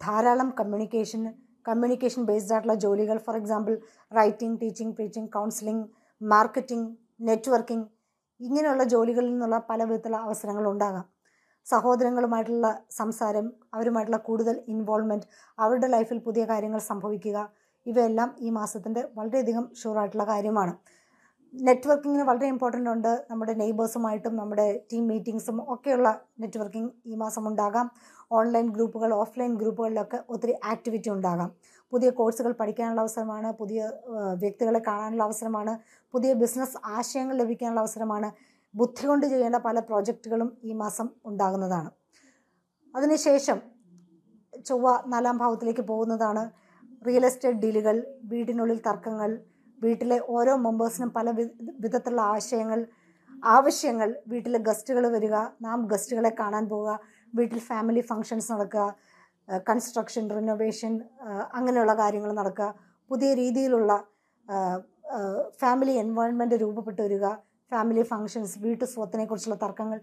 ധാരാളം കമ്മ്യൂണിക്കേഷൻ കമ്മ്യൂണിക്കേഷൻ ബേസ്ഡ് ആയിട്ടുള്ള ജോലികൾ for example writing teaching preaching counselling marketing networking ഇങ്ങനെയുള്ള ജോലികളിൽ നിന്നുള്ള പല വിധത്തിലുള്ള അവസരങ്ങൾ ഉണ്ടാകാം സഹോദരങ്ങളുമായിട്ടുള്ള സംസാരം അവരുമായിട്ടുള്ള കൂടുതൽ ഇൻവോൾവ്മെൻറ്റ് അവരുടെ ലൈഫിൽ പുതിയ കാര്യങ്ങൾ സംഭവിക്കുക ഇവയെല്ലാം ഈ മാസത്തിൻ്റെ വളരെയധികം ഷുവറായിട്ടുള്ള കാര്യമാണ് നെറ്റ്വർക്കിങ്ങിന് വളരെ ഇമ്പോർട്ടൻ്റ് ഉണ്ട് നമ്മുടെ നെയ്ബേഴ്സുമായിട്ടും നമ്മുടെ ടീം മീറ്റിങ്സും ഒക്കെയുള്ള നെറ്റ്വർക്കിംഗ് ഈ മാസം ഉണ്ടാകാം ഓൺലൈൻ ഗ്രൂപ്പുകൾ ഓഫ്ലൈൻ ഗ്രൂപ്പുകളിലൊക്കെ ഒത്തിരി ആക്ടിവിറ്റി ഉണ്ടാകാം പുതിയ കോഴ്സുകൾ പഠിക്കാനുള്ള അവസരമാണ് പുതിയ വ്യക്തികളെ കാണാനുള്ള അവസരമാണ് പുതിയ ബിസിനസ് ആശയങ്ങൾ ലഭിക്കാനുള്ള അവസരമാണ് ബുദ്ധി കൊണ്ട് ചെയ്യേണ്ട പല പ്രോജക്റ്റുകളും ഈ മാസം ഉണ്ടാകുന്നതാണ് അതിനുശേഷം ചൊവ്വ നാലാം ഭാവത്തിലേക്ക് പോകുന്നതാണ് റിയൽ എസ്റ്റേറ്റ് ഡീലുകൾ വീടിനുള്ളിൽ തർക്കങ്ങൾ വീട്ടിലെ ഓരോ മെമ്പേഴ്സിനും പല വിധത്തിലുള്ള ആശയങ്ങൾ ആവശ്യങ്ങൾ വീട്ടിലെ ഗസ്റ്റുകൾ വരിക നാം ഗസ്റ്റുകളെ കാണാൻ പോവുക വീട്ടിൽ ഫാമിലി ഫങ്ഷൻസ് നടക്കുക കൺസ്ട്രക്ഷൻ റിനോവേഷൻ അങ്ങനെയുള്ള കാര്യങ്ങൾ നടക്കുക പുതിയ രീതിയിലുള്ള ഫാമിലി എൻവയോൺമെൻറ്റ് രൂപപ്പെട്ടു വരിക ഫാമിലി ഫങ്ഷൻസ് വീട്ടു സ്വത്തിനെക്കുറിച്ചുള്ള തർക്കങ്ങൾ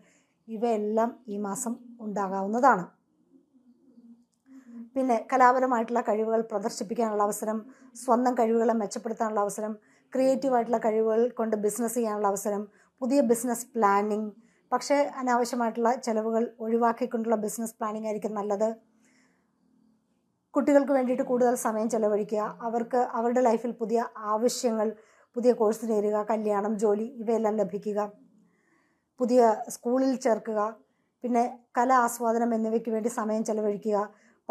ഇവയെല്ലാം ഈ മാസം ഉണ്ടാകാവുന്നതാണ് പിന്നെ കലാപരമായിട്ടുള്ള കഴിവുകൾ പ്രദർശിപ്പിക്കാനുള്ള അവസരം സ്വന്തം കഴിവുകളെ മെച്ചപ്പെടുത്താനുള്ള അവസരം ക്രിയേറ്റീവായിട്ടുള്ള കഴിവുകൾ കൊണ്ട് ബിസിനസ് ചെയ്യാനുള്ള അവസരം പുതിയ ബിസിനസ് പ്ലാനിങ് പക്ഷേ അനാവശ്യമായിട്ടുള്ള ചിലവുകൾ ഒഴിവാക്കിക്കൊണ്ടുള്ള ബിസിനസ് പ്ലാനിങ് ആയിരിക്കും നല്ലത് കുട്ടികൾക്ക് വേണ്ടിയിട്ട് കൂടുതൽ സമയം ചിലവഴിക്കുക അവർക്ക് അവരുടെ ലൈഫിൽ പുതിയ ആവശ്യങ്ങൾ പുതിയ കോഴ്സ് നേരുക കല്യാണം ജോലി ഇവയെല്ലാം ലഭിക്കുക പുതിയ സ്കൂളിൽ ചേർക്കുക പിന്നെ കല ആസ്വാദനം എന്നിവയ്ക്ക് വേണ്ടി സമയം ചെലവഴിക്കുക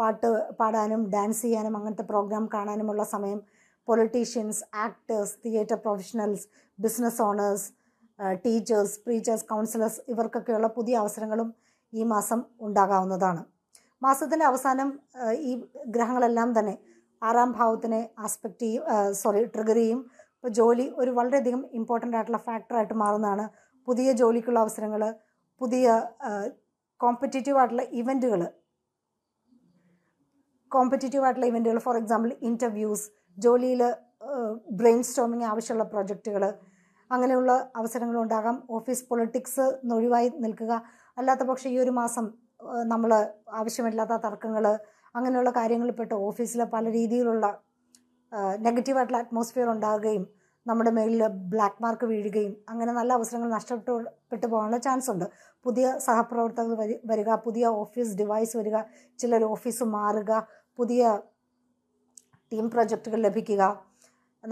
പാട്ട് പാടാനും ഡാൻസ് ചെയ്യാനും അങ്ങനത്തെ പ്രോഗ്രാം കാണാനുമുള്ള സമയം politicians actors theatre professionals business owners teachers preachers counsellors ഇവർക്കൊക്കെയുള്ള പുതിയ അവസരങ്ങളും ഈ മാസം ഉണ്ടാകാവുന്നതാണ് മാസത്തിൻ്റെ അവസാനം ഈ ഗ്രഹങ്ങളെല്ലാം തന്നെ ആറാം ഭാവത്തിനെ ആസ്പെക്റ്റ് ചെയ്യും സോറി ട്രിഗർ ചെയ്യും ഇപ്പോൾ ജോലി ഒരു വളരെയധികം ഇമ്പോർട്ടൻ്റ് ആയിട്ടുള്ള ഫാക്ടറായിട്ട് മാറുന്നതാണ് പുതിയ ജോലിക്കുള്ള അവസരങ്ങൾ പുതിയ കോമ്പറ്റേറ്റീവ് ആയിട്ടുള്ള ഇവൻറ്റുകൾ കോമ്പറ്റേറ്റീവ് ആയിട്ടുള്ള ഇവൻറ്റുകൾ ഫോർ എക്സാമ്പിൾ ഇൻ്റർവ്യൂസ് ജോലിയിൽ ബ്രെയിൻ സ്റ്റോമിങ് ആവശ്യമുള്ള പ്രൊജക്റ്റുകൾ അങ്ങനെയുള്ള അവസരങ്ങളുണ്ടാകാം ഓഫീസ് പൊളിറ്റിക്സ് ഒഴിവായി നിൽക്കുക അല്ലാത്ത പക്ഷേ ഈ ഒരു മാസം നമ്മൾ ആവശ്യമില്ലാത്ത തർക്കങ്ങൾ അങ്ങനെയുള്ള കാര്യങ്ങളിൽപ്പെട്ട് ഓഫീസിൽ പല രീതിയിലുള്ള നെഗറ്റീവായിട്ടുള്ള അറ്റ്മോസ്ഫിയർ ഉണ്ടാകുകയും നമ്മുടെ മേലിൽ ബ്ലാക്ക് മാർക്ക് വീഴുകയും അങ്ങനെ നല്ല അവസരങ്ങൾ നഷ്ടപ്പെട്ടു പോകാനുള്ള ചാൻസ് ഉണ്ട് പുതിയ സഹപ്രവർത്തകർ വരിക പുതിയ ഓഫീസ് ഡിവൈസ് വരിക ചിലർ ഓഫീസ് മാറുക പുതിയ ടീം പ്രൊജക്റ്റുകൾ ലഭിക്കുക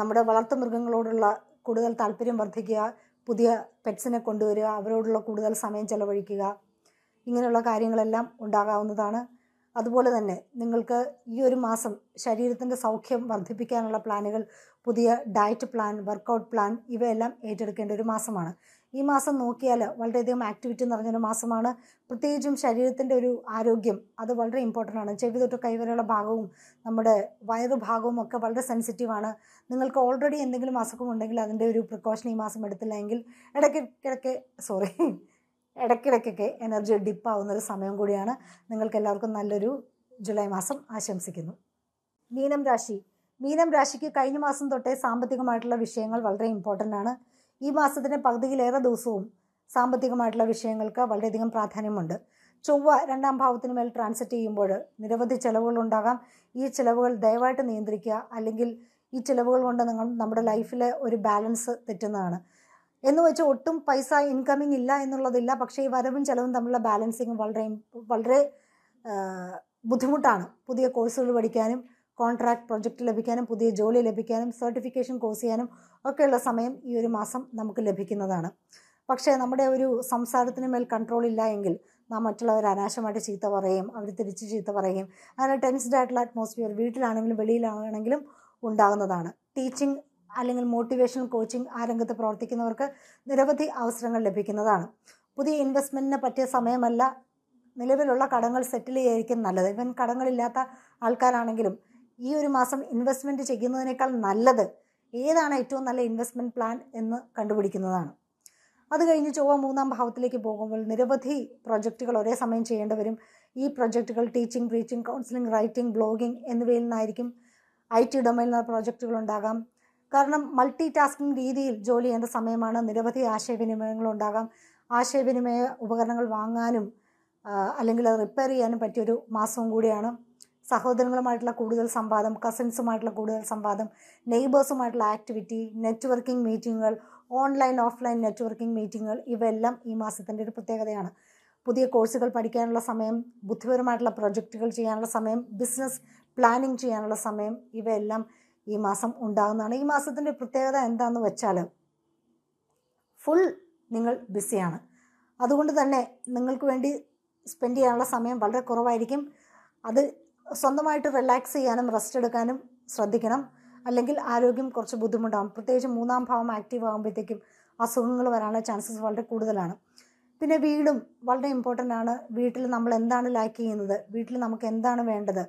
നമ്മുടെ വളർത്തു മൃഗങ്ങളോടുള്ള കൂടുതൽ താല്പര്യം വർദ്ധിക്കുക പുതിയ പെറ്റ്സിനെ കൊണ്ടുവരിക അവരോടുള്ള കൂടുതൽ സമയം ചെലവഴിക്കുക ഇങ്ങനെയുള്ള കാര്യങ്ങളെല്ലാം ഉണ്ടാകാവുന്നതാണ് അതുപോലെ തന്നെ നിങ്ങൾക്ക് ഈ ഒരു മാസം ശരീരത്തിൻ്റെ സൗഖ്യം വർദ്ധിപ്പിക്കാനുള്ള പ്ലാനുകൾ പുതിയ ഡയറ്റ് പ്ലാൻ വർക്കൗട്ട് പ്ലാൻ ഇവയെല്ലാം ഏറ്റെടുക്കേണ്ട ഒരു മാസമാണ് ഈ മാസം നോക്കിയാൽ വളരെയധികം ആക്ടിവിറ്റി നിറഞ്ഞൊരു മാസമാണ് പ്രത്യേകിച്ചും ശരീരത്തിൻ്റെ ഒരു ആരോഗ്യം അത് വളരെ ഇമ്പോർട്ടൻ്റ് ആണ് ചെവി തൊട്ട് കൈവരെയുള്ള ഭാഗവും നമ്മുടെ വയറ് ഭാഗവും ഒക്കെ വളരെ സെൻസിറ്റീവാണ് നിങ്ങൾക്ക് ഓൾറെഡി എന്തെങ്കിലും ഉണ്ടെങ്കിൽ അതിൻ്റെ ഒരു പ്രിക്കോഷൻ ഈ മാസം എടുത്തില്ല എങ്കിൽ ഇടയ്ക്കിടയ്ക്ക് സോറി ഇടയ്ക്കിടയ്ക്കൊക്കെ എനർജി ഒരു സമയം കൂടിയാണ് നിങ്ങൾക്ക് എല്ലാവർക്കും നല്ലൊരു ജൂലൈ മാസം ആശംസിക്കുന്നു മീനം രാശി മീനം രാശിക്ക് കഴിഞ്ഞ മാസം തൊട്ടേ സാമ്പത്തികമായിട്ടുള്ള വിഷയങ്ങൾ വളരെ ഇമ്പോർട്ടൻ്റ് ആണ് ഈ മാസത്തിൻ്റെ പകുതിയിലേറെ ദിവസവും സാമ്പത്തികമായിട്ടുള്ള വിഷയങ്ങൾക്ക് വളരെയധികം പ്രാധാന്യമുണ്ട് ചൊവ്വ രണ്ടാം ഭാവത്തിന് മേൽ ട്രാൻസിറ്റ് ചെയ്യുമ്പോൾ നിരവധി ചിലവുകൾ ഉണ്ടാകാം ഈ ചിലവുകൾ ദയവായിട്ട് നിയന്ത്രിക്കുക അല്ലെങ്കിൽ ഈ ചിലവുകൾ കൊണ്ട് നിങ്ങൾ നമ്മുടെ ലൈഫിലെ ഒരു ബാലൻസ് തെറ്റുന്നതാണ് എന്ന് വെച്ചാൽ ഒട്ടും പൈസ ഇൻകമിങ് ഇല്ല എന്നുള്ളതില്ല പക്ഷേ ഈ വരവും ചിലവും തമ്മിലുള്ള ബാലൻസിങ് വളരെ വളരെ ബുദ്ധിമുട്ടാണ് പുതിയ കോഴ്സുകൾ പഠിക്കാനും കോൺട്രാക്ട് പ്രൊജക്റ്റ് ലഭിക്കാനും പുതിയ ജോലി ലഭിക്കാനും സർട്ടിഫിക്കേഷൻ കോഴ്സ് ചെയ്യാനും ഒക്കെയുള്ള സമയം ഈ ഒരു മാസം നമുക്ക് ലഭിക്കുന്നതാണ് പക്ഷേ നമ്മുടെ ഒരു സംസാരത്തിന് മേൽ കൺട്രോൾ ഇല്ല എങ്കിൽ നാം മറ്റുള്ളവർ അനാശമായിട്ട് ചീത്ത പറയുകയും അവർ തിരിച്ച് ചീത്ത പറയുകയും അങ്ങനെ ടെൻസ്ഡ് ആയിട്ടുള്ള അറ്റ്മോസ്ഫിയർ വീട്ടിലാണെങ്കിലും വെളിയിലാണെങ്കിലും ഉണ്ടാകുന്നതാണ് ടീച്ചിങ് അല്ലെങ്കിൽ മോട്ടിവേഷണൽ കോച്ചിങ് ആ രംഗത്ത് പ്രവർത്തിക്കുന്നവർക്ക് നിരവധി അവസരങ്ങൾ ലഭിക്കുന്നതാണ് പുതിയ ഇൻവെസ്റ്റ്മെൻറ്റിന് പറ്റിയ സമയമല്ല നിലവിലുള്ള കടങ്ങൾ സെറ്റിൽ ചെയ്യായിരിക്കും നല്ലത് ഇവൻ കടങ്ങളില്ലാത്ത ആൾക്കാരാണെങ്കിലും ഈ ഒരു മാസം ഇൻവെസ്റ്റ്മെൻറ്റ് ചെയ്യുന്നതിനേക്കാൾ നല്ലത് ഏതാണ് ഏറ്റവും നല്ല ഇൻവെസ്റ്റ്മെൻറ്റ് പ്ലാൻ എന്ന് കണ്ടുപിടിക്കുന്നതാണ് അത് കഴിഞ്ഞ് ചൊവ്വ മൂന്നാം ഭാവത്തിലേക്ക് പോകുമ്പോൾ നിരവധി പ്രൊജക്റ്റുകൾ ഒരേ സമയം ചെയ്യേണ്ടവരും ഈ പ്രൊജക്റ്റുകൾ teaching preaching counselling writing blogging എന്നിവയിൽ നിന്നായിരിക്കും ഐ ടി ഡൊമൈനിൽ നിന്ന് ഉണ്ടാകാം കാരണം മൾട്ടി ടാസ്കിംഗ് രീതിയിൽ ജോലി ചെയ്യേണ്ട സമയമാണ് നിരവധി ആശയവിനിമയങ്ങളുണ്ടാകാം ആശയവിനിമയ ഉപകരണങ്ങൾ വാങ്ങാനും അല്ലെങ്കിൽ അത് റിപ്പയർ ചെയ്യാനും പറ്റിയൊരു മാസവും കൂടിയാണ് സഹോദരങ്ങളുമായിട്ടുള്ള കൂടുതൽ സംവാദം കസിൻസുമായിട്ടുള്ള കൂടുതൽ സംവാദം നെയ്ബേഴ്സുമായിട്ടുള്ള ആക്ടിവിറ്റി നെറ്റ്വർക്കിംഗ് മീറ്റിങ്ങുകൾ ഓൺലൈൻ ഓഫ്ലൈൻ നെറ്റ്വർക്കിംഗ് മീറ്റിങ്ങുകൾ ഇവയെല്ലാം ഈ മാസത്തിൻ്റെ ഒരു പ്രത്യേകതയാണ് പുതിയ കോഴ്സുകൾ പഠിക്കാനുള്ള സമയം ബുദ്ധിപരമായിട്ടുള്ള പ്രൊജക്റ്റുകൾ ചെയ്യാനുള്ള സമയം ബിസിനസ് പ്ലാനിങ് ചെയ്യാനുള്ള സമയം ഇവയെല്ലാം ഈ മാസം ഉണ്ടാകുന്നതാണ് ഈ മാസത്തിൻ്റെ പ്രത്യേകത എന്താണെന്ന് വെച്ചാൽ ഫുൾ നിങ്ങൾ ബിസിയാണ് അതുകൊണ്ട് തന്നെ നിങ്ങൾക്ക് വേണ്ടി സ്പെൻഡ് ചെയ്യാനുള്ള സമയം വളരെ കുറവായിരിക്കും അത് സ്വന്തമായിട്ട് റിലാക്സ് ചെയ്യാനും റെസ്റ്റ് എടുക്കാനും ശ്രദ്ധിക്കണം അല്ലെങ്കിൽ ആരോഗ്യം കുറച്ച് ബുദ്ധിമുട്ടാകും പ്രത്യേകിച്ച് മൂന്നാം ഭാവം ആക്റ്റീവ് ആകുമ്പോഴത്തേക്കും അസുഖങ്ങൾ വരാനുള്ള ചാൻസസ് വളരെ കൂടുതലാണ് പിന്നെ വീടും വളരെ ഇമ്പോർട്ടൻ്റ് ആണ് വീട്ടിൽ നമ്മൾ എന്താണ് ലാക്ക് ചെയ്യുന്നത് വീട്ടിൽ നമുക്ക് എന്താണ് വേണ്ടത്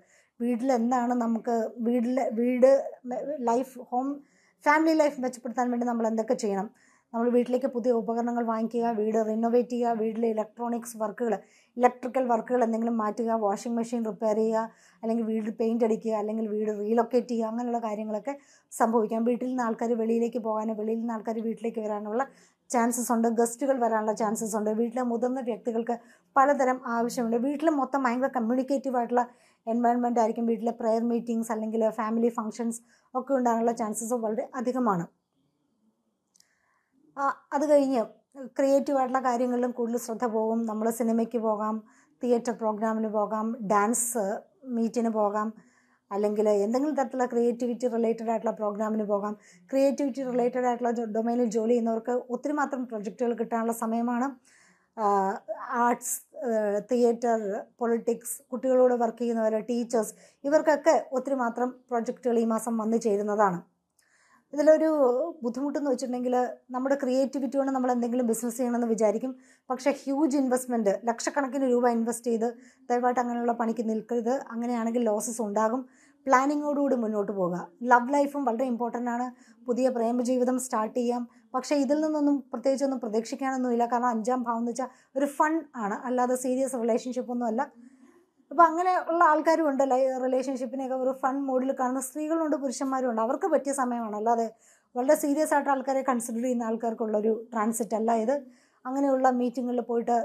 വീട്ടിൽ എന്താണ് നമുക്ക് വീട്ടിലെ വീട് ലൈഫ് ഹോം ഫാമിലി ലൈഫ് മെച്ചപ്പെടുത്താൻ വേണ്ടി നമ്മൾ എന്തൊക്കെ ചെയ്യണം നമ്മൾ വീട്ടിലേക്ക് പുതിയ ഉപകരണങ്ങൾ വാങ്ങിക്കുക വീട് റിനോവേറ്റ് ചെയ്യുക വീട്ടിലെ ഇലക്ട്രോണിക്സ് വർക്കുകൾ ഇലക്ട്രിക്കൽ വർക്കുകൾ എന്തെങ്കിലും മാറ്റുക വാഷിംഗ് മെഷീൻ റിപ്പയർ ചെയ്യുക അല്ലെങ്കിൽ വീട് പെയിൻ്റ് അടിക്കുക അല്ലെങ്കിൽ വീട് റീലൊക്കേറ്റ് ചെയ്യുക അങ്ങനെയുള്ള കാര്യങ്ങളൊക്കെ സംഭവിക്കാം വീട്ടിൽ നിന്ന് ആൾക്കാർ വെളിയിലേക്ക് പോകാനോ വെളിയിൽ നിന്ന് ആൾക്കാർ വീട്ടിലേക്ക് വരാനുള്ള ചാൻസസ് ഉണ്ട് ഗസ്റ്റുകൾ വരാനുള്ള ചാൻസസ് ഉണ്ട് വീട്ടിലെ മുതിർന്ന വ്യക്തികൾക്ക് പലതരം ആവശ്യമുണ്ട് വീട്ടിൽ മൊത്തം ഭയങ്കര കമ്മ്യൂണിക്കേറ്റീവ് ആയിട്ടുള്ള എൻവയൺമെൻ്റ് ആയിരിക്കും വീട്ടിലെ പ്രെയർ മീറ്റിങ്സ് അല്ലെങ്കിൽ ഫാമിലി ഫങ്ഷൻസ് ഒക്കെ ഉണ്ടാകാനുള്ള ചാൻസസ് വളരെ അധികമാണ് അത് കഴിഞ്ഞ് ക്രിയേറ്റീവായിട്ടുള്ള കാര്യങ്ങളിലും കൂടുതൽ ശ്രദ്ധ പോകും നമ്മൾ സിനിമയ്ക്ക് പോകാം തിയേറ്റർ പ്രോഗ്രാമിന് പോകാം ഡാൻസ് മീറ്റിന് പോകാം അല്ലെങ്കിൽ എന്തെങ്കിലും തരത്തിലുള്ള ക്രിയേറ്റിവിറ്റി റിലേറ്റഡ് ആയിട്ടുള്ള പ്രോഗ്രാമിന് പോകാം ക്രിയേറ്റിവിറ്റി റിലേറ്റഡ് ആയിട്ടുള്ള ഡൊമൈനിൽ ജോലി ചെയ്യുന്നവർക്ക് ഒത്തിരി മാത്രം പ്രൊജക്റ്റുകൾ കിട്ടാനുള്ള സമയമാണ് ആർട്സ് തിയേറ്റർ പൊളിറ്റിക്സ് കുട്ടികളോട് വർക്ക് ചെയ്യുന്നവർ ടീച്ചേഴ്സ് ഇവർക്കൊക്കെ ഒത്തിരി മാത്രം പ്രൊജക്റ്റുകൾ ഈ മാസം വന്നു ചേരുന്നതാണ് ഇതിലൊരു ബുദ്ധിമുട്ടെന്ന് വെച്ചിട്ടുണ്ടെങ്കിൽ നമ്മുടെ ക്രിയേറ്റിവിറ്റി കൊണ്ട് നമ്മൾ എന്തെങ്കിലും ബിസിനസ് ചെയ്യണമെന്ന് വിചാരിക്കും പക്ഷേ ഹ്യൂജ് ഇൻവെസ്റ്റ്മെൻറ്റ് ലക്ഷക്കണക്കിന് രൂപ ഇൻവെസ്റ്റ് ചെയ്ത് ദയവായിട്ട് അങ്ങനെയുള്ള പണിക്ക് നിൽക്കരുത് അങ്ങനെയാണെങ്കിൽ ലോസസ് ഉണ്ടാകും പ്ലാനിങ്ങോടുകൂടി മുന്നോട്ട് പോകുക ലവ് ലൈഫും വളരെ ഇമ്പോർട്ടൻ്റ് ആണ് പുതിയ പ്രേമജീവിതം സ്റ്റാർട്ട് ചെയ്യാം പക്ഷേ ഇതിൽ നിന്നൊന്നും പ്രത്യേകിച്ചൊന്നും പ്രതീക്ഷിക്കാനൊന്നുമില്ല കാരണം അഞ്ചാം ഭാവം എന്ന് വെച്ചാൽ ഒരു ഫൺ ആണ് അല്ലാതെ സീരിയസ് റിലേഷൻഷിപ്പൊന്നും അല്ല അപ്പോൾ അങ്ങനെ ഉള്ള ആൾക്കാരും ഉണ്ടല്ലോ റിലേഷൻഷിപ്പിനെയൊക്കെ ഒരു ഫൺ മോഡിൽ കാണുന്ന സ്ത്രീകളുണ്ട് പുരുഷന്മാരും ഉണ്ട് അവർക്ക് പറ്റിയ സമയമാണ് അല്ലാതെ വളരെ സീരിയസ് ആയിട്ട് ആൾക്കാരെ കൺസിഡർ ചെയ്യുന്ന ആൾക്കാർക്കുള്ളൊരു ട്രാൻസിറ്റ് അല്ല ഇത് അങ്ങനെയുള്ള മീറ്റിങ്ങിൽ പോയിട്ട്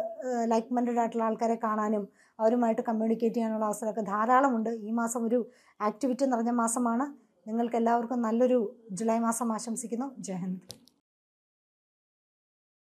ലൈക്ക് മൈൻഡഡ് ആയിട്ടുള്ള ആൾക്കാരെ കാണാനും അവരുമായിട്ട് കമ്മ്യൂണിക്കേറ്റ് ചെയ്യാനുള്ള അവസരമൊക്കെ ധാരാളമുണ്ട് ഈ മാസം ഒരു ആക്ടിവിറ്റി നിറഞ്ഞ മാസമാണ് നിങ്ങൾക്ക് എല്ലാവർക്കും നല്ലൊരു ജൂലൈ മാസം ആശംസിക്കുന്നു ജയഹന്ദ്